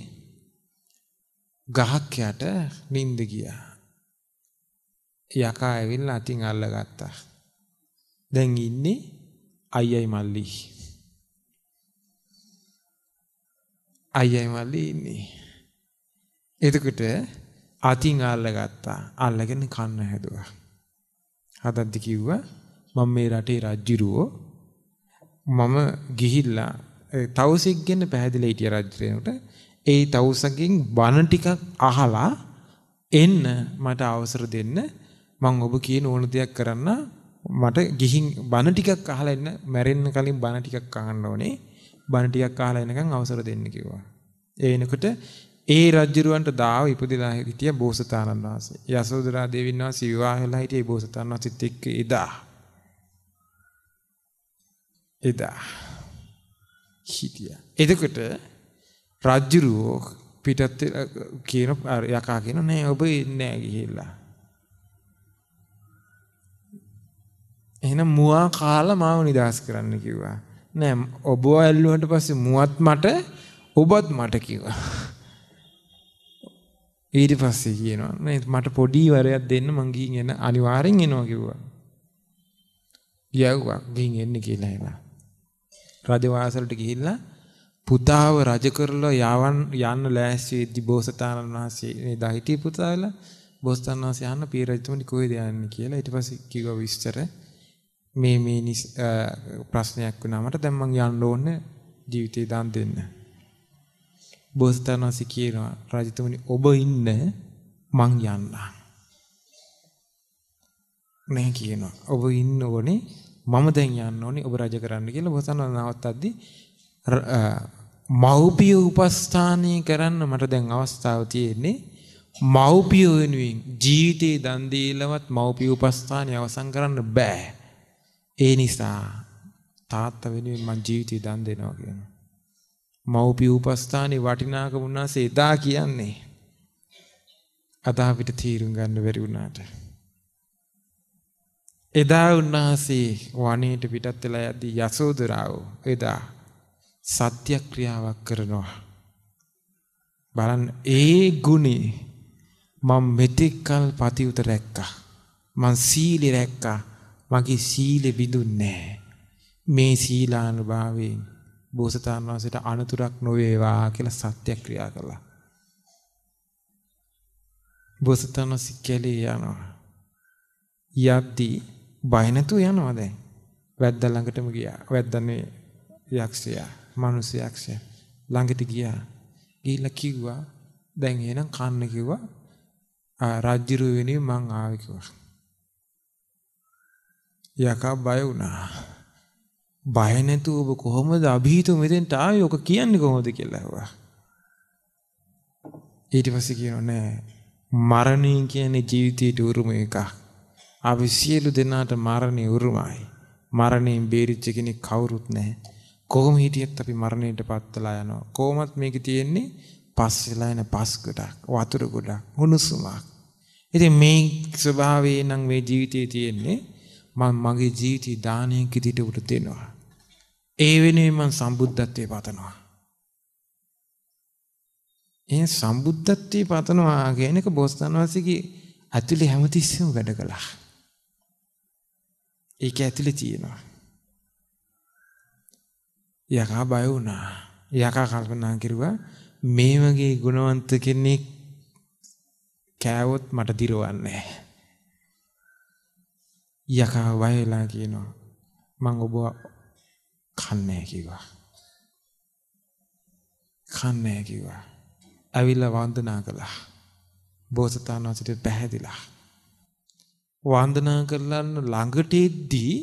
ගහක් යට නිින්ද ගියා. යකා ඇවිල්ලා අතින් අල්ලගත්තා. දැන් ඉන්නේ අයියයි මල්ලි. අයියයි මල්ලි ඉන්නේ. එතකොට අතින් අල්ලගත්තා. අල්ලගෙන කන්න හැදුවා. හදද්දි කිව්වා මම මේ රටේ රජ්ජිරුවෝ මම ගිහිල්ලා තවුසෙක් ගෙන්න පැහැදිලා හිටිය රජුරේනට ඒ තවුසගෙන් බණ ටිකක් අහලා එන්න මට අවසර දෙන්න මම ඔබ කියන ඕන දෙයක් කරන්න මට ගිහින් බණ ටිකක් අහලා ඉන්න මැරෙන්න කලින් බණ ටිකක් අහන්න ඕනේ බණ ටිකක් අහලා ඉනකන් අවසර දෙන්න කිව්වා ඒ වෙනකොට ඒ රජුරවන්ට දාව ඉපදිලා හිටිය බෝසතාණන් වහන්සේ යසෝදරා දේවීන් වහන්සේ විවාහ වෙලා හිටියේ බෝසතාණන් වහන්සේත් එක්ක එදා එදා හිටියා එතකොට රජුරෝ පිටත් කියන යකා කියන නෑ ඔබ නෑ ගිහිල්ලා එහෙනම් මුවා කාලා මාව නිදාස් කරන්න කිව්වා. නෑ ඔබ ඇල්ලුවට පස්සේ මුවත් මට ඔබත් මට කිව්වා. ඊට පස්සේ කියනවා නේද මට පොඩි වරයක් දෙන්න මං ගිහින් එන අනිවාර්යෙන් එනවා කිව්වා. ගියාවා ගිහින් එන්න කියලා එනවා. රජවාසලට ගිහිල්ලා පුතාව රජ කරලා යවන් යන්න ලෑස්ති වෙද්දි බෝසතාණන් වහන්සේ නේද හිටිය පුතාවලා බෝසතාණන් වහන්සේ අහන්න පීරජතුමනි කොහෙද යන්නේ කියලා ඊට පස්සේ කිව්වා විස්තර මේ මේ ප්‍රශ්නයක් වුණා මට දැන් මං යන්න ඕන ජීවිතේ දාන් දෙන්න. බෝසතාණන්සි කියනවා රජතුමනි ඔබ ඉන්න මං යන්න. නෑ කියනවා ඔබ ඉන්න ඕනේ මම දැන් යන්න ඕනේ ඔබ රජ කරන්න කියලා බෝසතාණන් නවත්තද්දි මෞපිය උපස්ථානය කරන්න මට දැන් අවස්ථාව තියෙන්නේ මෞපිය වෙනුවෙන් ජීවිතේ දන් දීලවත් මෞපිය උපස්ථානය අවසන් කරන්න බෑ. ඒ නිසා තාත්තා වෙනුවෙන් මං ජීවිතේ දන් දෙනවා කියනවා. මව්පිය උපස්ථානේ වටිනාකම උනාසේ එදා කියන්නේ. අද අපිට තීරුම් ගන්න බැරි වුණාට. එදා උන්වහන්සේ වනයේට පිටත් වෙලා යද්දී යසෝදරාව එදා සත්‍ය ක්‍රියාවක් කරනවා. බලන්න ඒ ගුණේ මම මෙතෙක් කල් පතිවත රැක්කා. මං සීලි රැක්කා. මගේ සීලෙ බිඳුන්නේ නැහැ. මේ සීලානුභාවයෙන් බෝසතාණන් වහන්සේට අනතුරක් නොවේවා කියලා සත්‍යක්‍රියා කළා. බෝසතාණන් සික්කලේ යනවා. යද්දී බය නැතුව යනවා දැන්. වැද්දා ළඟටම ගියා. වැද්දානේ යක්ෂයා, මිනිස් යක්ෂයා ළඟට ගියා. ගිහිල්ලා කිව්වා දැන් එහෙනම් කන්න කිව්වා. ආ රාජ්‍ය රුවෙනේ මං ආවේ කිව්වා. යකා බය වුණා. බය නැතුව ඔබ කොහොමද અભීතු මෙතෙන්ට ආවේ? ඔක කියන්නේ කොහොමද කියලා ඇහුවා. ඊට පස්සේ කියනවා නෑ මරණය කියන්නේ ජීවිතයට උරුම එකක්. අපි සියලු දෙනාට මරණය උරුමයි. මරණයෙන් බේරිච්ච කෙනෙක් කවුරුත් නැහැ. කොහොම හිටියත් අපි මරණයට පත්වලා යනවා. කොහොමත් මේකේ තියෙන්නේ පස් වෙලා එන පස් ගොඩක්, වතුර ගොඩක්, හුණුසුමක්. ඉතින් මේ ස්වභාවය නම් මේ ජීවිතයේ තියෙන්නේ මං මගේ ජීවිතය දානය කිරිට උට දෙෙනවා. ඒ වෙනේ මං සම්බුද්ධත්වය පතනවා. ඒ සම්බුද්ධත්වය පතනවා ගැනක බෝස්ථාන වසගේ ඇතුළි හැමතිස්සම වැඩ කළා. ඒක ඇතුළි තියෙනවා. යකා බය වුණා. යකා කල්පනා කිරුවා මේ වගේ ගුණවන්ත කෙනෙක් කෑවොත් මට දිරවන්නේ නැහැ. යකා වයලා කියනවා මං ඔබ කන්නේ කිව්වා. කන්නේ කිව්වා. ඇවිල්ලා වන්දනා කළා. බෝසතාණන් වහන්සේට පැහැදිලා. වන්දනා කරලා ළඟට එද්දී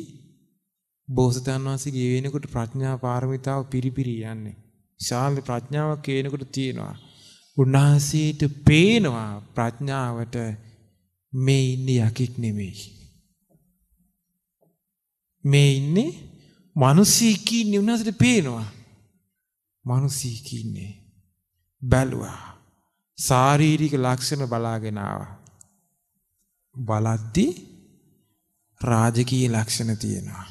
බෝසතාණන් වහන්සේ ගෙවෙනකොට ප්‍රඥා පාරමිතාව පිරිපිරි යන්නේ. විශාල ප්‍රඥාවක් කියනකොට තියෙනවා. උන්වහන්සේට පේනවා ප්‍රඥාවට මේ ඉන්නේ යකෙක් නෙමෙයි. මේ ඉන්නේ මිනිස්සී කීන්නේ උනාසට පේනවා. මිනිස්සී කීන්නේ බැලුවා. ශාරීරික ලක්ෂණ බලාගෙන ආවා. බලද්දි රාජකීය ලක්ෂණ තියෙනවා.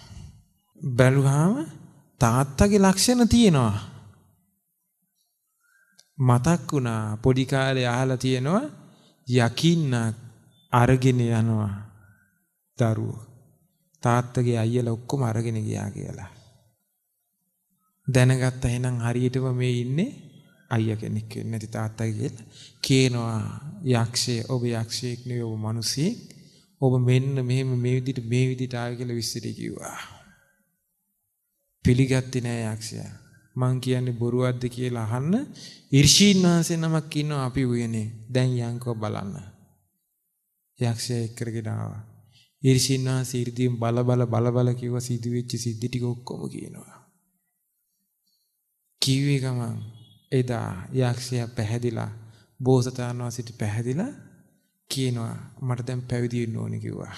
බැලුවාම තාත්තගේ ලක්ෂණ තියෙනවා. මතක් වුණා පොඩි කාලේ අහලා තියෙනවා යකින්න අරගෙන යනවා දරුවෝ. තාත්තගේ අයියලා ඔක්කොම අරගෙන ගියා කියලා. දැනගත්ත එහෙනම් හරියටම මේ ඉන්නේ අයියා කෙනෙක් වෙන්නේ නැති තාත්තා කියලා. කියනවා යක්ෂය ඔබ යක්ෂයෙක් නෙවෙයි ඔබ මිනිසෙක්. ඔබ මෙන්න මෙහෙම මේ විදිහට මේ විදිහට ආවේ කියලා විශ්සටි කිව්වා. පිළිගත්තේ නෑ යක්ෂයා. මං කියන්නේ බොරුවක්ද කියලා අහන්න ඉර්ෂීන් වහන්සේ නමක් ඉන්නවා අපි උයනේ. දැන් යන්කෝ බලන්න. යක්ෂයා එක්කගෙන ආවා. ඊර්ෂින්වා සීර්දීම් බල බල බල බල කිව්ව සිදුවෙච්ච සිද්ධි ටික ඔක්කොම කියනවා. කිව්වේ ගමන් එදා යක්ෂයා පැහැදිලා බෝසතාණන් වහන්සේට පැහැදිලා කියනවා මට දැන් පැවිදි වෙන්න ඕනේ කිව්වා.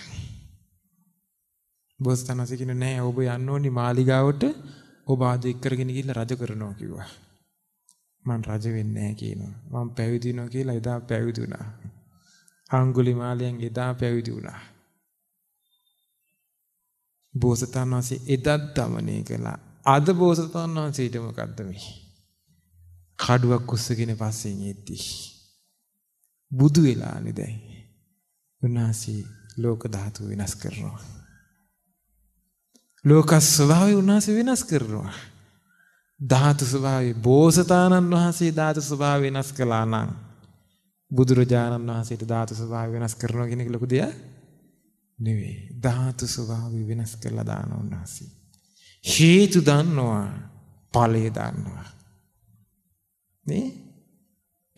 බෝසතාණන් වහන්සේ කියනවා නෑ ඔබ යන්න ඕනේ මාලිගාවට ඔබ ආද එක්කරගෙන ගිහිල්ලා රජ කරනවා කිව්වා. මං රජ වෙන්නේ නැහැ කියනවා. මං පැවිදි වෙනවා කියලා එදා පැවිදි වුණා. අඟුලිමාලයන් එදා පැවිදි වුණා. බෝසතාණන් වහන්සේ එදත් দমনය කළා. අද බෝසතාණන් වහන්සේට මොකද්ද මේ? කඩුවක් උස්සගෙන පස්සෙන් එද්දී බුදු වෙලානේ දැන්. උන්වහන්සේ ලෝක ධාතු වෙනස් කරනවා. ලෝක ස්වභාවය උන්වහන්සේ වෙනස් කරනවා. ධාතු ස්වභාවය බෝසතාණන් වහන්සේ ධාතු ස්වභාවය වෙනස් කළා නම් බුදුරජාණන් වහන්සේට ධාතු ස්වභාවය වෙනස් කරනවා කියන එක ලොකු දෙයක්. නෙවෙයි. ධාතු ස්වභාවය වෙනස් කරලා දාන උන්වහන්සේ. හේතු දන්නවා, ඵලය දන්නවා. නේ?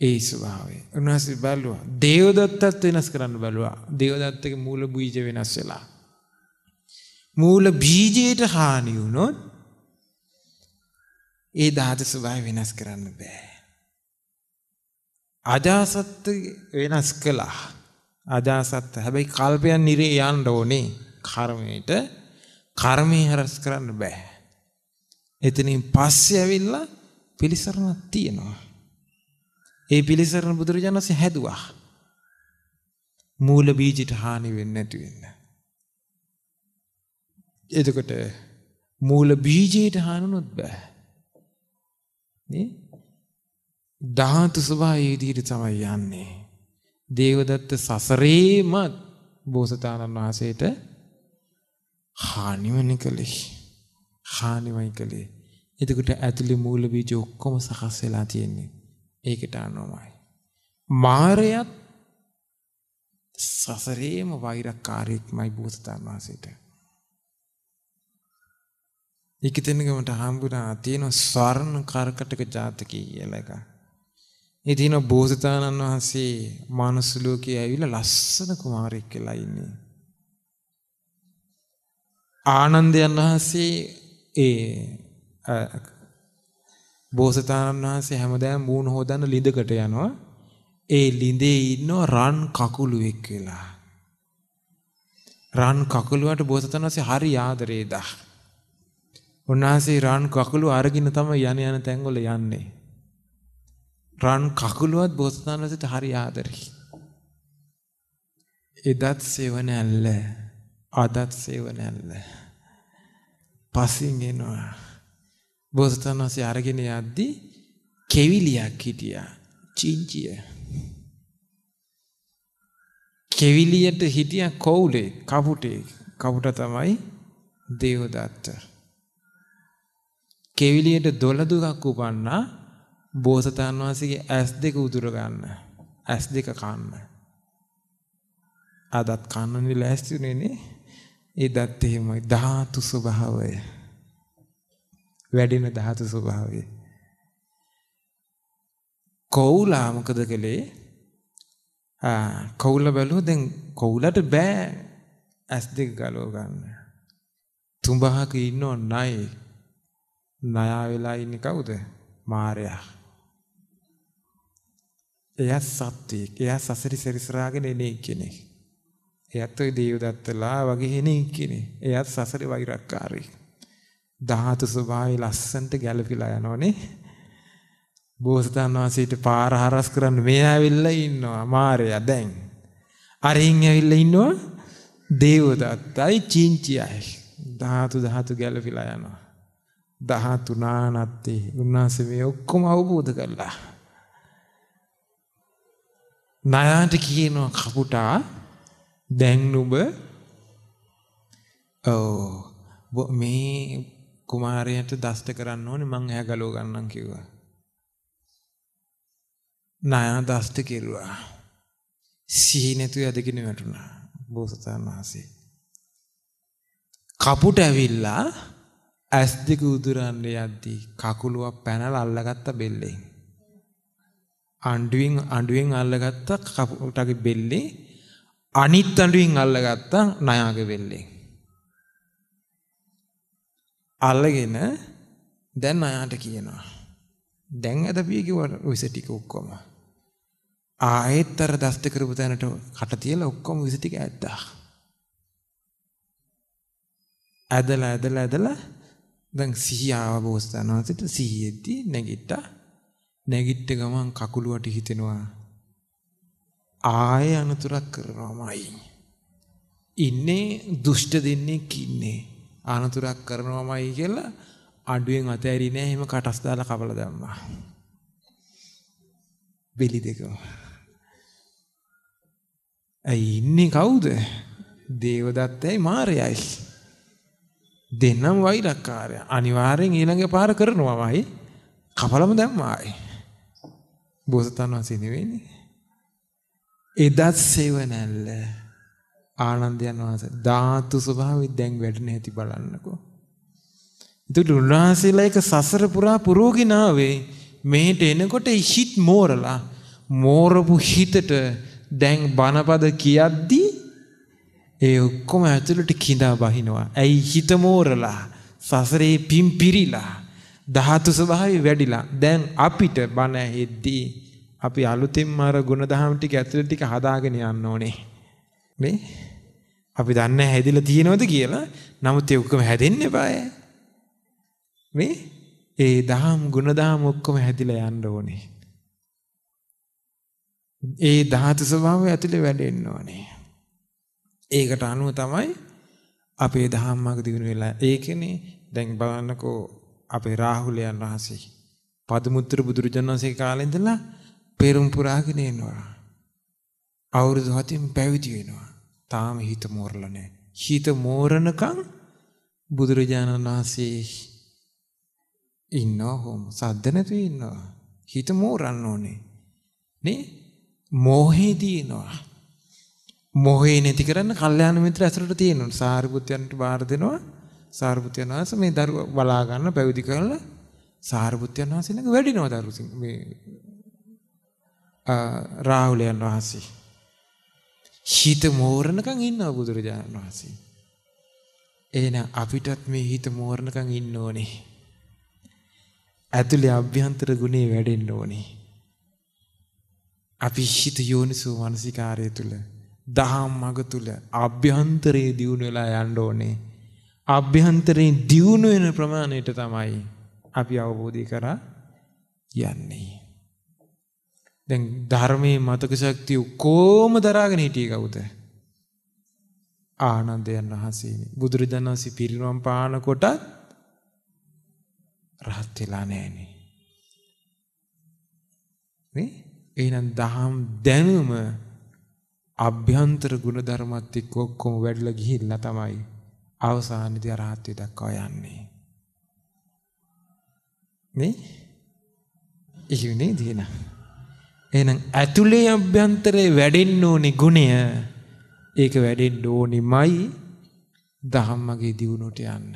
ඒ ස්වභාවය. උන්වහන්සේ බැලුවා. දේවදත්තත් වෙනස් කරන්න බැලුවා. දේවදත්තගේ මූල බීජ වෙනස් වෙලා. මූල බීජයට හානි වුණොත් ඒ ධාතු ස්වභාවය වෙනස් කරන්න බෑ. අජාසත් වෙනස් කළා. අජාසත් හැබැයි කල්පයන් නිරේ යන්න ඕනේ කර්මයට කර්මය හරස් කරන්න බෑ. එතනින් පස්සේ ඇවිල්ලා පිළිසරණක් තියෙනවා. ඒ පිළිසරණ බුදුරජාණන් වහන්සේ හැදුවා. මූල බීජිට හානි වෙන්නේ නැති වෙන්න. එතකොට මූල බීජයට හානුනොත් බෑ. නේ? ධාතු ස්වභාවයේ විදිහට තමයි යන්නේ. දේවදත්ත සසරේම බෝසතාණන් වහන්සේට හානිවනි කළේ. හානිවයි කළේ. එතකොට ඇතුලේ මූල බීජ ඔක්කොම සකස් වෙලා තියෙන්නේ. ඒකට අනුවමයි. මාරයත් සසරේම වෛරකාරීත්මයි බෝසතාණන් වහන්සේට. ඒක තෙන්නගමට හම්බුණා තියෙන ස්වර්ණ කරකටක ජාතකයේ කියලා එකක්. ඒ තියෙන බෝසතාණන් වහන්සේ මානුෂ ලෝකේ ඇවිල්ලා ලස්සන කුමාරයෙක් කියලා ඉන්නේ. ආනන්දයන් වහන්සේ ඒ බෝසතාණන් වහන්සේ හැමදාම මූණ හොදන්න ළිඳකට යනවා. ඒ ළිඳේ ඉන්නව රන් කකුලුවෙක් කියලා. රන් කකුලුවට බෝසතාණන් වහන්සේ හරි ආදරේ දා. උන්වහන්සේ රන් කකුලුව අරගෙන තමයි යන යන තැන්වල යන්නේ. රන් කකුලුවත් බෝසතාණන් වහන්සේට හරි ආදරෙයි. එදත් සෙවණැල්ල අදත් සෙවණැල්ල පසින් එනවා. බෝසතාණන් වහන්සේ අරගෙන යද්දී කෙවිලියක් හිටියා. චිංචිය. කෙවිලියට හිටිය කවුලේ කපුටේ කපුට තමයි දේවදත්ත. කෙවිලියට දොළදුගක් උපන්නා බෝසතාන් වහන්සේගේ ඇස් දෙක උදුර ගන්න. ඇස් දෙක කන්න. ආදත් කන්නනේ ලෑස්තිුනේ නේ. ඒ දත් එහෙමයි ධාතු ස්වභාවය. වැඩෙන ධාතු ස්වභාවය. කෝලා මොකද කළේ? ආ කෝල බැලුවොත් දැන් කෝලට බෑ ඇස් දෙක ගලව ගන්න. තුඹහක ඉන්නව නයි. නයා වෙලා ඉන්නේ කවුද? මාරයා. එයා සත්‍යයක්. එයා සසරි සරිසරාගෙන එනේ කෙනෙක්. එයත් ඔය දේවදත්තලා වගේ එනේ කෙනෙක්. එයත් සසරේ වෛරක්කාරී. ධාතු ස්වභාවය ලස්සන්ට ගැළපිලා යනෝනේ. බෝසතාණන් වහන්සේට පාර හරස් කරන්න මේ ඇවිල්ලා ඉන්නවා මාරයා දැන්. අරින් ඇවිල්ලා ඉන්නවා දේවදත්තයි චින්චියයි. ධාතු ධාතු ගැළපිලා යනවා. ධාතු නානත්තේ උන්වහන්සේ මේ ඔක්කොම අවබෝධ කරලා නයාට කියනවා කපුටා දැන් නුඹ ඔව් මේ කුමාරයාට දෂ්ට කරන්න ඕනේ මං එයා ගලව ගන්නම් කිව්වා. නයා දෂ්ට කෙරුවා. සිහි නැතුව ඇදගෙන වැටුණා. බෝසතාණන් වහන්සේ. කපුට ඇවිල්ලා ඇස් දෙක උදුරන්න යද්දී කකුලුව පැනලා අල්ලගත්ත බෙල්ලෙන්. අඬුවෙන් අඬුවෙන් අල්ලගත්තා කපුටගේ බෙල්ලේ අනිත් අඬුවෙන් අල්ලගත්තා නයාගේ බෙල්ලේ අල්ලගෙන දැන් නයාට කියනවා දැන් ඇදපිය කිව්වට විස ටික ඔක්කොම ආයෙත් අර දස්ත කරපු තැනට කට තියලා ඔක්කොම විස ටික ඇද්දා ඇදලා ඇදලා ඇදලා දැන් සිහිය ආව බෝසතාණන් සිට සිහියෙද්දී නැගිට්ටා නැගිට ගමන් කකුලුවට හිතෙනවා ආය අනතුරක් කරනවාමයි ඉන්නේ දුෂ්ට දෙන්නේ කින්නේ අනතුරක් කරනවාමයි කියලා අඩුවෙන් අතෑරි නෑ එහෙම කටස් දාලා කපලා දැම්මා බෙලි දෙකම ඇයි ඉන්නේ කවුද දේවදත්තයි මාරයයි දෙන්නම් වෛරක්කාරය අනිවාර්යෙන් ඊළඟ පාර කරනවාමයි කපලම දැම්මායි බෝසතාණන් වහන්සේ නෙවෙයිනේ. එදත් සෙවණැල්ල ආනන්දයන් වහන්සේ ධාතු ස්වභාවය දැන් වැඩෙන හැටි බලන්නකෝ. එතකොට උන්වහන්සේලා එක සසර පුරා පුරෝගෙන ආවේ මෙහෙට එනකොට හිත් මෝරලා මෝරපු හිතට දැන් බනපද කියද්දී ඒ ඔක්කොම ඇතුළට කිඳා බහිනවා. ඇයි හිත මෝරලා සසරේ පිම්පිරිලා ධාතු ස්වභාවය වැඩිලා. දැන් අපිට බණ ඇහෙද්දී අපි අලුතින්ම අර ಗುಣධම් ටික ඇතුළේ ටික හදාගෙන යන්න ඕනේ. නේ? අපි දන්නේ හැදිලා තියෙනවද කියලා. නමුත් ඒ ඔක්කොම හැදෙන්න eBay. මේ ඒ දහම් ಗುಣධම් ඔක්කොම හැදිලා යන්න ඕනේ. ඒ ධාතු ස්වභාවය ඇතුලේ වැඩෙන්න ඕනේ. ඒකට අනුව තමයි අපේ ධම්මක දිනු වෙලා. ඒකනේ දැන් බලන්නකෝ අපේ රාහුලයන් වහන්සේ පදමුත්‍ර බුදුරජාණන් වහන්සේ කාලේ ඉඳලා පෙරම් පුරාගෙන එනවා. අවුරුදු 7න් පැවිදි වෙනවා. තාම හිත මෝරලා නැහැ. හිත මෝරණකම් බුදුරජාණන් වහන්සේ ඉන්නවා හොම සද්ද නැතුව ඉන්නවා. හිත මෝරන්න ඕනේ. නේ? මෝහේ දිනනවා. මොහේ නැති කරන්න කල්යාණ මිත්‍ර ඇසුරට තියෙනවා. සාරිපුත්යන්ට බාර දෙනවා. සාරිපුත්යන් වහන්සේ මේ දරුවා බලා ගන්න පැවිදි කරලා සාරිපුත්යන් වහන්සේ ළඟ වැඩිනවා දරුසින් මේ රාහුලයන් වහන්සේ. හිත මෝරණකම් ඉන්නවා බුදුරජාණන් වහන්සේ. එහෙනම් අපිටත් මේ හිත මෝරණකම් ඉන්න ඕනේ. ඇතුලේ අභ්‍යන්තර ගුණේ වැඩෙන්න ඕනේ. අපි හිත යෝනිසෝ මානසිකාරය තුල දහම් මඟ තුල අභ්‍යන්තරයේ දියුණු වෙලා යන්න ඕනේ. අභ්‍යන්තරයෙන් දියුණු වෙන ප්‍රමාණයට තමයි අපි අවබෝධය කරා යන්නේ. දැන් ධර්මයේ මතක ශක්තිය කොහොම දරාගෙන හිටියේ කවුද? ආනන්දයන් වහන්සේනි. බුදුරජාණන් වහන්සේ පිරිනොම් පාන කොටත් රහත් වෙලා නැහනේ. නේ? එහෙනම් දහම් දැනුම අභ්‍යන්තර ගුණ ධර්මත් එක්ක ඔක්කොම වැඩිලා ගිහිල්ලා තමයි අවසානිදි අරහත්වය දක්වා යන්නේ. නේ? ඉහිුනේ දින. එහෙනම් ඇතුලේ අභ්‍යන්තරේ වැඩෙන්න ඕනි ගුණය ඒක වැඩෙන්න ඕනිමයි ධම්මගේ දියුණුවට යන්න.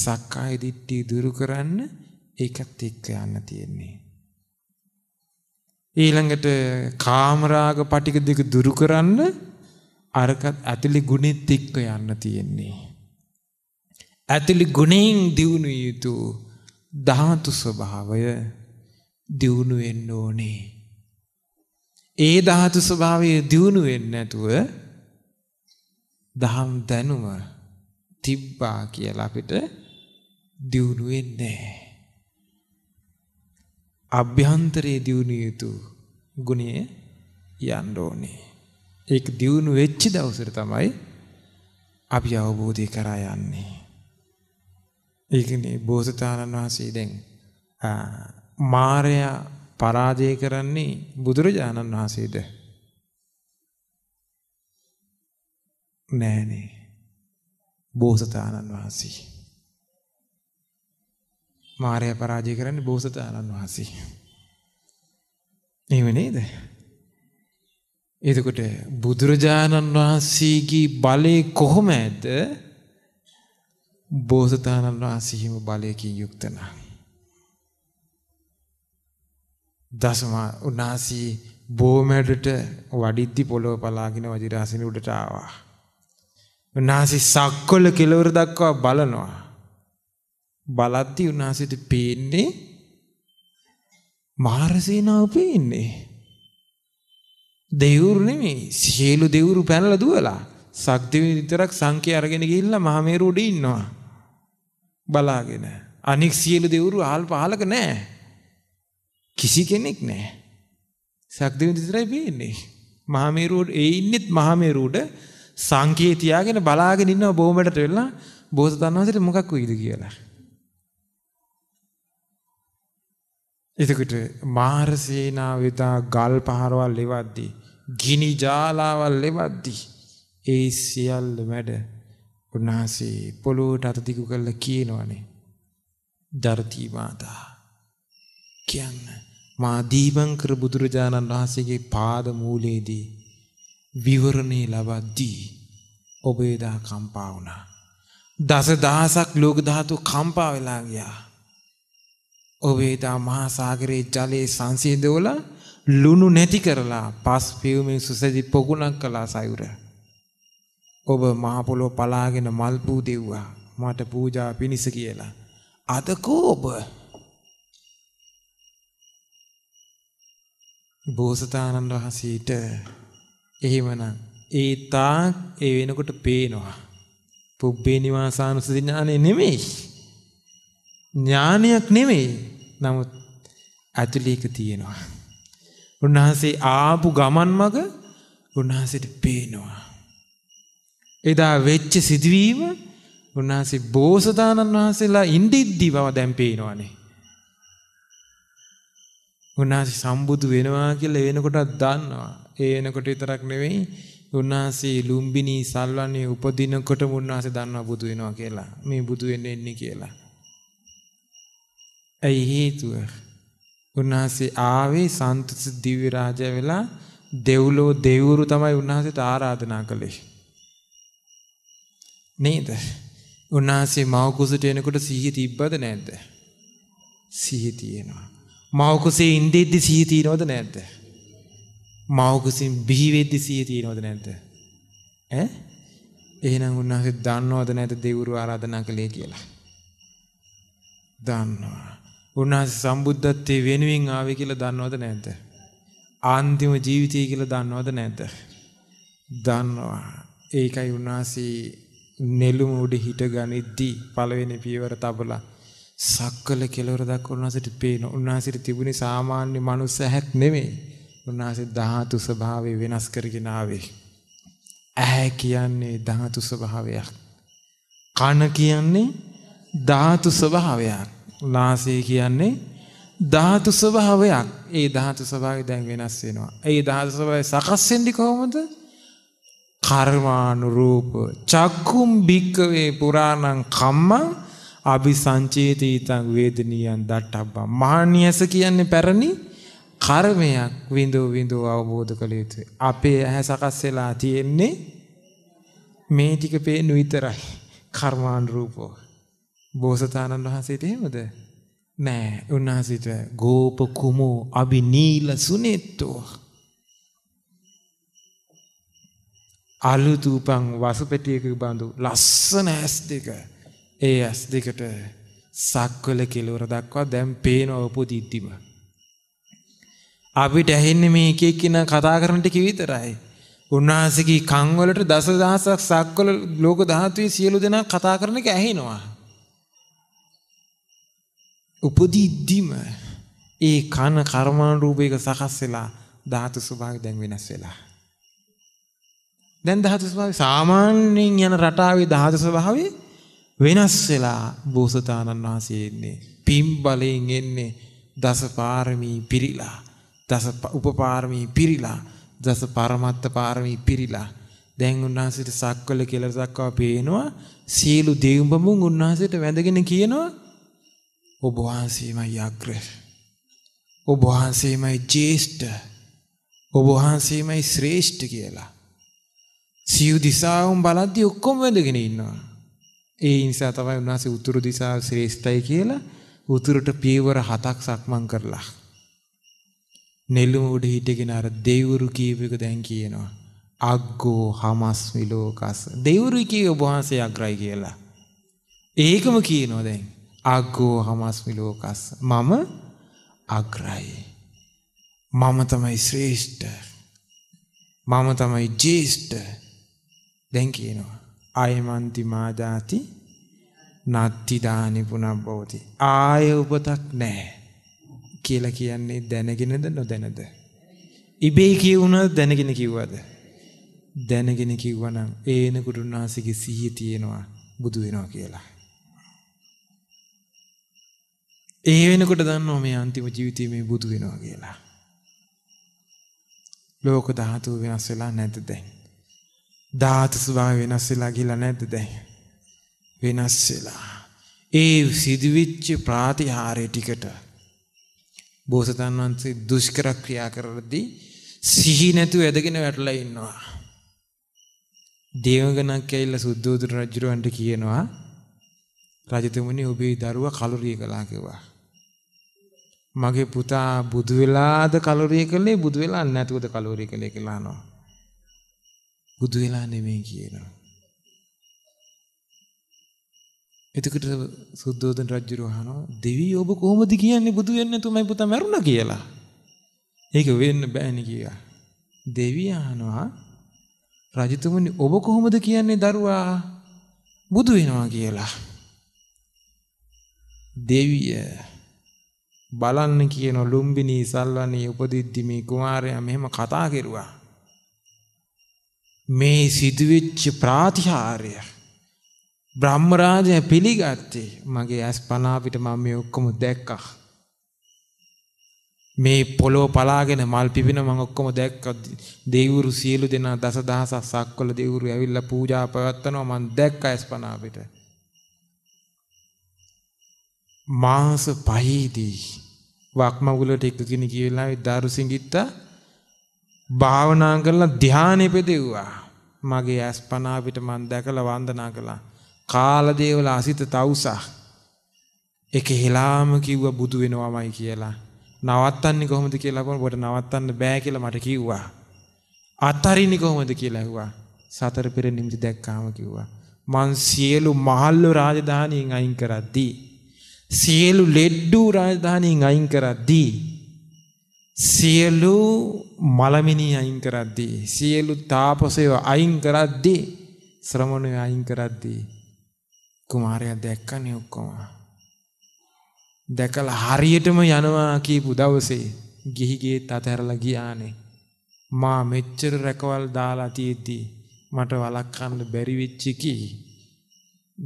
සක්කාය දිට්ඨිය දුරු කරන්න ඒකත් එක්ක යන්න තියෙන්නේ. ඊළඟට කාමරාග පටික දෙක දුරු කරන්න අරකත් ඇතුලේ ගුණෙත් එක්ක යන්න තියෙන්නේ. ඇතිලි ගුණෙන් දියුණු යුතු ධාතු ස්වභාවය දියුණු වෙන්න ඕනේ. ඒ ධාතු ස්වභාවය දියුණු වෙන්න නැතුව දහම් දැනුම තිබ්බා කියලා අපිට දියුණු වෙන්නේ අභ්‍යන්තරයේ දියුණු යුතු ගුණය යන්න ඕනේ. ඒක දියුණු වෙච්ච දවසට තමයි අපි අවබෝධය කරා යන්නේ. ඒ කියන්නේ බෝසතාණන් වහන්සේ දැන් මාරයා පරාජය කරන්නේ බුදුරජාණන් වහන්සේද? නෑනේ. බෝසතාණන් වහන්සේ. මාරයා පරාජය කරන්නේ බෝසතාණන් වහන්සේ. එහෙම නේද? එතකොට බුදුරජාණන් වහන්සේගේ බලේ කොහොම ඇද්ද? බෝසතාණන් වහන්සේම බලයකින් යුක්ත නම් දසමා උනාසී බෝමැඩට වඩිද්දි පොළොව පලාගෙන වජිරාසන උඩට ආවා. උනාසී සක්කොල කෙලවර දක්වා බලනවා. බලද්දි උනාසීට පේන්නේ මාරසේනාව පේන්නේ. දෙවුරු නෙමෙයි සියලු දෙවුරු පැනලා දුවලා සක්දිවි විතරක් සංකේ අරගෙන ගිහිල්ලා මහමේරුව උඩ ඉන්නවා. බලාගෙන. අනික් සියලු දෙවිවරු ආල් පහලක නැහැ. කිසි කෙනෙක් නැහැ. සක්දිවි විතරයි පේන්නේ. මහමේරුව ඒ ඉන්නෙත් මහමේරුව උඩ සංකේ තියාගෙන බලාගෙන ඉන්නවා බොහොමඩට වෙලා බෝසතාණන් වහන්සේට මොකක් වෙයිද කියලා. එතකොට මාර සේනාවිතා ගල් පහරවල් ලෙවද්දී ගිනි ජාලාවල් ලෙවද්දී ඒ සියල්ල වැඩ උන්වහන්සේ පොළොවට අත දිගු කරලා කියනවනේ. ධර්ති මාතා කියන්න මා දීපංකර බුදුරජාණන් වහන්සේගේ පාද මූලයේදී විවරණේ ලබද්දී ඔබේ දා කම්පා වුණා. දස දහසක් ලෝක ධාතු කම්පා වෙලා ගියා. ඔබේ දා මහා සාගරයේ ජලයේ සංසිඳවලා ලුණු නැති කරලා පස් පියුමින් සුසැදි පොකුණක් කළා සයුරා. ඔබ මහ පොළොව පලාගෙන මල් පූ දෙව්වා මට පූජා පිණිස කියලා. අද කෝ ඔබ බෝසතාණන් වහන්සේට එහෙමනම් ඒ තාක් ඒ වෙනකොට පේනවා. පුබ්බේ නිවාසානුසති ඥානෙ නෙමෙයි. ඥානයක් නෙමෙයි. නමුත් ඇතුළේක තියෙනවා. උන්වහන්සේ ආපු ගමන් මග උන්වහන්සේට පේනවා. එදා වෙච්ච සිදුවීම උන්වහන්සේ බෝසතාණන් වහන්සේලා ඉඳිද්දි බව දැන් පේනවනේ. උන්වහන්සේ සම්බුදු වෙනවා කියලා වෙනකොටත් දන්නවා. ඒ වෙනකොට විතරක් නෙවෙයි උන්වහන්සේ ලුම්බිනි සල්වන්නේ උපදිනකොටම උන්වහන්සේ දන්නවා බුදු වෙනවා කියලා. මේ බුදු වෙන්න එන්නේ කියලා. ඇයි හේතුව? උන්වහන්සේ ආවේ සන්තස දිව්‍ය රාජය වෙලා දෙව්ලෝ දෙවුරු තමයි උන්වහන්සේට ආරාධනා කළේ. නේද? උන්වහන්සේ මව කුසට එනකොට සිහිය තිබ්බද නැද්ද? සිහිය තියෙනවා. මව කුසේ ඉඳෙද්දි සිහිය තියෙනවද නැද්ද? මව කුසින් බිහි වෙද්දි සිහිය තියෙනවද නැද්ද? ඈ? එහෙනම් උන්වහන්සේ දන්නවද නැද්ද දෙවිවරු ආරාධනා කළේ කියලා? දන්නවා. උන්වහන්සේ සම්බුද්ධත්වයේ වෙනුවෙන් ආවේ කියලා දන්නවද නැද්ද? ආන්තිම ජීවිතය කියලා දන්නවද නැද්ද? දන්නවා. ඒකයි උන්වහන්සේ නෙළුම උඩ හිට ගනිද්දී පළවෙනි පියවර තබලා සක්කල කෙලවර දක්වා උන්වහන්සේට පේන උන්වහන්සේට තිබුණේ සාමාන්‍ය මනුස්ස ඇහක් නෙමෙයි උන්වහන්සේ ධාතු ස්වභාවය වෙනස් කරගෙන ආවේ ඇහැ කියන්නේ ධාතු ස්වභාවයක් කන කියන්නේ ධාතු ස්වභාවයක් නාසය කියන්නේ ධාතු ස්වභාවයක් ඒ ධාතු ස්වභාවය දැන් වෙනස් වෙනවා ඒ ධාතු ස්වභාවය සකස් වෙන්නේ කොහොමද කර්මානුරූප චක්කුම් භික්කවේ පුරාණං කම්මං අபிසංචේතීතං වේදනියන් දට්ඨබ්බා මහානියස කියන්නේ පැරණි කර්මයක් විඳෝ විඳෝ අවබෝධ කළ යුතුයි අපේ ඇහැ සකස් වෙලා තියෙන්නේ මේ ටික පේන විතරයි කර්මානුරූපව බෝසතාණන් වහන්සේට එහෙමද නෑ උන්වහන්සේට ගෝප කුමෝ අබිනීල සුනේත්තෝ අලු තූපං වසපෙටියක බඳු ලස්සන ඇස් දෙක ඒ ඇස් දෙකට සක්වල කෙලවර දක්වා දැන් පේන උපදිද්දිම අපිට ඇහෙන්නේ මේ එක එක්කින කතා කරන ටික විතරයි උන්වහන්සේගේ කන් වලට දසදහසක් සක්වල ලෝක ධාතුවේ සියලු දෙනා කතා කරන එක ඇහෙනවා උපදිද්දිම ඒ කන කර්මානුරූපයක සකස් වෙලා ධාතු ස්වභාවය දැන් වෙනස් වෙලා දැන් ධාතු ස්වභාවය සාමාන්‍යයෙන් යන රටාවේ ධාතු ස්වභාවය වෙනස් වෙලා බෝසතාණන් වහන්සේ එන්නේ. පිම් බලයෙන් එන්නේ දසපාරමී පිරිලා. දස උපපාරමී පිරිලා. දස පරමත්ත පාරමී පිරිලා. දැන් උන්වහන්සේට සක්වල කියලා දක්වා පේනවා සීලු දෙව්ඹමුන් උන්වහන්සේට වැඳගෙන කියනවා ඔබ වහන්සේමයි අග්‍ර ඔබ වහන්සේමයි ජේෂ්ඨ ඔබ වහන්සේමයි ශ්‍රේෂ්ඨ කියලා සියු දිසාවම බලද්දී ඔක්කොම වැඳගෙන ඉන්නවා. ඒ නිසා තමයි උන්වහන්සේ උතුරු දිසාව ශ්‍රේෂ්ඨයි කියලා උතුරට පියවර හතක් සක්මන් කරලා. නෙළුම උඩ හිටගෙන අර දෙවුරු කීපයක දැන් කියනවා. අග්ගෝ හමස් විලෝකස්. දෙවුරු කී ඔබ වහන්සේ අග්‍රයි කියලා. ඒකම කියනවා දැන්. අග්ගෝ හමස් විලෝකස්. මම අග්‍රයි. මම තමයි ශ්‍රේෂ්ඨ. මම තමයි ජේෂ්ඨ. දැන් කියනවා ආයමන්ති මාදාති නත්ති දානි පුනබ්බෝති ආය උපතක් නැහැ කියලා කියන්නේ දැනගෙනද නොදැනද ඉබේ කියුණා දැනගෙන කිව්වද දැනගෙන කිව්වනම් ඒන කුරුණාසිගේ සිහිය තියෙනවා බුදු වෙනවා කියලා ඒ වෙනකොට දන්නවා මේ අන්තිම ජීවිතයේ මේ බුදු වෙනවා කියලා ලෝක ධාතු වෙනස් වෙලා නැද්ද දැන් ධාතු ස්වභාවය වෙනස් වෙලා ගිහලා නැද්ද දැන්? වෙනස් වෙලා. ඒ සිදුවිච්ච ප්‍රාතිහාරය ටිකට බෝසතාණන් වහන්සේ දුෂ්කර ක්‍රියා කරද්දී සිහි නැතුව ඇදගෙන වැටලා ඉන්නවා. දේවගණක් ඇවිල්ලා සුද්ධෝදන රජුරවන්ට කියනවා රජතුමනි ඔබේ දරුවා කලුරිය කළා කිව්වා. මගේ පුතා බුදු වෙලාද කලුරිය කළේ බුදු වෙලා නැතුවද කලුරිය කළේ කියලා අහනවා. බුදු වෙලා නෙමෙයි කියනවා. එතකොට සුද්ධෝදන රජු අහනවා දෙවියෝ ඔබ කොහොමද කියන්නේ බුදු වෙන්නේ නැතුව මම පුතා මැරුණා කියලා. ඒක වෙන්න බෑනේ කියලා. දෙවියා අහනවා රජතුමනි ඔබ කොහොමද කියන්නේ දරුවා බුදු වෙනවා කියලා. දෙවිය බලන්න කියන ලුම්බිනී සල්වනේ උපදිද්දි මේ කුමාරයා මෙහෙම කතා කෙරුවා. මේ සිදුවෙච්ච ප්‍රාතිහාර්ය බ්‍රහ්ම රාජය පිළිගත්තේ මගේ ඇස් පනා පිට මම මේ ඔක්කොම දැක්කා මේ පොළොව පලාගෙන මල් පිපෙන මම ඔක්කොම දැක්කා දෙවිවරු සියලු දෙනා දසදහසක් සක්වල දෙවිවරු ඇවිල්ලා පූජා පවත්වනවා මම දැක්කා ඇස් පනා පිට මාස පහේදී වක්මගුලට එකගෙන ගිය වෙලාවේ දාරුසිඟිත්තා භාවනා කරලා ධානය පෙදෙව්වා. මගේ අස්පනා පිට මන් දැකලා වන්දනා කළා. කාලදේවල අසිත තවුසා. ඒක හිලාම කිව්වා බුදු වෙනවමයි කියලා. නවත්තන්නේ කොහොමද කියලා අහපුවම ඔබට නවත්තන්න බෑ කියලා මට කිව්වා. අතරින්නේ කොහොමද කියලා ඇහුවා. සතර පෙර නිමිති දැක්කාම කිව්වා. මං සියලු මහල්ලු රාජධානියෙන් අයින් කරද්දී සියලු ලෙඩ්ඩු රාජධානියෙන් අයින් කරද්දී සියලු මලමිනි අයින් කරද්දී සියලු තාපසයව අයින් කරද්දී ශ්‍රමණය අයින් කරද්දී කුමාරයා දැක්කනේ ඔක්කොම දැකලා හරියටම යනවා කියපු දවසේ ගිහි ගේත් අතහැරලා ගියානේ මා මෙච්චර රැකවල් දාලා තියෙද්දී මට වළක්වන්න බැරි වෙච්ච කී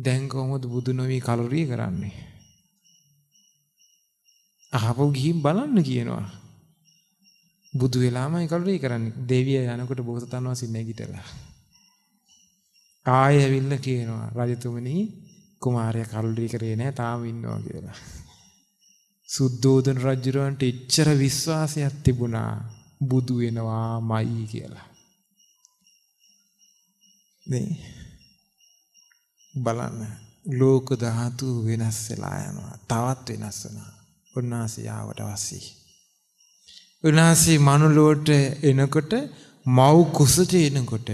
දැන් කොහොමද බුදු නොවි කලුරිය කරන්නේ අහපෝ ගිහින් බලන්න කියනවා බුදු වෙලාමයි කලුරී කරන්නේ. දෙවිය යනකොට බෝසතාණන් වහන්සේ නැගිටලා. ආයෙ ඇවිල්ලා කියනවා රජතුමනි කුමාරයා කලුරී කරේ නැහැ තාම ඉන්නවා කියලා. සුද්ධෝදන රජුරවන්ට එච්චර විශ්වාසයක් තිබුණා බුදු වෙනවාමයි කියලා. නේ බලන්න ලෝක ධාතු වෙනස් වෙලා යනවා තවත් වෙනස් වෙනවා උන්වහන්සේ ආවට වසී විනාසී මනුලොවට එනකොට මව් කුසට එනකොට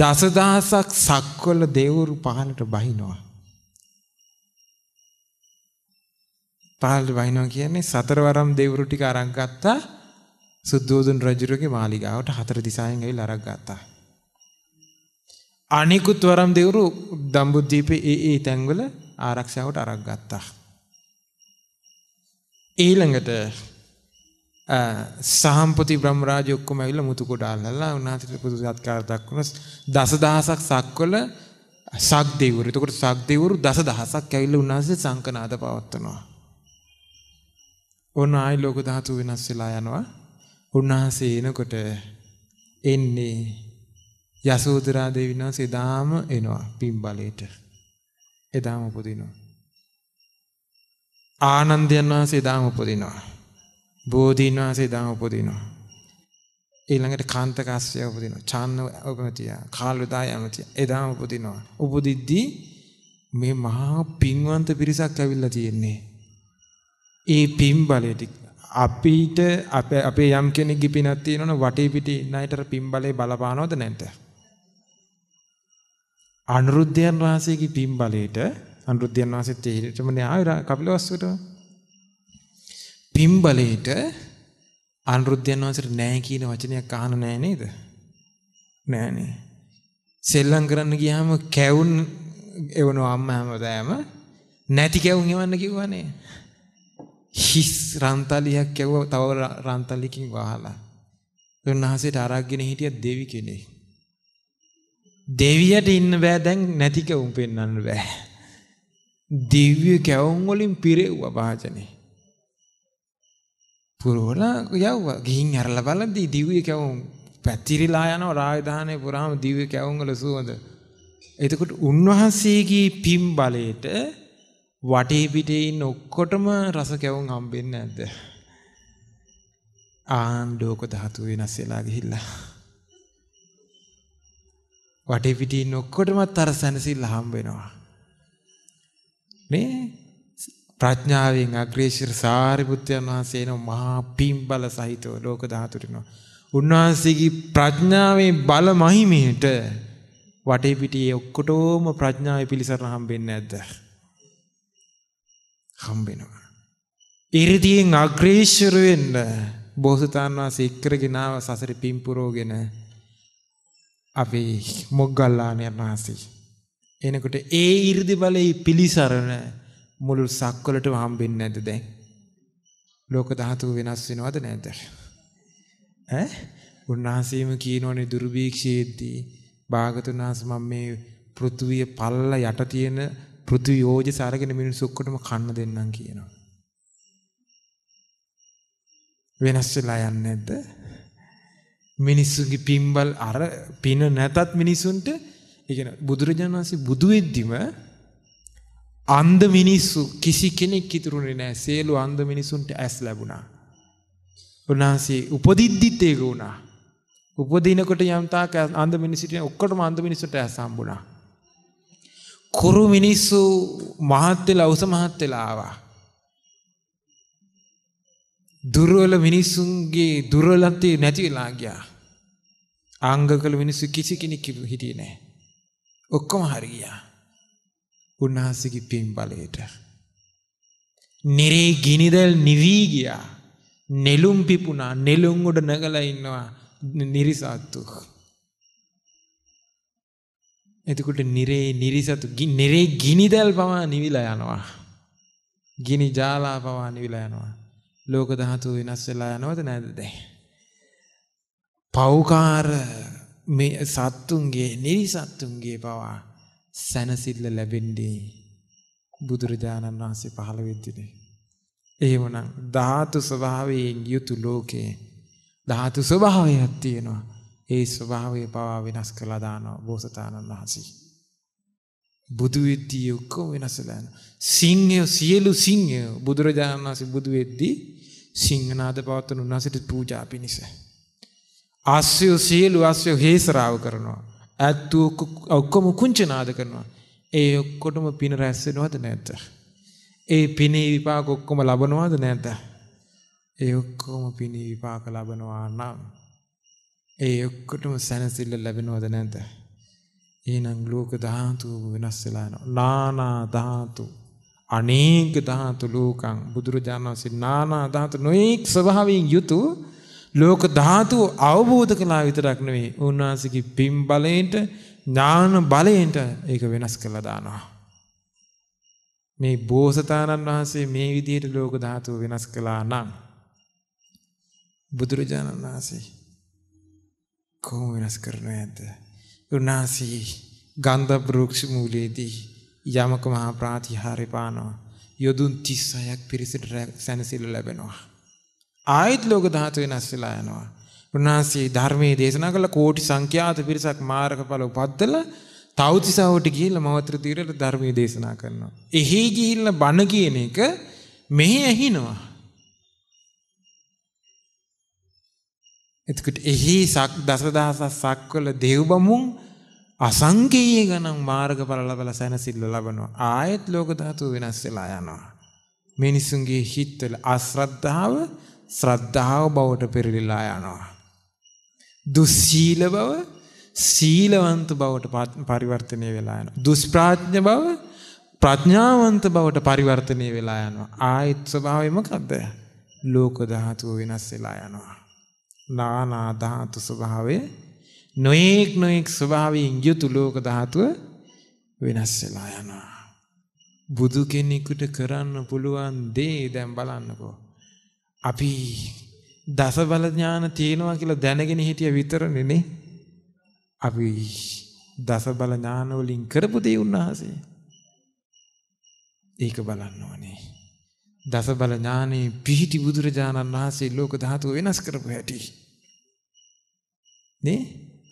දසදහසක් සක්වල දේවරු පහලට බහිනවා. පහලට බහිනවා කියන්නේ සතරවරම් දේවරු ටික අරන් ගත්තා සුද්ධෝදන රජුගේ මාලිගාවට හතර දිසායෙන් ඇවිල්ලා අරන් ගත්තා. අනිකුත් වරම් දේවරු දඹුද්දීපේ ඒ ඒ තැන්වල ආරක්ෂාවට අරන් ගත්තා. ඊළඟට සාම්පති බ්‍රහ්මරාජ ඔක්කොම ඇවිල්ලා මුතු කොට අල්ලලා උන්වහන්සේට පුදු සත්කාර දක්වන දසදහසක් සක්වල සක් දෙවිවරු. එතකොට සක් දෙවිවරු දසදහසක් ඇවිල්ලා උන්වහන්සේ සංකනාද පවත්වනවා. ඔන්න ආයි ලෝක ධාතු වෙනස් වෙලා යනවා. උන්වහන්සේ එනකොට එන්නේ යසෝදරා දේවියන් වහන්සේ දාම එනවා පින්බලයට. එදාම උපදිනවා. ආනන්දයන් වහන්සේ දාම උපදිනවා. බෝධීන් වහන්සේ දාම උපදිනවා. ඊළඟට කාන්තකස්සය උපදිනවා. චාන්න උපමතිය, කාලුදා යමතිය. එදාම උපදිනවා. උපදිද්දී මේ මහා පින්වන්ත පිරිසක් ඇවිල්ලා තියෙන්නේ. ඒ පින් බලයට අපිට අපේ යම් කෙනෙක්ගේ පිනක් තියෙනවනේ වටේ පිටේ ඉන්න අයට පින් බලේ බලපානවද නැද්ද? අනුරුද්ධයන් වහන්සේගේ පින් බලයට අනුරුද්ධයන් වහන්සේත් ඒ හිටමනේ ආවිරා කපිලවස්තුවට පිම්බලේට අනුරුද්ධයන් වහන්සේට නෑ කියන වචනයක් අහන්න නෑ නේද? නෑනේ. සෙල්ලම් කරන්න ගියාම කැවුන් එවනවා අම්මා හැමදාම නැති කැවුන් එවන්න කිව්වනේ. හිස් රන්තලියක් කැවුවා තව රන්තලියකින් වහලා. උන්වහන්සේට අරගෙන හිටිය දෙවි කෙනෙක්. දෙවියට ඉන්න බෑ දැන් නැති කැවුම් පෙන්වන්න බෑ. දිව්‍ය කැවුම් වලින් පිරෙව්වා වාචනේ. පුරවලා යවුවා. ගිහින් හැරලා බලද්දී දිව්‍ය කැවුම් පැතිරිලා යනවා රාජධානය පුරාම දිව්‍ය කැවුම් වල සුවඳ. එතකොට උන්වහන්සේගේ පිම් බලයට වටේ පිටේ ඉන්න ඔක්කොටම රස කැවුම් හම්බෙන්නේ නැද්ද? ආණ්ඩෝක ධාතු වෙනස් වෙලා ගිහිල්ලා. වටේ පිටේ ඉන්න ඔක්කොටම අර සැනසෙල්ල හම්බ වෙනවා. නේ? ප්‍රඥාවෙන් අග්‍රේශිර සාරිපුත්‍රයන් වහන්සේ එන මහා පිම්බල සහිතව ලෝක ධාතුරිනවා. උන්වහන්සේගේ ප්‍රඥාවේ බල මහිමයට වටේ පිටියේ ඔක්කොටම ප්‍රඥාවේ පිළිසරණ හම්බෙන්නේ නැද්ද? හම්බෙනවා. 이르දීන් අග්‍රේශර වෙන්න බෝසතාණන් වහන්සේ එක්කරගෙන ආව සසරේ පිම්පුරෝගෙන අපේ මොග්ගල්ලාණන් වහන්සේ එනකොට ඒ 이르දි බලේ පිළිසරණ මුළු සක්වලටම හම්බෙන්නේ නැද්ද දැන්? ලෝක ධාතු වෙනස් වෙනවද නැද්ද? ඈ? උන්වහන්සේම කියනෝනේ දුර්භීක්ෂයේදී භාගතුනාස මම මේ පෘථුවිය පල්ල යට තියෙන පෘථුවි යෝජස අරගෙන මිනිස්සු ඔක්කොටම කන්න දෙන්නම් කියනවා. වෙනස් වෙලා යන්නේ නැද්ද? මිනිස්සුගේ පිම්බල් අර පින නැතත් මිනිසුන්ට ඒ කියන්නේ බුදුරජාණන් වහන්සේ බුදු වෙද්දිම අන්ධ මිනිස්සු කිසි කෙනෙක් ඉතුරුනේ නැහැ. සියලු අන්ධ මිනිසුන්ට ඇස් ලැබුණා. උන්වහන්සේ උපදිද්දිත් ඒක වුණා. උපදිනකොට යම් තාක් අන්ධ මිනිසිට ඔක්කොටම අන්ධ මිනිසුන්ට ඇස් හම්බුණා. කුරු මිනිස්සු මහත් වෙලා උස මහත් වෙලා ආවා. දුර්වල මිනිසුන්ගේ දුර්වලත්වය නැති වෙලා ගියා. ආංගකල මිනිස්සු කිසි කෙනෙක් හිටියේ නැහැ. ඔක්කොම හරි ගියා. උන්වහන්සේගේ පින් බලයට. නිරේ ගිනිදැල් නිවී ගියා. නෙළුම් පිපුණා නෙළුම් උඩ නැගලා ඉන්නවා නිරිසත්තු. එතකොට නිරේ නිරිසතු නිරේ ගිනිදැල් පවා නිවිලා යනවා. ගිනි ජාලා පවා නිවිලා යනවා. ලෝක ධාතු වෙනස් වෙලා යනවද නැද්ද දැන්? පෞකාර මේ සත්තුන්ගේ නිරිසත්තුන්ගේ පවා සැනසෙල්ල ලැබෙන්නේ බුදුරජාණන් වහන්සේ පහළ වෙද්දී. එහෙමනම් ධාතු ස්වභාවයෙන් යුතු ලෝකයේ ධාතු ස්වභාවයක් තියෙනවා. ඒ ස්වභාවය පවා වෙනස් කළා දානවා බෝසතාණන් වහන්සේ. බුදු වෙද්දී ඔක්කොම වෙනස්ලා යනවා. සිංහය සියලු සිංහය බුදුරජාණන් වහන්සේ බුදු වෙද්දී සිංහනාද පවත්වන උන්වහන්සේට පූජා පිණිස. ආස්වය සියලු ආස්වය හේසරාව කරනවා. ඇත්තු ඔක්කොම කුංචනාද කරනවා. ඒ ඔක්කොටම පින රැස් වෙනවද නැද්ද? ඒ පිනේ විපාක ඔක්කොම ලබනවද නැද්ද? ඒ ඔක්කොම පිනේ විපාක ලබනවා නම් ඒ ඔක්කොටම සැනසෙල්ල ලැබෙනවද නැද්ද? එහෙනම් ලෝක ධාතු වෙනස් වෙලා යනවා. නානා ධාතු අනේක ධාතු ලෝකං බුදුරජාණන් වහන්සේ නානා ධාතු නොඑක් ස්වභාවයෙන් යුතුව ලෝක ධාතුව අවබෝධ කළා විතරක් නෙවෙයි උන්වහන්සේගේ පින් බලයෙන්ට ඥාන බලයෙන්ට ඒක වෙනස් කළා දානවා මේ බෝසතාණන් වහන්සේ මේ විදිහට ලෝක ධාතුව වෙනස් කළා නම් බුදුරජාණන් වහන්සේ කොහොම වෙනස් කරන්නේ ඇද්ද උන්වහන්සේ ගන්ධ වෘක්ෂ මූලයේදී යමක මහා ප්‍රාතිහාරය පානවා යොදුන් 36ක් පිරිසිට සැනසෙල ලැබෙනවා ආයෙත් ලෝක ධාතු වෙනස් වෙලා යනවා. උන්වහන්සේ ධර්මයේ දේශනා කළ කෝටි සංඛ්‍යාත පිරිසක් මාර්ගඵල උපද්දලා තවතිසාවට ගිහිල්ලා මවතර තීරයට ධර්මයේ දේශනා කරනවා. එහි ගිහිල්ලා බණ කියන එක මෙහි ඇහිනවා. එතකොට එහි සක් දසදහසක් සක්වල දෙව්බමුන් අසංකේය ගණන් මාර්ගඵල ලබලා සැනසෙල්ල ලබනවා. ආයෙත් ලෝක ධාතු වෙනස් වෙලා යනවා. මිනිසුන්ගේ හිතවල අශ්‍රද්ධාව ශ්‍රද්ධාව බවට පෙරලිලා යනවා. දුස්සීල බව සීලවන්ත බවට පරිවර්තනය වෙලා යනවා. දුෂ්ප්‍රඥ බව ප්‍රඥාවන්ත බවට පරිවර්තනය වෙලා යනවා. ආයත් ස්වභාවය මොකද්ද? ලෝක ධාතුව වෙනස් වෙලා යනවා. නානා ධාතු ස්වභාවය නොඑක් නොඑක් ස්වභාවයෙන් යුතු ලෝක ධාතුව වෙනස් වෙලා යනවා. බුදු කෙනෙකුට කරන්න පුළුවන් දේ දැන් බලන්නකෝ. අපි දස බල ඥාන තියෙනවා කියලා දැනගෙන හිටිය විතරනේ නේ. අපි දස බල ඥාන වලින් කරපු දේ උන්වහන්සේ. ඒක බලන්න ඕනේ. දස බල ඥානේ පිහිටි බුදුරජාණන් වහන්සේ ලෝක ධාතු වෙනස් කරපු හැටි. නේ?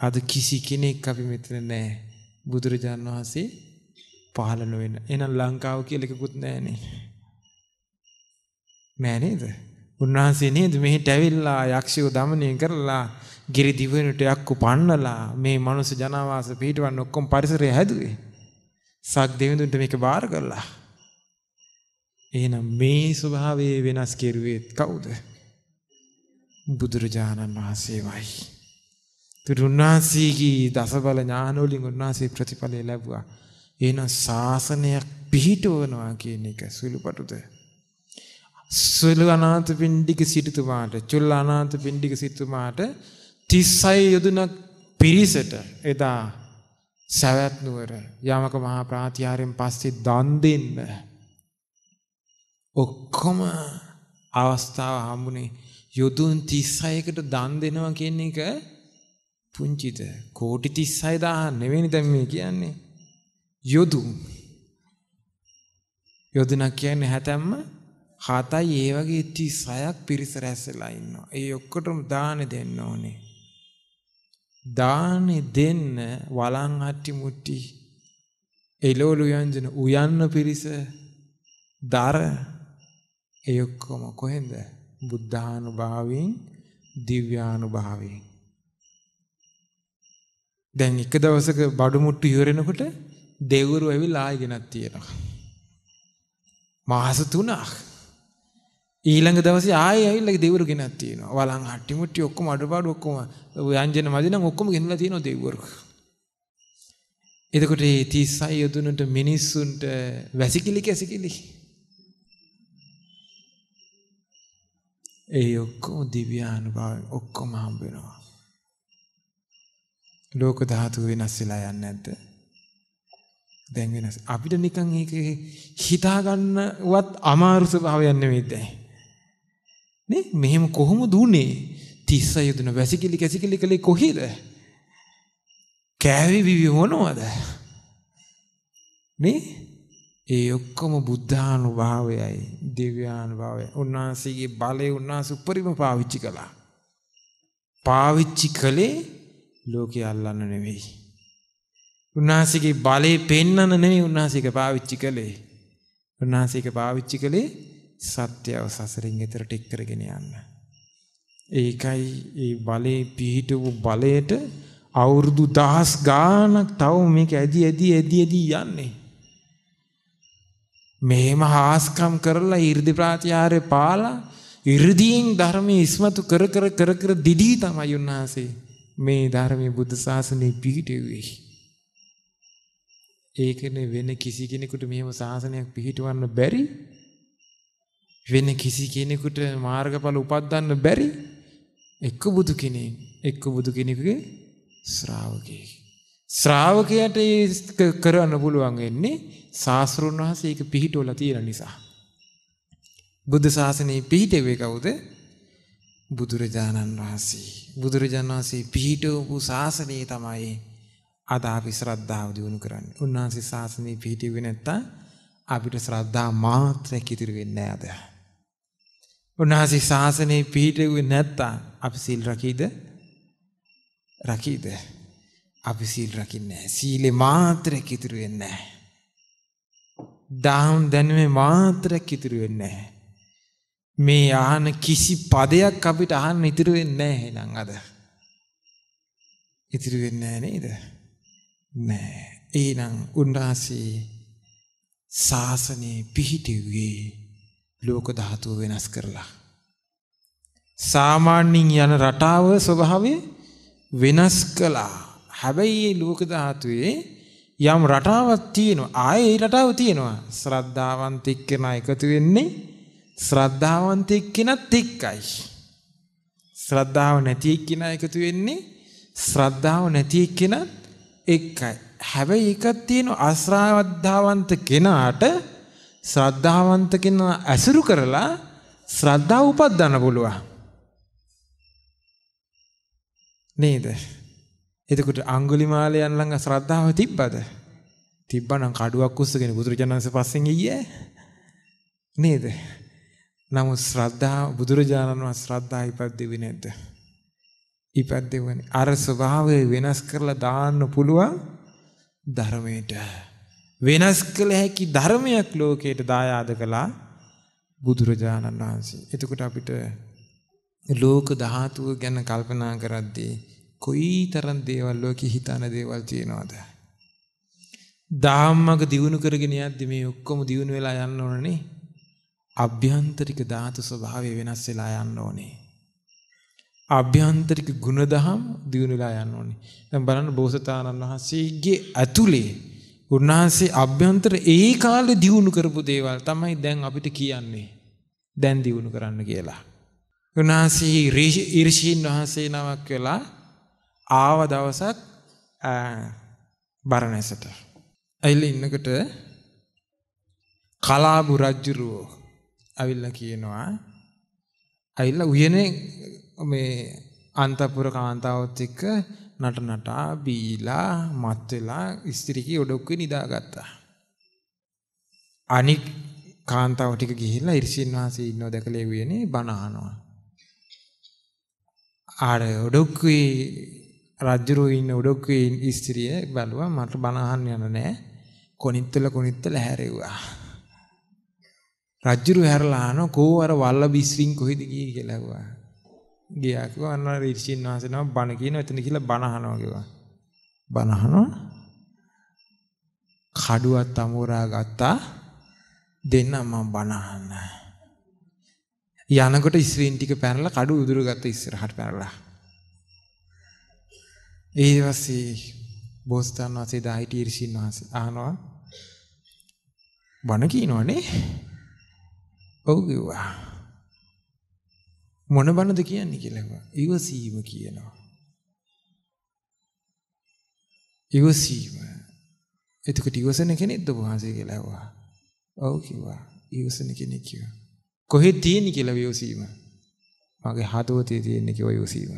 අද කිසි කෙනෙක් අපි මෙතන නැහැ. බුදුරජාණන් වහන්සේ පහළ නොවන. එහෙනම් ලංකාව කියලා එකකුත් නැහැ නේ. නෑ නේද? උන්වහන්සේ නේද මෙහෙට ඇවිල්ලා යක්ෂයෝ দমনය කරලා ගිරි දිවෙනට යක්කු පන්නලා මේ මනුස්ස ජනවාස පිටවන්න ඔක්කොම පරිසරය හැදුවේ. සක් දෙවිඳුන්ට මේක බාර කරලා. එහෙනම් මේ ස්වභාවයේ වෙනස් කෙරුවේ කවුද? බුදුරජාණන් වහන්සේමයි. තුරුණාසීගේ දසබල ඥානවලින් උන්වහන්සේ ප්‍රතිඵල ලැබුවා. එහෙනම් ශාසනයක් පිහිටවනවා කියන එක සුළුපටුද? සුළු අනාථ පිණ්ඩික සිටුතුමාට චුල්ල අනාථ පිණ්ඩික සිටුතුමාට 36 යොදුනක් පිරිසට එදා සවැත් නුවර යමක මහා ප්‍රාතිහාරයෙන් පස්සේ දන් දෙන්න ඔක්කොම අවස්ථාව හම්බුනේ යොදුන් 36කට දන් දෙනවා කියන එක පුංචිද කෝටි 36000 නෙවෙයි දැන් මේ කියන්නේ යොදුන් යොදුනක් කියන්නේ හැතැම්ම 7යි ඒ වගේ 36ක් පිරිස රැස්සලා ඉන්නවා. ඒ ඔක්කොටම දාන දෙන්න ඕනේ. දාන දෙන්න වලන් හට්ටි මුට්ටි එළවලු යන්ජන උයන්න පිරිස දර ඒ ඔක්කොම කොහෙන්ද? බුද්ධානුභාවයෙන් දිව්‍යානුභාවයෙන් දැන් එක දවසක බඩු මුට්ටු ඉවරනකොට දෙවුරු ඇවිල්ලා ආයෙ ගෙනත් තියෙනවා. මාස 3ක් ඊළඟ දවසේ ආයෙ ඇවිල්ලා දෙවිවරු ගෙනත් තියෙනවා. වලන් හට්ටි මුට්ටි ඔක්කොම අඩපාඩු ඔක්කොම ව්‍යංජන මදි නම් ඔක්කොම ගෙනලා තියෙනවා දෙවිවරු. එතකොට මේ 36 යොදුනට මිනිස්සුන්ට වැසිකිලි කැසිකිලි. ඒ ඔක්කොම දිව්‍යානුභාව ඔක්කොම හම්බ වෙනවා. ලෝක ධාතු වෙනස් වෙලා යන්නේ නැද්ද? දැන් වෙනස්. අපිට නිකන් ඒක හිතා ගන්නවත් අමාරු ස්වභාවයක් නෙමෙයි දැන්. නේ මෙහෙම කොහොමද උනේ? තිස්ස යදුන වැසිකිලි කැසිකිලි කලේ කොහේද? කෑවි විවි මොනවද? නේ? ඒ ඔක්කොම බුද්ධානුභාවයයි දිව්‍යානුභාවයයි. උන්වහන්සේගේ බලය උන්වහන්සේ උපරිම පාවිච්චි කළා. පාවිච්චි කළේ ලෝකේ අල්ලන්න නෙවෙයි. උන්වහන්සේගේ බලේ පෙන්නන නෙවෙයි උන්වහන්සේක පාවිච්චි කළේ. උන්වහන්සේක පාවිච්චි කළේ සත්‍යව සසරින් එතරට එක් කරගෙන යන්න. ඒකයි ඒ බලේ පිහිට වූ බලයට අවුරුදු දහස් ගාණක් තව මේක ඇදි ඇදි ඇදි ඇදි යන්නේ. මෙහෙම හාස්කම් කරලා 이르දි ප්‍රාතිහාරය පාලා 이르දීන් ධර්මයේ ඉස්මතු කර කර කර කර දිදී තමයි උන්වහන්සේ මේ ධර්මයේ බුද්ධ ශාසනයේ පිහිටුවේ. ඒකනේ වෙන කිසි කෙනෙකුට මෙහෙම ශාසනයක් පිහිටවන්න බැරි වෙන කිසි කෙනෙකුට මාර්ගඵල උපද්දන්න බැරි එක්ක බුදු කෙනෙක් එක්ක බුදු කෙනෙකුගේ ශ්‍රාවකයෙක් ශ්‍රාවකයට ඒක කරන්න පුළුවන් වෙන්නේ සාස්ෘන් වහන්සේ ඒක පිහිටවලා තියෙන නිසා බුද්ධ ශාසනයේ පිහිටෙවේ කවුද බුදුරජාණන් වහන්සේ බුදුරජාණන් වහන්සේ පිහිටවපු ශාසනය තමයි අද අපි ශ්‍රද්ධාව දියුණු කරන්නේ උන්වහන්සේ ශාසනයේ පිහිටෙවේ නැත්තම් අපිට ශ්‍රද්ධා මාත්‍රයක් ඉතිරි වෙන්නේ නැහැ අද උන්වහන්සේ ශාසනයේ පිහිටුවේ නැත්තම් අපි සීල් රකීද? රකීද? අපි සීල් රකින්නේ නැහැ. සීලේ මාත්‍රයක් ඉතුරු වෙන්නේ නැහැ. දාහම් දැනුමේ මාත්‍රයක් ඉතුරු වෙන්නේ නැහැ. මේ ආහන කිසි පදයක් අපිට අහන්න ඉතුරු වෙන්නේ නැහැ එහෙනම් අද. ඉතුරු වෙන්නේ නේද? නෑ. එහෙනම් උන්වහන්සේ ශාසනේ පිහිටුවේ ලෝක ධාතුව වෙනස් කරලා. සාමාන්‍යයෙන් යන රටාව ස්වභාවය වෙනස් කළා. හැබැයි මේ ලෝක ධාතුවේ යම් රටාවක් තියෙනවා. ආයේ ඒ රටාව තියෙනවා. ශ්‍රද්ධාවන්ත එක්කෙනා එකතු වෙන්නේ ශ්‍රද්ධාවන්ත එක්කෙනත් එක්කයි. ශ්‍රද්ධාව නැති එක්කෙනා එකතු වෙන්නේ ශ්‍රද්ධාව නැති එක්කෙනත් එක්කයි. හැබැයි එකක් තියෙන අශ්‍රාවද්ධාවන්ත කෙනාට ශ්‍රද්ධාවන්ත කෙනා ඇසුරු කරලා ශ්‍රද්ධාව උපද්දන්න පුළුවන්. නේද? එතකොට අඟුලිමාලයන් ළඟ ශ්‍රද්ධාව තිබ්බද? තිබ්බනම් කඩුවක් උස්සගෙන බුදුරජාණන්සේ පස්සෙන් ගියේ නේද? නමුත් ශ්‍රද්ධාව බුදුරජාණන් වහන්සේ ශ්‍රද්ධාව ඉපදෙවි නැද්ද? ඉපදෙවනේ. අර ස්වභාවය වෙනස් කරලා දාන්න පුළුවන් ධර්මයට. වෙනස් කළ හැකි ධර්මයක් ලෝකයට දායාද කළා බුදුරජාණන් වහන්සේ. එතකොට අපිට ලෝක ධාතුව ගැන කල්පනා කරද්දී කොයිතරම් දේවල් ලෝකෙ හිතන දේවල් තියෙනවද? ධාම්මක දියුණු කරගෙන යද්දි මේ ඔක්කොම දියුණු වෙලා යන්න ඕනනේ. අභ්‍යන්තරික ධාතු ස්වභාවය වෙනස් වෙලා යන්න ඕනේ. අභ්‍යන්තරික ගුණධම් දියුණු වෙලා යන්න ඕනේ. දැන් බලන්න බෝසතාණන් වහන්සේගේ ඇතුලේ උන්වහන්සේ අභ්‍යන්තර ඒ කාලේ දියුණු කරපු දේවල් තමයි දැන් අපිට කියන්නේ. දැන් දියුණු කරන්න කියලා. උන්වහන්සේ ඍෂීන් වහන්සේ නමක් වෙලා ආව දවසක් බරණැසට. ඇවිල්ලා ඉන්නකොට කලාබු රජුරෝ ඇවිල්ලා කියනවා ඇවිල්ලා උයනේ මේ අන්තපුර කාන්තාවත් එක්ක නටනටා බීලා මත් වෙලා ඉස්ත්‍රිකී ඔඩොක්කේ නිදාගත්තා. අනික් කාන්තාව ටික ගිහිල්ලා ඉර්ෂින් වාසී ඉන්නව දැකලා එවියනේ බණ අහනවා. ආර ඔඩොක්කේ රජුරු ඉන්න ඔඩොක්කේ ඉස්ත්‍රිය බැලුවා මට බණ අහන්න යන නෑ. කොනිත්තල කොනිත්තල හැරෙව්වා. රජුරු හැරලා ආනෝ කෝ අර වල්ල බිස්රින් කොහෙද ගියේ කියලා ඇහුවා. ගියා කිව්වා අන්න ඍෂින් වහන්සේ නම බණ කියන එතන කියලා බණ අහනවා කිව්වා. බණ අහනවා. කඩුවත් අමෝරා ගත්තා දෙන්න මම බණ අහන්න. යනකොට ඉස්රීන් ටික පැනලා කඩු උදුරු ගත්ත ඉස්සරහට පැනලා. ඊට පස්සේ බෝසතාණන් වහන්සේ දා හිටිය ඍෂින් වහන්සේ අහනවා බණ කියනවනේ. ඔව් කිව්වා. මොන බනද කියන්නේ කියලා ඉවසීම කියනවා. ඉවසීම. එතකොට ඉවසන කෙනෙක්ද වහන්සේ කියලා ඇහුවා. ඔව් කිව්වා. ඉවසන කෙනෙක් කිව්වා. කොහෙද තියෙන්නේ කියලා ඉවසීම? මගේ හදවතේ තියෙන්නේ කිව්වා ඉවසීම.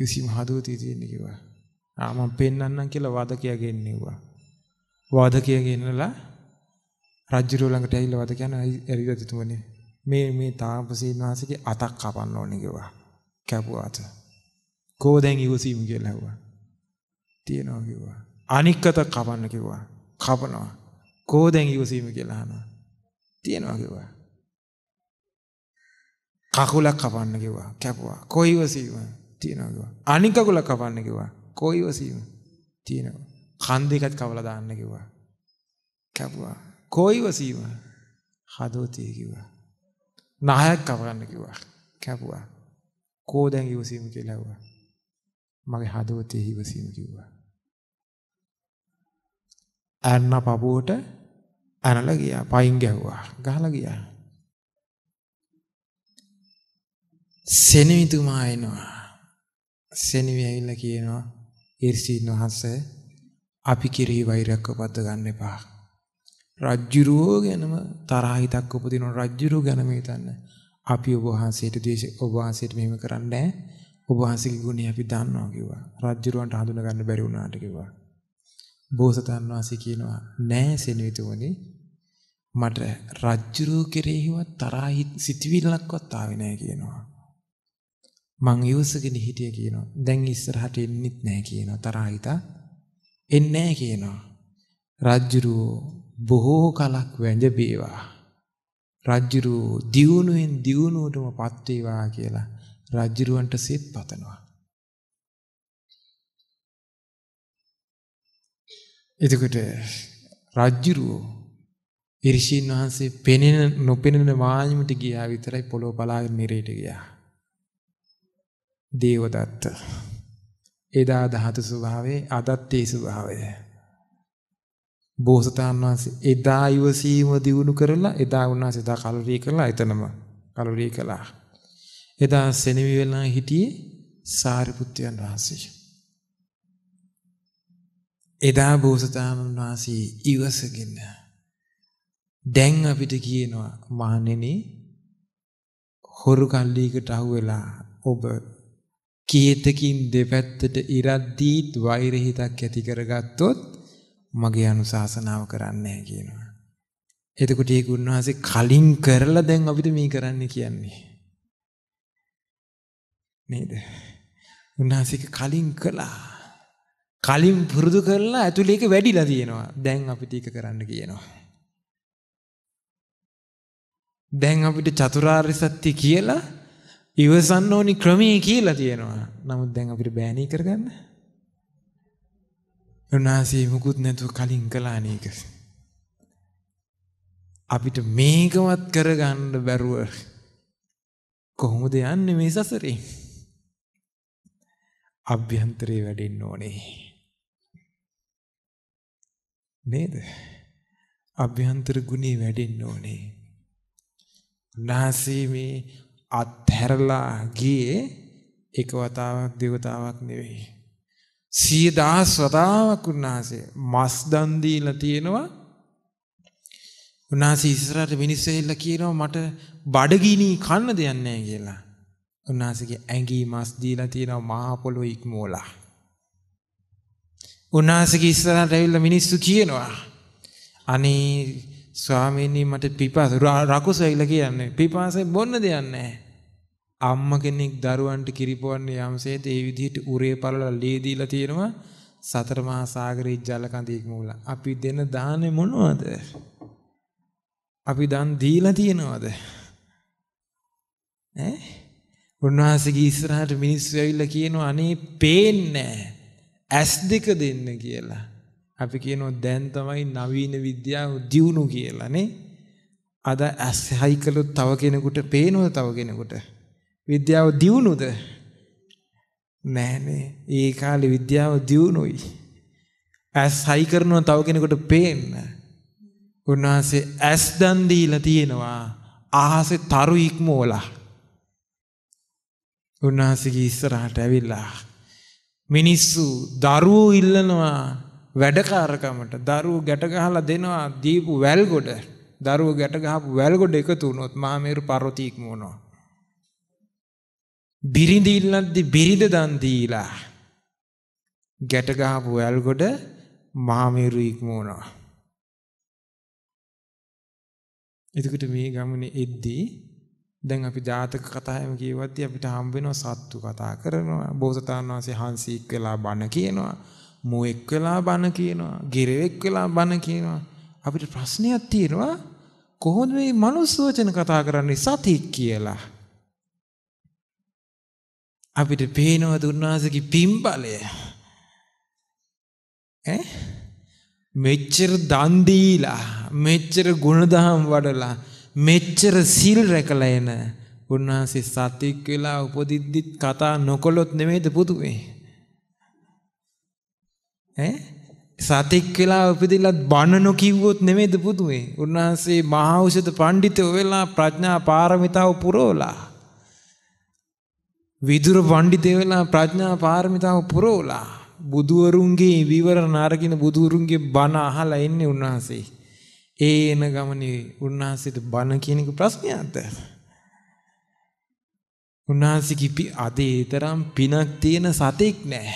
ඉවසීම හදවතේ තියෙන්නේ කිව්වා. ආ මම පෙන්නන්නම් කියලා වාදකයා ගෙන්නෙව්වා. වාදකයා ගෙන්නලා රජුරුව ළඟට ඇවිල්ලා වාදකයා ඇරිලා තිතුමනේ මේ මේ තාපසීන් වහන්සේගේ අතක් කපන්න ඕනේ කිව්වා. කැපුවා අත. කෝ දැන් ඉවසීම කියලා ඇහුවා. තියනවා කිව්වා. අනික් අත කපන්න කිව්වා. කපනවා. කෝ දැන් ඉවසීම කියලා අහනවා. තියනවා කිව්වා. කකුලක් කපන්න කිව්වා. කැපුවා. කෝ ඉවසීම තියනවා කිව්වා. අනික් කකුල කපන්න කිව්වා. කෝ ඉවසීම තියනවා. කන් දෙකත් කවලා දාන්න කිව්වා. කැපුවා. කෝ ඉවසීම හදෝතිය කිව්වා. නහයක් කපගන්න කිව්වා. කැපුවා. කෝ දැන් ඉවසීම කියලා ඇහුවා. මගේ හදවතේ ඉවසීම කිව්වා. ඇන්න පපුවට ඇනලා ගියා. පයින් ගැහුවා. ගහලා ගියා. සෙනෙවිතුමා එනවා. සෙනෙවි ඇවිල්ලා කියනවා ඉර්ෂීන් වහන්සේ අපි කිරි වෛරයක් උපද්ද ගන්න එපා. රජ්ජුරුවෝ ගැනම තරහ හිතක් උපදින රජ්ජුරුව ගැනම හිතන්න. අපි ඔබ වහන්සේට ද්වේෂ ඔබ වහන්සේට මෙහෙම කරන්නේ ඔබ වහන්සේගේ ගුණය අපි දන්නවා කිව්වා. රජ්ජුරුවන්ට හඳුනා ගන්න බැරි වුණාට කිව්වා. බෝසතාණන් වහන්සේ කියනවා නෑ සෙනෙවිතුමනි මට රජ්ජුරුව කෙරෙහිවත් තරහ සිතවිල්ලක්වත් ආවේ නෑ කියනවා. මං යොසගෙන හිටිය කියනවා. දැන් ඉස්සරහට එන්නෙත් නෑ කියනවා තරහිතා. එන්නේ නෑ කියනවා. රජ්ජුරුවෝ බොහෝ කලක් වැඳපේවා. රජ්ජුරු දියුණුවෙන් දියුණුවටම පත් වේවා කියලා රජ්ජුරුවන්ට සෙත් පතනවා. එතකොට රජ්ජුරුව ඉරිෂීන් වහන්සේ පෙනෙන නොපෙනෙන මායිමට ගියා විතරයි පොළොව බලාගෙන නිරේට ගියා. දේවදත්ත එදා ධාතු ස්වභාවයේ අදත් ඒ ස්වභාවය. බෝසතාන් වහන්සේ එදා ඊවසීම දිනු කරලා එදා උන්වහන්සේ එදා කලරී කරලා එතනම කලරී කළා. එදා සෙනෙවි වෙලා හිටියේ සාරිපුත්‍රයන් වහන්සේ. එදා බෝසතාණන් වහන්සේ ඊවසගෙන දැන් අපිට කියනවා මහණෙනි හොරු කල්ලීකට අහුවෙලා ඔබ කීයතකින් දෙපැත්තට ඉරද්දී වෛර හිතක් ඇති කරගත්තොත් මගේ අනුශාසනාව කරන්නේ කියනවා. එතකොට ඒ ගුණවාසේ කලින් කරලා දැන් අපිට මේ කරන්න කියන්නේ. නේද? උන්වහන්සේක කලින් කළා. කලින් පුරුදු කරලා ඇතුලේ එක වැඩිලා තියෙනවා. දැන් අපිට ඒක කරන්න කියනවා. දැන් අපිට චතුරාර්ය සත්‍ය කියලා ඉවසන්න ඕනි ක්‍රමයේ කියලා තියෙනවා. නමුත් දැන් අපිට බෑනේ කරගන්න. උන්වහන්සේ මුකුත් නැතුව කලින් කළා නේක. අපිට මේකවත් කරගන්න බැරුව කොහොමද යන්නේ මේ සසරේ? අභ්‍යන්තරේ වැඩෙන්න ඕනේ. නේද? අභ්‍යන්තර ගුණේ වැඩෙන්න ඕනේ. උන්වහන්සේ මේ අත්හැරලා ගියේ එක වතාවක් දෙවතාවක් නෙවෙයි. සියදා ස්වතාවක් උන්වහන්සේ මස් දන් දීලා තියෙනවා උන්වහන්සේ ඉස්සරහට මිනිස්සු ඇවිල්ලා කියනවා මට බඩගිනි කන්න දෙයක් නැහැ කියලා උන්වහන්සේගේ ඇඟි මස් දීලා තියෙනවා මහා පොළොව ඉක්මෝලා උන්වහන්සේගේ ඉස්සරහට ඇවිල්ලා මිනිස්සු කියනවා අනේ ස්වාමීනි මට පිපාස රකුසයිලා කියන්නේ පිපාසෙන් බොන්න දෙයක් නැහැ අම්ම කෙනෙක් දරුවන්ට කිරිපොවන්නේ යම්සේද ඒ විදිහට උරේ පළල ලේ දීලා තියෙනවා සතර මහා සාගරයේ ජල කඳේක මූල. අපි දෙන දානේ මොනවද? අපි දන් දීලා තියෙනවද? ඈ? උන්වහන්සේගේ ඉස්සරහට මිනිස්සු ඇවිල්ලා කියනවා අනේ පේන්නේ ඇස් දෙක දෙන්න කියලා. අපි කියනවා දැන් තමයි නවීන විද්‍යාව දියුණු කියලා නේ. අද ඇස් හයි කළොත් තව කෙනෙකුට පේනවද තව කෙනෙකුට? විද්‍යාව දියුණුද? නෑනේ. ඒ කාලේ විද්‍යාව දියුණුයි. ඇස් හයි කරනවා තව කෙනෙකුට පේන්න. උන්වහන්සේ ඇස් දන් දීලා තියෙනවා. අහසේ තරු ඉක්මෝලා. උන්වහන්සේගේ ඉස්සරහට ඇවිල්ලා මිනිස්සු දරුවෝ ඉල්ලනවා වැඩකාරකමට දරුවෝ ගැට ගහලා දෙනවා දීපු වැල්ගොඩ දරුවෝ ගැට ගහපු වැල්ගොඩ එකතු වුණොත් මහමෙරු පර්වතීක් මොනවා බිරිඳ ඉල්ලද්දි බිරිඳ දන් දීලා ගැට ගහපු වැල්ගොඩ මාමේරු ඉක්මවනවා. එතකොට මේ ගමනේ එද්දී දැන් අපි ජාතක කතා හැම කියවද්දී අපිට හම්බ වෙනවා සත්තු කතා කරනවා බෝසතාණන් වහන්සේ හංසීක් වෙලා බණ කියනවා මුවෙක් වෙලා බණ කියනවා ගිරවෙක් වෙලා බණ කියනවා අපිට ප්‍රශ්නයක් තියෙනවා කොහොමද මේ මනුස්ස වචන කතා කරන්නේ සතෙක් කියලා අපිට පේනවා දුන්නාසකි පිම්බලය මෙච්චර දන්දීලා මෙච්චර ගුණදහම් වඩලා මෙච්චර සිල් රැකලා එන උන්වහන්සේ සතික් වෙලා උපදිද්දිත් කතා නොකොලොත් නෙමෙයිද පුදුමේ ඈ සතික් වෙලා උපදිලත් බණ නොකිව්වොත් නෙමෙයිද පුදුමේ උන්වහන්සේ මහෞෂධ පඬිතුක වෙලා ප්‍රඥා පාරමිතාව පුරවලා විදුර පඬිතේ වෙලා ප්‍රඥා පාරමිතාව පුරෝලා බුදුවරුන්ගේ විවර නරකින බුදුවරුන්ගේ බණ අහලා ඉන්නේ උන්වහන්සේ. ඒ එන ගමනේ උන්වහන්සේට බණ කියන එක ප්‍රශ්නයක්ද? උන්වහන්සේ කිපි අදේතරම් පිනක් තියෙන සතෙක් නෑ.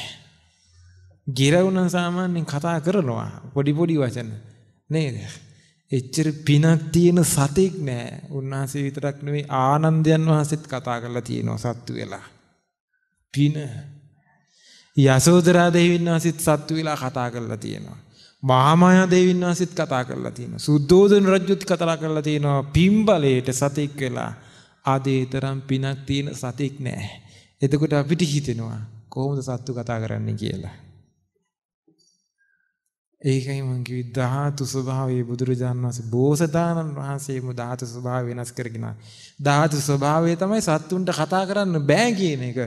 ගිරවුණ සාමාන්‍යයෙන් කතා කරනවා පොඩි පොඩි වචන නේද? එච්චර පිනක් තියෙන සතෙක් නෑ. උන්වහන්සේ විතරක් නෙවෙයි ආනන්දයන් වහන්සේත් කතා කරලා තියෙනවා සත්තු වෙලා. පින යසෝදරා දේවීන් වහන්සේත් සත්තු වෙලා කතා කරලා තියෙනවා. මහාමායා දේවීන් වහන්සේත් කතා කරලා තියෙනවා. සුද්ධෝදන රජුත් කතා කරලා තියෙනවා. පින්බලයට සතෙක් වෙලා ආදේතරම් පිනක් තියෙන සතෙක් නෑ. එතකොට අපිට හිතෙනවා කොහොමද සත්තු කතා කරන්නේ කියලා. ඒකයි මං කිව්වේ ධාතු ස්වභාවයේ බුදුරජාණන් වහන්සේ බෝසතාණන් වහන්සේම ධාතු ස්වභාවය වෙනස් කරගෙන ධාතු ස්වභාවය තමයි සත්තුන්ට කතා කරන්න බෑ කියන එක.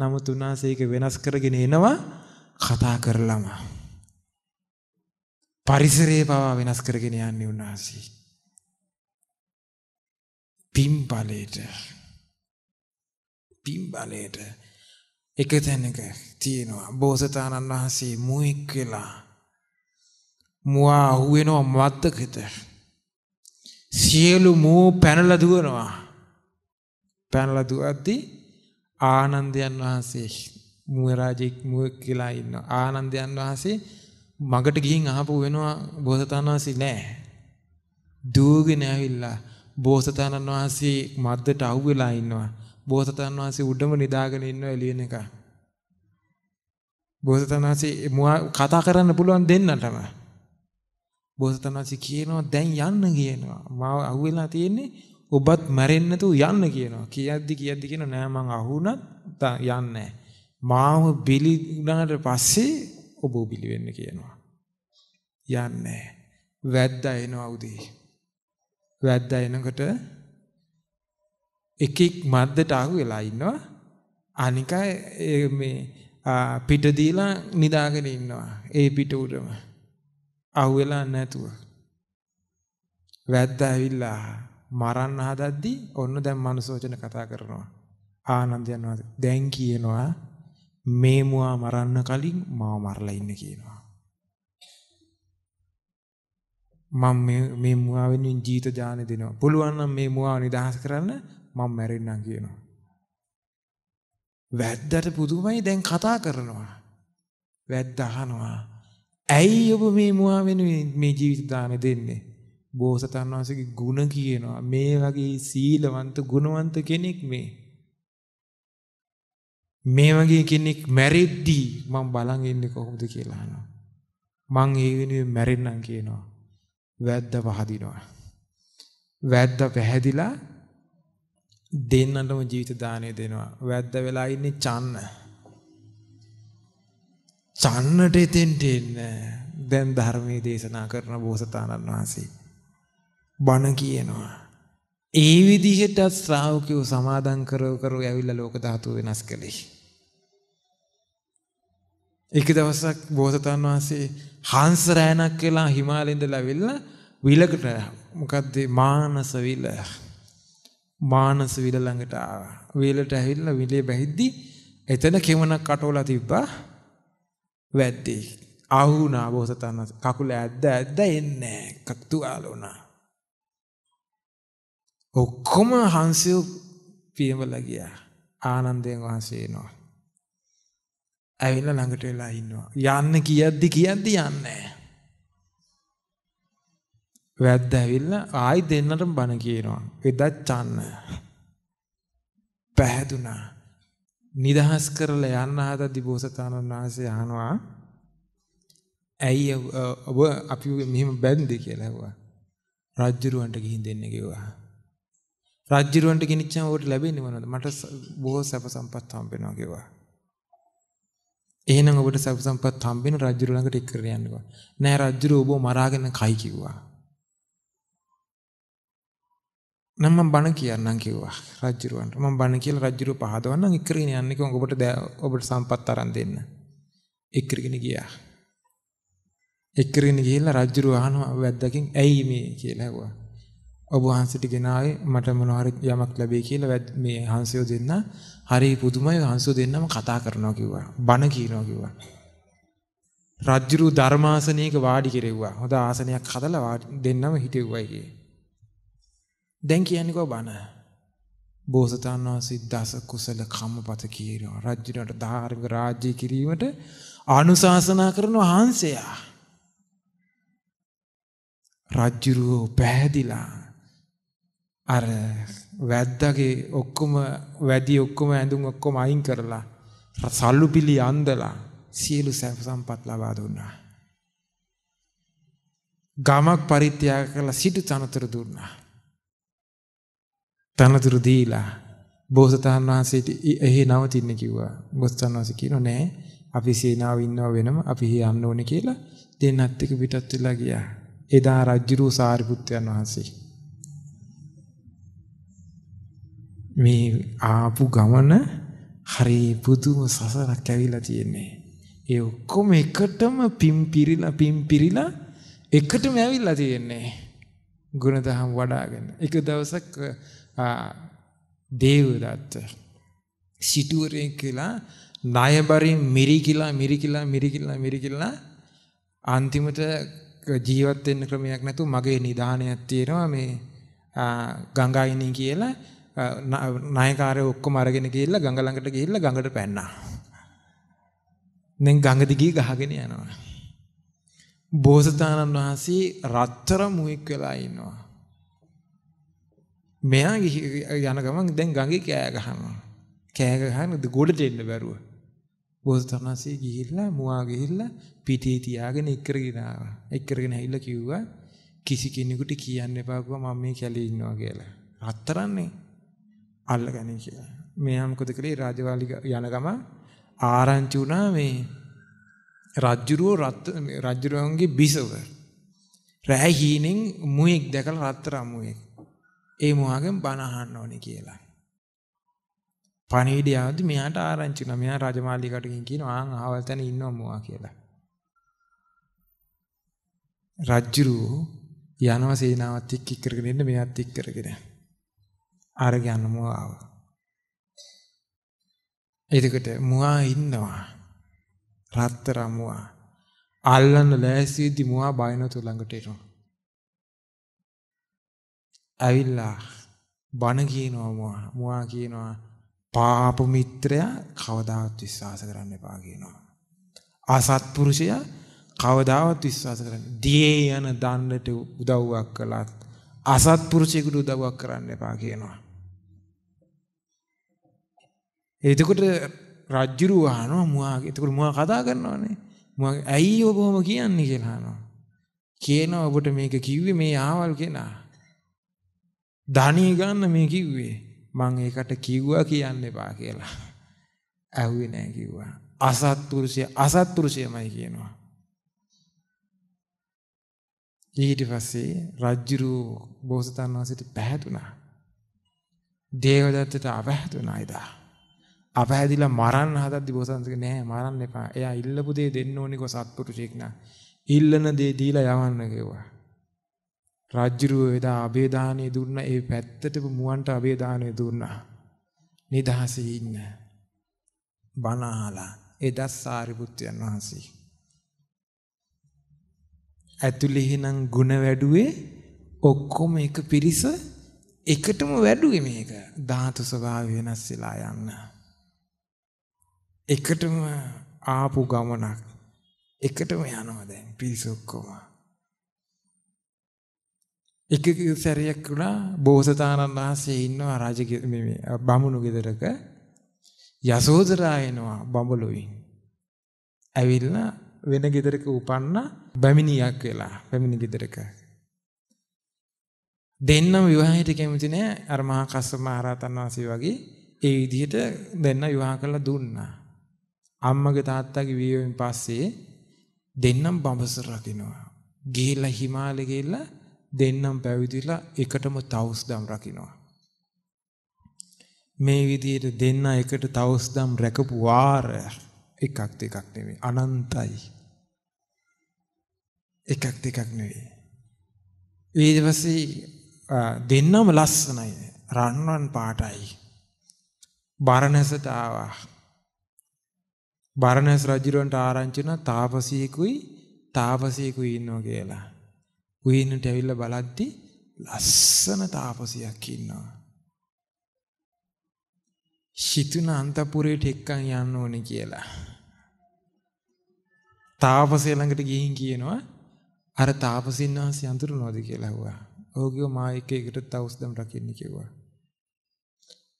නමුත් උන්වහන්සේ ඒක වෙනස් කරගෙන එනවා කතා කරලම. පරිසරය පවා වෙනස් කරගෙන යන්නේ උන්වහන්සේ. පිම්බලයට පිම්බලයට එක තැනක තියෙනවා බෝසතාණන් වහන්සේ මුවෙක් වෙලා මුවා අහුවෙනවා මත්තකෙත සියලු මෝ පැනලා දුවනවා පැනලා දුවද්දී ආනන්දයන් වහන්සේ මුවරාජෙක් මුවෙක් කියලා ඉන්න ආනන්දයන් වහන්සේ මගට ගිහින් අහපු වෙනවා බෝසතාණන් වහන්සේ නෑ දූගෙන ඇවිල්ලා බෝසතාණන් වහන්සේ මද්දට අහුවෙලා ඉන්නවා බෝසතාණන් වහන්සේ උඩම නිදාගෙන ඉන්නවා එළියන එක බෝසතාණන් වහන්සේ මුවා කතා කරන්න පුළුවන් දෙන්නටම බෝසතාණන් වහන්සේ කියනවා දැන් යන්න කියනවා මාව අහුවෙලා තියෙන්නේ ඔබත් මැරෙන්න තු යන්න කියනවා. කියද්දි කියද්දි කියන නෑ මං අහුණත් යන්නේ මාව බිලි උනාට පස්සේ ඔබ බිලි වෙන්න කියනවා. යන්නේ වැද්දා එනවා උදේ. වැද්දා එනකොට එකෙක් මද්දට ආහු වෙලා ඉන්නවා. අනිකා මේ පිට දීලා නිදාගෙන ඉන්නවා. ඒ පිට උරම. ආහු වෙලා නැතුව. වැද්දා ඇවිල්ලා මරන්න හදද්දී ඔන්න දැන් මනසෝචන කතා කරනවා. ආනන්දයන් වහන්සේ දැන් කියනවා මේ මුවා මරන්න කලින් මාව මරලා ඉන්න කියනවා. මම මේ මේ මුවා වෙනුවෙන් ජීවිත දාන දෙනවා. පුළුවන් නම් මේ මුවාව නිදහස් කරන්න මම මැරෙන්නම් කියනවා. වැද්දට පුදුමයි දැන් කතා කරනවා. වැද්ද අහනවා. ඇයි ඔබ මේ මුවා වෙනුවෙන් මේ ජීවිත දාන දෙන්නේ? බෝසතාණන් වහන්සේගේ ගුණ කියනවා. මේ වගේ සීලවන්ත ගුණවන්ත කෙනෙක් මේ. මේ වගේ කෙනෙක් මැරෙද්දී මම බලන් ඉන්නේ කොහොමද කියලා අහනවා. මං ඒ වෙනුවෙන් මැරෙන්නම් කියනවා. වැද්ද පහදිනවා. වැද්ද පැහැදිලා දෙන්නටම ජීවිත දාණය දෙනවා. වැද්ද වෙලා ඉන්නේ චන්න. චන්නට එතෙන්ට එන්න දැන් ධර්මයේ දේශනා කරන බෝසතාණන් වහන්සේ. බණ කියනවා. ඒ විදිහට ශ්‍රාවකයෝ සමාදම් කරව කරව ඇවිල්ලා ලෝක ධාතු වෙනස් කළේ. එක දවසක් බෝසතාන් වහන්සේ හංස රෑනක් කියලා හිමාලේ ඉඳලා ඇවිල්ලා විලකට මොකද්ද මානස විල මානස විල ළඟට ආවා. විලට ඇවිල්ලා විලේ බැහිද්දි එතන කෙමනක් අටවලා තිබ්බා වැද්දේ. ආහුණා බෝසතාන් කකුල ඇද්ද ඇද්ද එන්නේ නැහැ. කක්තුආල වුණා. ඔක්කොම හංසයෝ පියඹලා ගියා. ආනන්දයන් වහන්සේ එනවා. ඇවිල්ලා ළඟට වෙලා ඉන්නවා. යන්න කියද්දි කියද්දි යන්නේ වැද්ද ඇවිල්ලා ආයි දෙන්නටම බණ කියනවා. වෙදච්චන්න. පැහැදුනා. නිදහස් කරලා යන්න හදද්දි බෝසතාණන් වහන්සේ අහනවා ඇයි ඔබ අපි මෙහෙම බැන්දේ කියලා ඇහුවා. රජ්ජුරුවන්ට ගිහින් දෙන්න කිව්වා. රාජ්‍යරුවන්ට ගෙනිච්චාම ඔකට ලැබෙන්නේ මොනවද? මට බොහෝ සැප සම්පත් හම්බෙනවා කිව්වා. එහෙනම් ඔබට සැප සම්පත් හම්බෙන රාජ්‍යරුව ළඟට එක් කරගෙන යන්න කිව්වා. නෑ රාජ්‍යරුව ඔබව මරාගෙන කයි කිව්වා. නම් මම බණ කියන්නම් කිව්වා රාජ්‍යරුවන්ට. මම බණ කියලා රාජ්‍යරුව පහදවන්නම් එක් කරගෙන යන්න කිව්වා. ඔබට ඔබට සම්පත් අරන් දෙන්න. එක් කරගෙන ගියා. එක් කරගෙන ගිහිල්ලා රාජ්‍යරුව අහනවා වැද්දකින් ඇයි මේ කියලා ඇහුවා. ඔබ වහන්සේට ගෙනාවේ මට මොනවාරි යමක් ලැබෙයි කියලා මේ හංසයෝ දෙන්න හරි පුදුමයි හංසයෝ දෙන්නම කතා කරනවා කිව්වා. බණ කියනවා කිව්වා. රජ්ජුරු ධර්මාසනයක වාඩි කෙරෙව්වා. හොඳ ආසනයක් හදලා දෙන්නම හිටෙව්වයි කියේ. දැන් කියන්නේ කො බණ? බෝසතාණන් වහන්සේ දස කුසල කම්මපත කියනවා. රජ්ජුරට ධාර්මික රාජ්‍ය කිරීමට ආනුශාසනා කරන හංසයා. රජ්ජුරුව පැහැදිලා අර වැද්දාගේ ඔක්කොම වැඩි ඔක්කොම ඇඳුම් ඔක්කොම අයින් කරලා සල්ලු පිළි අන්දලා සියලු සැප සම්පත් ලබා දුන්නා. ගමක් පරිත්‍යාග කරලා සිටු තනතුරු දුන්නා. තනතුරු දීලා බෝසතාණන් වහන්සේට එහි නවතින්න කිව්වා. බෝසතාණන් වහන්සේ කියනෝ නෑ අපි සේනාව ඉන්නව වෙනම අපි හි යන්න ඕනේ කියලා දෙන්නත් එක පිටත් වෙලා ගියා. එදා රජුරු සාරිපුත්යන් වහන්සේ මේ ආපු ගමන හරි පුදුම සසරක් ඇවිල්ලා තියෙන්නේ. ඒ ඔක්කොම එකටම පිම්පිරිලා පිම්පිරිලා එකටම ඇවිල්ලා තියෙන්නේ. ගුණදහම් වඩාගෙන. එක දවසක් දේවදත්ත සිටුවරෙන් කියලා ණයබරින් මිරිකිලා මිරිකිලා මිරිකිලා මිරිකිලා අන්තිමට ජීවත් වෙන්න ක්‍රමයක් නැතුව මගේ නිදාණයක් තියෙනවා මේ ගංගායිනී කියලා නායකාරයෝ ඔක්කොම අරගෙන ගිහිල්ලා ගඟ ළඟට ගිහිල්ලා ගඟට පැන්නා. දැන් ගඟ දිගේ ගහගෙන යනවා. බෝසතාණන් වහන්සේ රත්තර මුවෙක් වෙලා ඉන්නවා. මෙයා යන ගමන් දැන් ගඟේ කෑ ගහනවා. කෑ ගහන ගොඩට එන්න බැරුව. බෝසතාණන් වහන්සේ ගිහිල්ලා මුවා ගිහිල්ලා පිටේ තියාගෙන එක්කරගෙන ආවා. එක්කරගෙන ඇවිල්ලා කිව්වා කිසි කෙනෙකුට කියන්න එපා කිව්වා මම මේ කැලේ ඉන්නවා කියලා. රත්තරන්නේ අල්ලගන්නේ කියලා. මෙයා මොකද කළේ රාජවාලි යන ගම ආරංචි වුණා මේ රජ්ජුරුව රත් රජ්ජුරුවන්ගේ බිසව. රෑ හීනෙන් මුවෙක් දැකලා රත්තරම් මුවෙක්. ඒ මුවාගෙන් බණ අහන්න ඕනේ කියලා. පණිවිඩය ආවද මෙයාට ආරංචි වුණා. මෙයා රාජමාලිගාට ගිහින් කියනවා ආන් ආවල් තැන ඉන්නවා මුවා කියලා. රජ්ජුරුව යනවා සේනාවත් එක්ක ඉක්කරගෙන ඉන්න මෙයාත් එක්කරගෙන. අරගෙන මුවාව. එතකොට මුවා ඉන්නවා. රත්තරන් මුවා. අල්ලන්න ලෑස්තිදි මුවා බයනතු ළඟට එනවා. ඇවිල්ලා බණ කියනවා මුවා. මුවා කියනවා පාප මිත්‍රයා කවදාවත් විශ්වාස කරන්න එපා කියනවා. අසත්පුරුෂයා කවදාවත් විශ්වාස කරන්න. දියේ යන දන්නට උදව්වක් කළත් අසත්පුරුෂයෙකුට උදව්වක් කරන්න එපා කියනවා. එතකොට රජ්ජුරුව අහනවා මුවාගේ. එතකොට මුවා කතා කරනවානේ. මුවා ඇයි ඔබ බොහොම කියන්නේ කියලා අහනවා. කියනවා ඔබට මේක කිව්වේ මේ ආවල් කෙනා. ධානී ගන්න මේ කිව්වේ. මං ඒකට කිව්වා කියන්න එපා කියලා. ඇහුවේ නෑ කිව්වා. අසත්පුරුෂය අසත්පුරුෂයමයි කියනවා. ඊට පස්සේ රජ්ජුරුව බෝසතාණන් වහන්සේට පැහැදුනා. දේවදත්තට අවැහැදුනා එදා. අපහැදිලා මරන්න හදද්දි බෝසත්න්සක නෑ මරන්න එපා. එයා ඉල්ලපු දේ දෙන්න ඕනේ කො සත්පුරුෂයෙක් නා. ඉල්ලන දේ දීලා යවන්න කිව්වා. රාජ්‍යරුව වේදා අබේදානෙ දුන්න ඒ පැත්තට මුවන්ට අබේදානෙ දුන්නා. නිදහසේ ඉන්න. බනහලා එදස් සාරිපුත්‍රයන් වහන්සේ. ඇතුළෙහිනම් ಗುಣ වැඩුවේ ඔක්කොම එක පිරිස එකටම වැඩුවේ මේක. ධාතු ස්වභාවය වෙනස් වෙලා යන්න. එකටම ආපු ගමනක් එකටම යනවා දැන් පිරිස ඔක්කොම එක සැරයක් වුණා බෝසතාණන් වහන්සේ ඉන්නවා රාජ මේ බමුණු ගෙදරක යසෝදරා එනවා බඹලොයින් ඇවිල්ලා වෙන ගෙදරක උපන්න බැමිණියක් වෙලා බැමිණි ගෙදරක දෙන්නම විවාහයට කැමති නෑ අර මහා කස්සප මහ රහතන් වහන්සේ වගේ ඒ විදිහට දෙන්න විවාහ කරලා දුන්නා අම්මගේ තාත්තගේ වීවෙන් පස්සේ දෙන්නම් බඹසර රකින්නවා. ගිහිල්ලා හිමාලේ ගිහිල්ලා දෙන්නම් පැවිදිලා එකටම තවුස්දම් රකින්නවා. මේ විදිහට දෙන්න එකට තවුස්දම් රැකපු වාර එකක් දෙකක් නෙවෙයි අනන්තයි. එකක් දෙකක් නෙවෙයි. ඊට පස්සේ දෙන්නම ලස්සනයි. රන්වන් පාටයි. බරණැසට ආවා. බරණස් රජුරන්ට ආරංචි වුණා තාපසීකුයි තාපසීකුයි ඉන්නවා කියලා. උහින්නට ඇවිල්ලා බලද්දි ලස්සන තාපසියක් ඉන්නවා. හිතුණ අන්තපුරයට එක්කන් යන්න ඕනේ කියලා. තාපසය ළඟට ගිහින් කියනවා අර තාපසින් වහන්සේ අඳුරනවද කියලා ඇහුවා. ඔහු කිව්වා මා එක එකට තවුස්දම් රකින්න කිව්වා.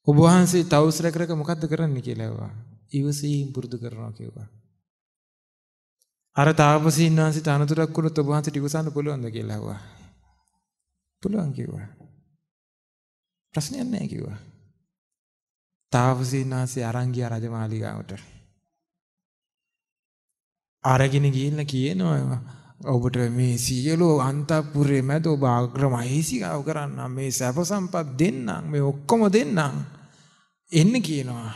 ඔබ වහන්සේ තවුස් රැකරක මොකද්ද කරන්න කියලා ඇහුවා. ඉවසීම් පුරුදු කරනවා කියුවා. අර තාපසීන් වහන්සේට අනතුරක් වුණොත් ඔබ වහන්සේට ඉවසන්න පුළුවන්ද කියලා ඇහුවා. පුළුවන් කිව්වා. ප්‍රශ්නයක් නැහැ කිව්වා. තාපසීන් වහන්සේ අරන් ගියා රජමාලිගාවට. අරගෙන ගිහින් කියනවා ඔබට මේ සියලු අන්තපුරේ මැද ඔබ ආග්‍ර මහේසිකාව කරන්න මේ සැප සම්පත් දෙන්නම් මේ ඔක්කොම දෙන්නම් එන්න කියනවා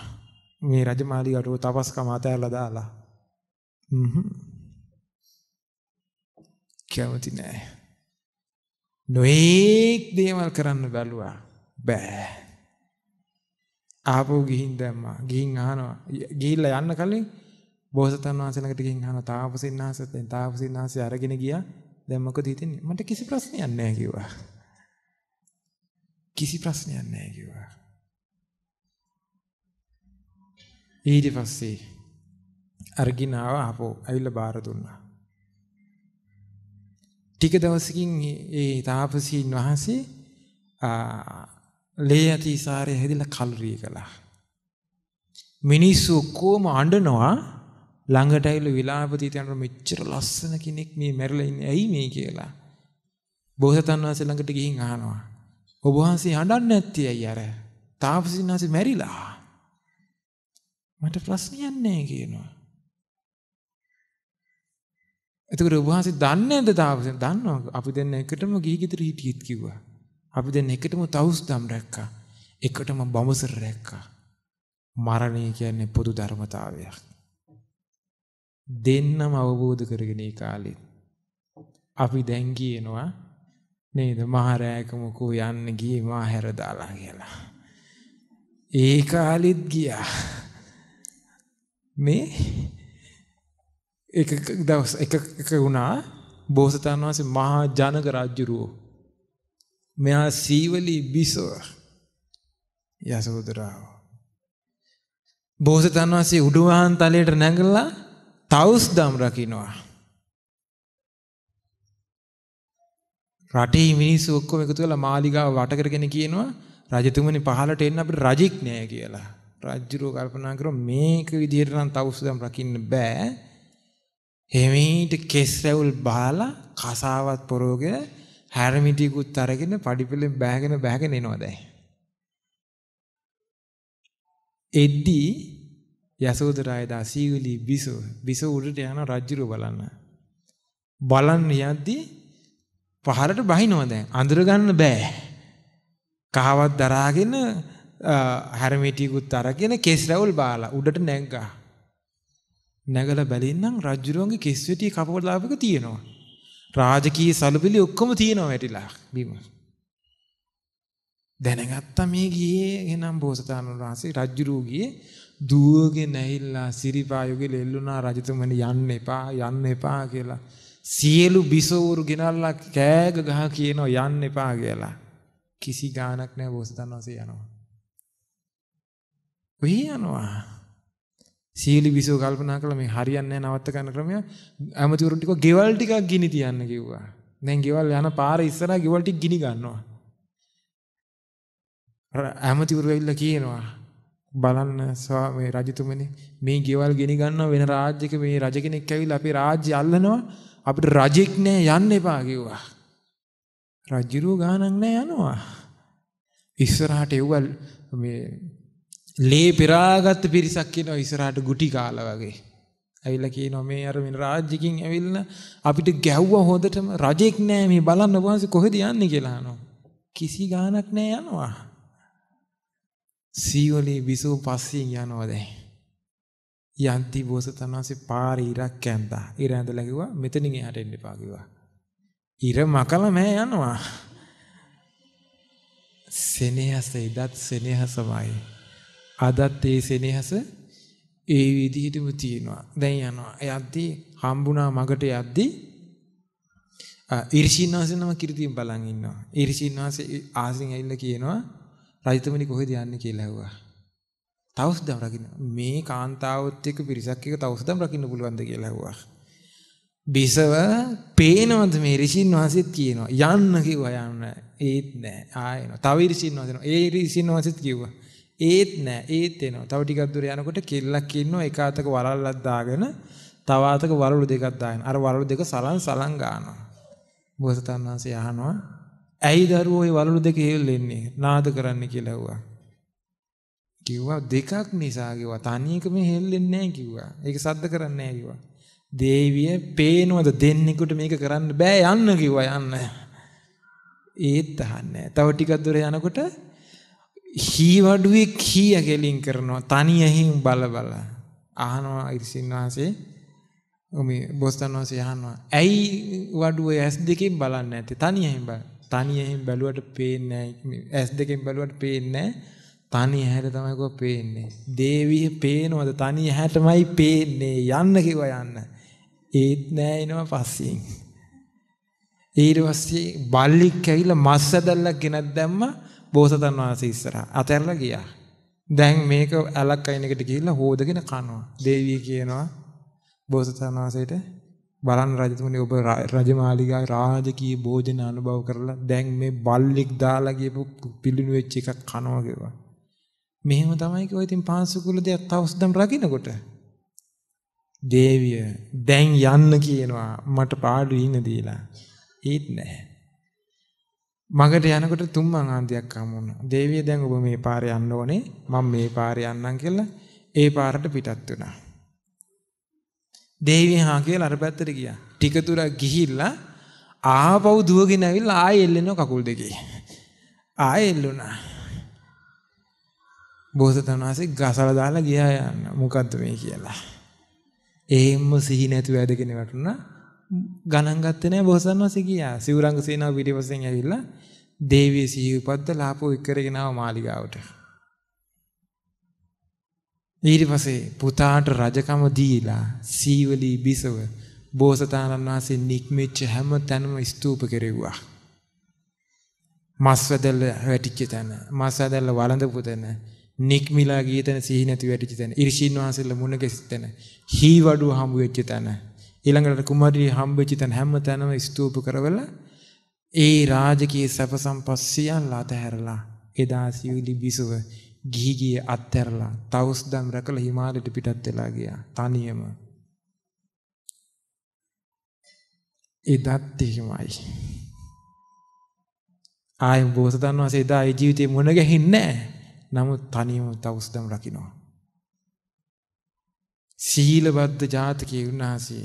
මේ රජමාලිගටව තපස්කම අතහැරලා දාලා හ්ම් කැමති නෑ නොඑක් දේවල් කරන්න බැලුවා බෑ ආපහු ගිහින් දැම්මා ගිහින් අහනවා ගිහිල්ලා යන්න කලින් බෝසතන් වහන්සේ ළඟට ගිහින් අහනවා තාපසින් ආසතෙන් තාපසින් ආසය අරගෙන ගියා දැන් මොකද හිතන්නේ මට කිසි ප්‍රශ්නයක් නෑ කිව්වා කිසි ප්‍රශ්නයක් නෑ කිව්වා ඊට පස්සේ අ르ගිනාව ආපෝ ඇවිල්ලා බාර දුන්නා. ටික දවසකින් ඒ තාපසීන් වහන්සේ ලේ ඇති සාරය හැදිලා කල්රී කළා. මිනිස්සු ඔක්කොම අඬනවා ළඟට ඇවිල්ලා විලාපදී යනකොට මෙච්චර ලස්සන කෙනෙක් මේ මැරිලා ඉන්නේ ඇයි මේ කියලා. බෝසතන් වහන්සේ ළඟට ගිහින් අහනවා. ඔබ වහන්සේ අඬන්නේ නැත්තේ ඇයි අර? තාපසීන් වහන්සේ මැරිලා. මට ප්‍රශ්නයක් නැහැ කියනවා. එතකොට උභාසි දන්නේ නැද්ද තාපසෙන්? දන්නවා. අපි දෙන්න එකටම ගිහි ගෙදර හිටියෙත් කිව්වා. අපි දෙන්න එකටම තවුස්දම් රැක්කා. එකටම බඹසර රැක්කා. මරණය කියන්නේ පොදු ධර්මතාවයක්. දෙන්නම අවබෝධ කරගෙන ඒ කාලෙත් අපි දැන් කියනවා නේද මහරෑකමකෝ යන්න ගියේ මා හැර දාලා කියලා. ඒ කාලෙත් ගියා. මේ එක දවස් එක එක වුණා බෝසතාණන් වහන්සේ මහා ජනක රජුරෝ මෙහා සීවලි බිසව යසෝදරාව බෝසතාණන් වහන්සේ උඩුවහන් තලයට නැගලා තවුස්දම් රකින්නවා රටේ මිනිස්සු ඔක්කොම එකතු වෙලා මාලිගාව වට කරගෙන කියනවා රජතුමනි පහලට එන්න අපිට රජෙක් නෑ කියලා රාජ්‍යරෝ කල්පනා කරා මේක විදිහට නම් තවුසුදම් රකින්න බෑ. හිමීට කෙස් රැවුල් බහලා කසාවත් පොරෝගෙන හැරමිටිකුත් අරගෙන පඩිපෙලෙන් බෑගෙන බෑගෙන එනවා දැන්. එද්දි යසෝදරායදා සීවිලි බිසෝ බිසෝ උඩට යන රාජ්‍යරෝ බලන්න. බලන්න යද්දී පහලට බහිනවා දැන්. අඳුර ගන්න බෑ. කහවත් දරාගෙන හැරමිටියකුත් අරගෙන කෙස් රැවුල් බාලා උඩට නැංගා. නැගලා බැලින්නම් රජුරුවන්ගේ කෙස් වෙටි කපවලාවක තියෙනවා. රාජකීය සලබිලි ඔක්කොම තියෙනවා වැටිලා බිම. දැනගත්තා මේ ගියේ එනම් බෝසතාණන් වහන්සේ රජුරුව ගියේ දුවගෙන ඇහිලා සිරිපායුගේ ලෙල්ලුනා රජතුමනි යන්න එපා යන්න එපා කියලා සියලු බිසවරු ගෙනල්ලා කෑග ගහ කියනවා යන්න එපා කියලා. කිසි ගාණක් නැහැ බෝසතාණන් වහන්සේ යනවා. වෙහි යනවා. සීලි විසෝ කල්පනා කළා මේ හරියන්නේ නැහැ නවත්ත ගන්න ක්‍රමය. ඇමතිවරුන් ටිකව ගෙවල් ටිකක් ගිනි තියන්න කිව්වා. දැන් ගෙවල් යන පාර ඉස්සරහා ගෙවල් ටික ගිනි ගන්නවා. ඇමතිවරු ඇවිල්ලා කියනවා බලන්න මේ රජතුමනි මේ ගෙවල් ගෙන ගන්න වෙන රාජ්‍යක මේ රජ කෙනෙක් ඇවිල්ලා අපේ රාජ්‍ය අල්ලනවා අපිට රජෙක් නෑ යන්න එපා කිව්වා. රජිරුව ගානක් නෑ යනවා. ඉස්සරහට එව්වල් මේ ලේ පිරාගත් පිරිසක් කියනවා ඉස්සරහට ගුටි කාලා වගේ. ඇවිල්ලා කියනවා මේ අර මින රාජ්‍යකින් ඇවිල්ලා අපිට ගැහුවා හොදටම රජෙක් නෑ මේ බලන්න වහන්සේ කොහෙද යන්නේ කියලා අහනවා. කිසි ගාණක් නෑ යනවා. සීවලේ විසෝ පස්සෙන් යනවා දැන්. යන්ති බෝසතනන්සේ පාරේ ඉරක් කැන්දා. ඉර ඇඳලා කිව්වා මෙතනින් එහාට එන්න එපා කිව්වා. ඉර මකලා මෑ යනවා. සෙනෙහස ඉදත් සෙනෙහසමයි. අදත් ඒ සෙනෙහස ඒ විදිහටම තියෙනවා. දැන් යනවා. යද්දී හම්බුණා මගට යද්දී ඊර්ෂින්වාසනම කිරිතියෙන් බලන් ඉන්නවා. ඊර්ෂින්වාසේ ආසින් ඇවිල්ලා කියනවා රජතුමනි කොහෙද යන්නේ කියලා ඇහුවා. තවුස්දම් රකින්න මේ කාන්තාවත් එක්ක පිරිසක් එක්ක තවුස්දම් රකින්න පුළුවන්ද කියලා ඇහුවා. බිසව පේනවද මේ ඍෂින් වහන්සේත් කියනවා යන්න කිව්වා යන්න ඒත් නෑ ආයෙනවා. තව ඍෂින් වහන්සේනවා ඒ ඍෂින් වහන්සේත් කිව්වා ඒත් නෑ ඒත් එනවා. තව ටිකක් දුර යනකොට කෙල්ලක් ඉන්නවා එක අතක වරල්ලක් දාගෙන තව අතක වරළු දෙකක් දාගෙන. අර වරළු දෙක සලන් සලන් ගන්නවා. බෝසතාණන් වහන්සේ අහනවා ඇයි දරුවෝ ওই වරළු දෙක හෙල්ලෙන්නේ? නාද කරන්න කියලා ඇහුවා. කිව්වා දෙකක් නිසා කිව්වා තනියකම හෙල්ලෙන්නේ නැහැ කිව්වා. ඒක සද්ද කරන්නේ නැහැ කිව්වා. දේවිය පේනවද දෙන්නෙකුට මේක කරන්න බෑ යන්න කිව්වා යන්න. ඒත් අහන්නේ. තව ටිකක් දුර යනකොට හී වඩුවේ කී ඇගෙලින් කරනවා තනි ඇහින් බල බල අහනවා ඉරිසින් වහන්සේ මේ බොස්තන් වහන්සේ අහනවා ඇයි වඩුව ඇස් දෙකෙන් බලන්න ඇති තනි ඇහින් බල තනි ඇහින් බැලුවට පේන්නේ ඇස් දෙකෙන් බැලුවට පේන්නේ තනි ඇහැට තමයි කෝ පේන්නේ දේවිය පේනවද තනි ඇහැටමයි පේන්නේ යන්න කිව්වා යන්න ඒත් නෑ එනවා පස්සෙන් ඊට පස්සේ බල්ලික් ඇවිල්ලා මස් ඇදල්ලක් ගෙනත් දැම්මා බෝසතන් වහන්සේ ඉස්සරහා අතහැරලා ගියා. දැන් මේක ඇලක් අයින් එකට ගිහිල්ලා හොදගෙන කනවා. දේවිය කියනවා බෝසතන් වහන්සේට බලන් රජතුමනි ඔබ රජමාලිගා රාජකීය භෝජන අනුභව කරලා දැන් මේ බල්ලික් දාලා ගියපු පිළිණු වෙච්ච එකක් කනවා කියලා. මෙහෙම තමයි කිව්වා ඉතින් පාංශුකුල දෙයක් තවස්දම් රකින්නකොට. දේවිය දැන් යන්න කියනවා මට පාඩු ඉන්න දීලා. ඒත් නැහැ. මගට යනකොට තුම්මං ආන්තියක් හමු වුණා. දේවිය දැන් ඔබ මේ පාරේ යන්න ඕනේ. මම මේ පාරේ යන්නම් කියලා ඒ පාරට පිටත් වුණා. දේවිය හා කියලා අර පැත්තට ගියා. ටික දුරක් ගිහිල්ලා ආපහු දුවගෙන ඇවිල්ලා ආයෙ එල්ලෙනවා කකුල් දෙකේ. ආයෙ එල්ලුණා. බෝසතනාසේ ගසලා දාලා ගියා යන්න. මොකද්ද මේ කියලා. එහෙම්ම සිහි නැතුව ඇදගෙන වැටුණා. ගණන් ගත්තේ නැහැ බොහොසන් වහන්සේ ගියා. සිවුරංග සේනාව පිටිපස්සෙන් ඇවිල්ලා දේවිය සිහිපත්ත ලාපෝ ඉක්කරගෙන ආව මාලිගාවට. ඊට පස්සේ පුතාට රජකම දීලා සීවලී බිසව බෝසතාණන් වහන්සේ නික්මෙච්ච හැම තැනම ස්තූප කෙරෙව්වා. මස්වැදල්ල වැටිච්ච තැන, මස්වැදල්ල වළඳපු තැන, නික්මිලා ගිය තැන සිහි නැති වැටිච්ච තැන, ඉරිෂින් වහන්සේලා මුණ ගැසිච්ච තැන, හීවඩුව හම්බු වෙච්ච තැන, ඊළඟට කුමාරිය හම්බෙච්ච තැන හැම තැනම ස්තූප කරවල ඒ රාජකීය සැප සම්පත් සියල්ල අතහැරලා එදා සිවිලි බිසව ගිහි ගිය අත්හැරලා තවුස්දම් රැකලා හිමාලයට පිටත් වෙලා ගියා තනියම එදත් එහෙමයි ආය බෝසතන් වහන්සේ එදා ඒ ජීවිතේ මුණ ගැහින්නේ නැහැ නමුත් තනියම තවුස්දම් රකින්නවා සීලබද්ධ ජාතකයේ උන්වහන්සේ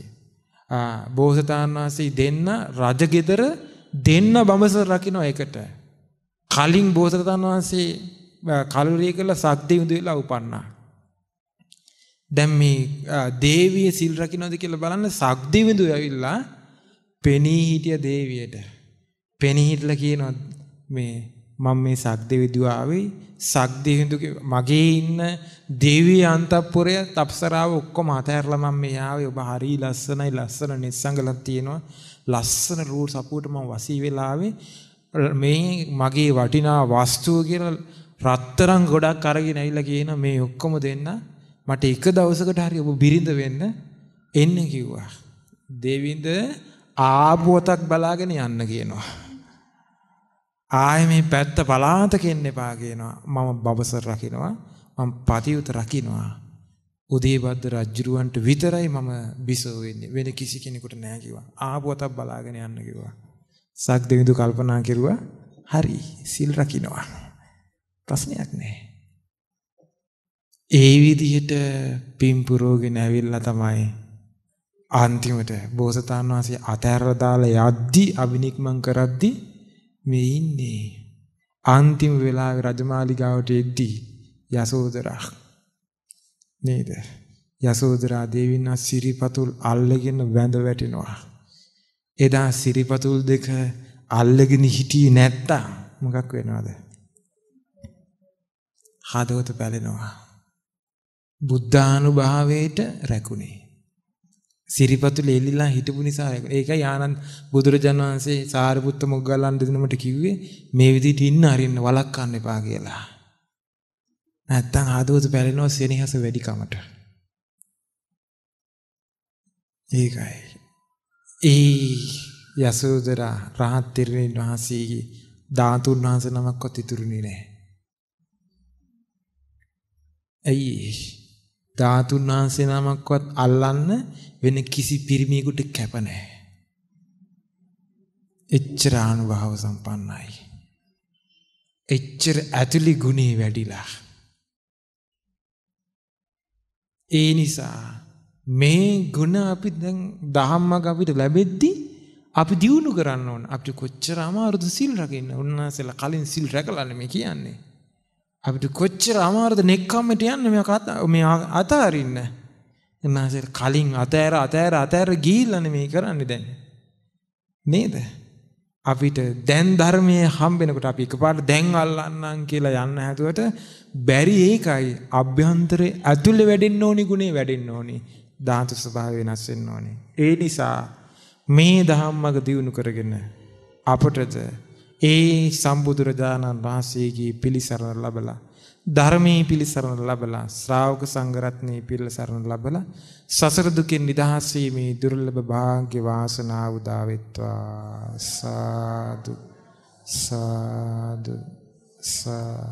බෝසතාණන් වහන්සේ දෙන්න රජගෙදර දෙන්න බඹස රකින්න එකට. කලින් බෝසතාණන් වහන්සේ කලුරිය කළ සක්දෙවිඳු වෙලා උපන්නා. දැන් මේ දේවිය සිල් රකින්නද කියලා බලන්න සක්දෙවිඳු ඇවිල්ලා පෙනී හිටිය දේවියට පෙනී හිටලා කියනවා මේ මම මේ සක්දෙවිදුව ආවේ සක්දෙවිඳුගේ මගේ ඉන්න දේවී අන්තපුරය තප්සරාව ඔක්කොම අතහැරලා මම මේ ආවේ ඔබ හරි ලස්සනයි ලස්සන නිස්සංගලක් තියෙනවා ලස්සන රූල් සපුවට මම වසී වෙලා මේ මගේ වටිනා වස්තුව කියලා රත්තරන් ගොඩක් අරගෙන ඇවිල්ලා කියන මේ ඔක්කොම දෙන්න මට එක දවසකට හරි ඔබ බිරිඳ වෙන්න එන්න කිව්වා. දෙවිඳ ආපුවතක් බලාගෙන යන්න කියනවා. ආයෙ මේ පැත්ත පලාත කෙන්න එපා කියනවා. මම බබසර රකින්නවා. මම පතිවුත රකින්නවා. උදේබද්ද රජුරවන්ට විතරයි මම බිසෝ වෙන්නේ. වෙන කිසි කෙනෙකුට නෑ කිව්වා. ආපුවතක් බලාගෙන යන්න කිව්වා. සක් දෙවිඳු කල්පනා කෙරුවා. හරි, සිල් රකින්නවා. ප්‍රශ්නයක් නෑ. ඒ විදිහට පිම්පුරෝගෙන ඇවිල්ලා තමයි අන්තිමට බෝසතාණන් වහන්සේ අතහැරලා දාලා යද්දි අබිනික්මන් කරද්දී මේ ඉන්නේ අන්තිම වෙලාවේ රජමාලිගාවට එද්දී යසෝදරා නේද යසෝදරා දේවිනා සිරිපතුල් අල්ලගෙන වැඳ වැටෙනවා එදා සිරිපතුල් දෙක අල්ලගෙන හිටියේ නැත්තම් මොකක් වෙනවද හදවත පැලෙනවා බුද්ධානුභාවයට රැකුනේ සිරිපතුල එලිලා හිටපු නිසා ඒකයි ආනන්ද බුදුරජාණන් වහන්සේ සාරිපුත්ත මොග්ගල්ලාන දෙනමට කිව්වේ මේ විදිහට ඉන්න හරින්න වළක්වන්න එපා කියලා. නැත්තම් ආදෝස පැලෙනවා සෙනෙහස වැඩි කමට. ඒකයි. ඒ යසෝදරා රහත් තිරණින් වහන්සේගේ ධාතුන් වහන්සේ නමක්වත් ඉතුරුනේ නැහැ. ඇයි ධාතුන් වහන්සේ නමක්වත් අල්ලන්න වෙන කිසි පිරිමියෙකුට කැප නැහැ. එච්චර අනුභව සම්පන්නයි. එච්චර ඇතුළි ගුණේ වැඩිලා. ඒ නිසා මේ ගුණ අපි දැන් දහම්මග අපිට ලැබෙද්දි අපි දියුණු කරන්න ඕන. අපිට කොච්චර අමාරුද සිල් රකින්න. උන්වහන්සේලා කලින් සිල් රැකලා මේ කියන්නේ. අපිට කොච්චර අමාරුද නෙක්කම්මට යන්න මේ මේ අතාරින්න. උන්වහන්සේ කලින් අතෑර අතෑර අතෑර ගිහිල්ලානේ මේ කරන්නේ දැන්. නේද? අපිට දැන් ධර්මයේ හම්බෙනකොට අපි එකපාරට දැන් අල්ලන්නම් කියලා යන්න හැදුවට බැරි ඒකයි අභ්‍යන්තරේ ඇතුලේ වැඩෙන්න ඕනි ගුණේ වැඩෙන්න ඕනි ධාතු ස්වභාවය වෙනස් වෙන්න ඕනි. ඒ නිසා මේ ධම්මක දියුණු කරගෙන අපටද ඒ සම්බුදුරජාණන් වහන්සේගේ පිළිසරණ ලැබලා ධර්මයේ පිලිසරණ ලැබලා ශ්‍රාවක සංඝරත්නයේ පිලිසරණ ලැබලා සසර දුකෙන් නිදහස් වීමේ දුර්ලභ වාග්ය වාසනාව උදා වෙත්වා සාදු සාදු සා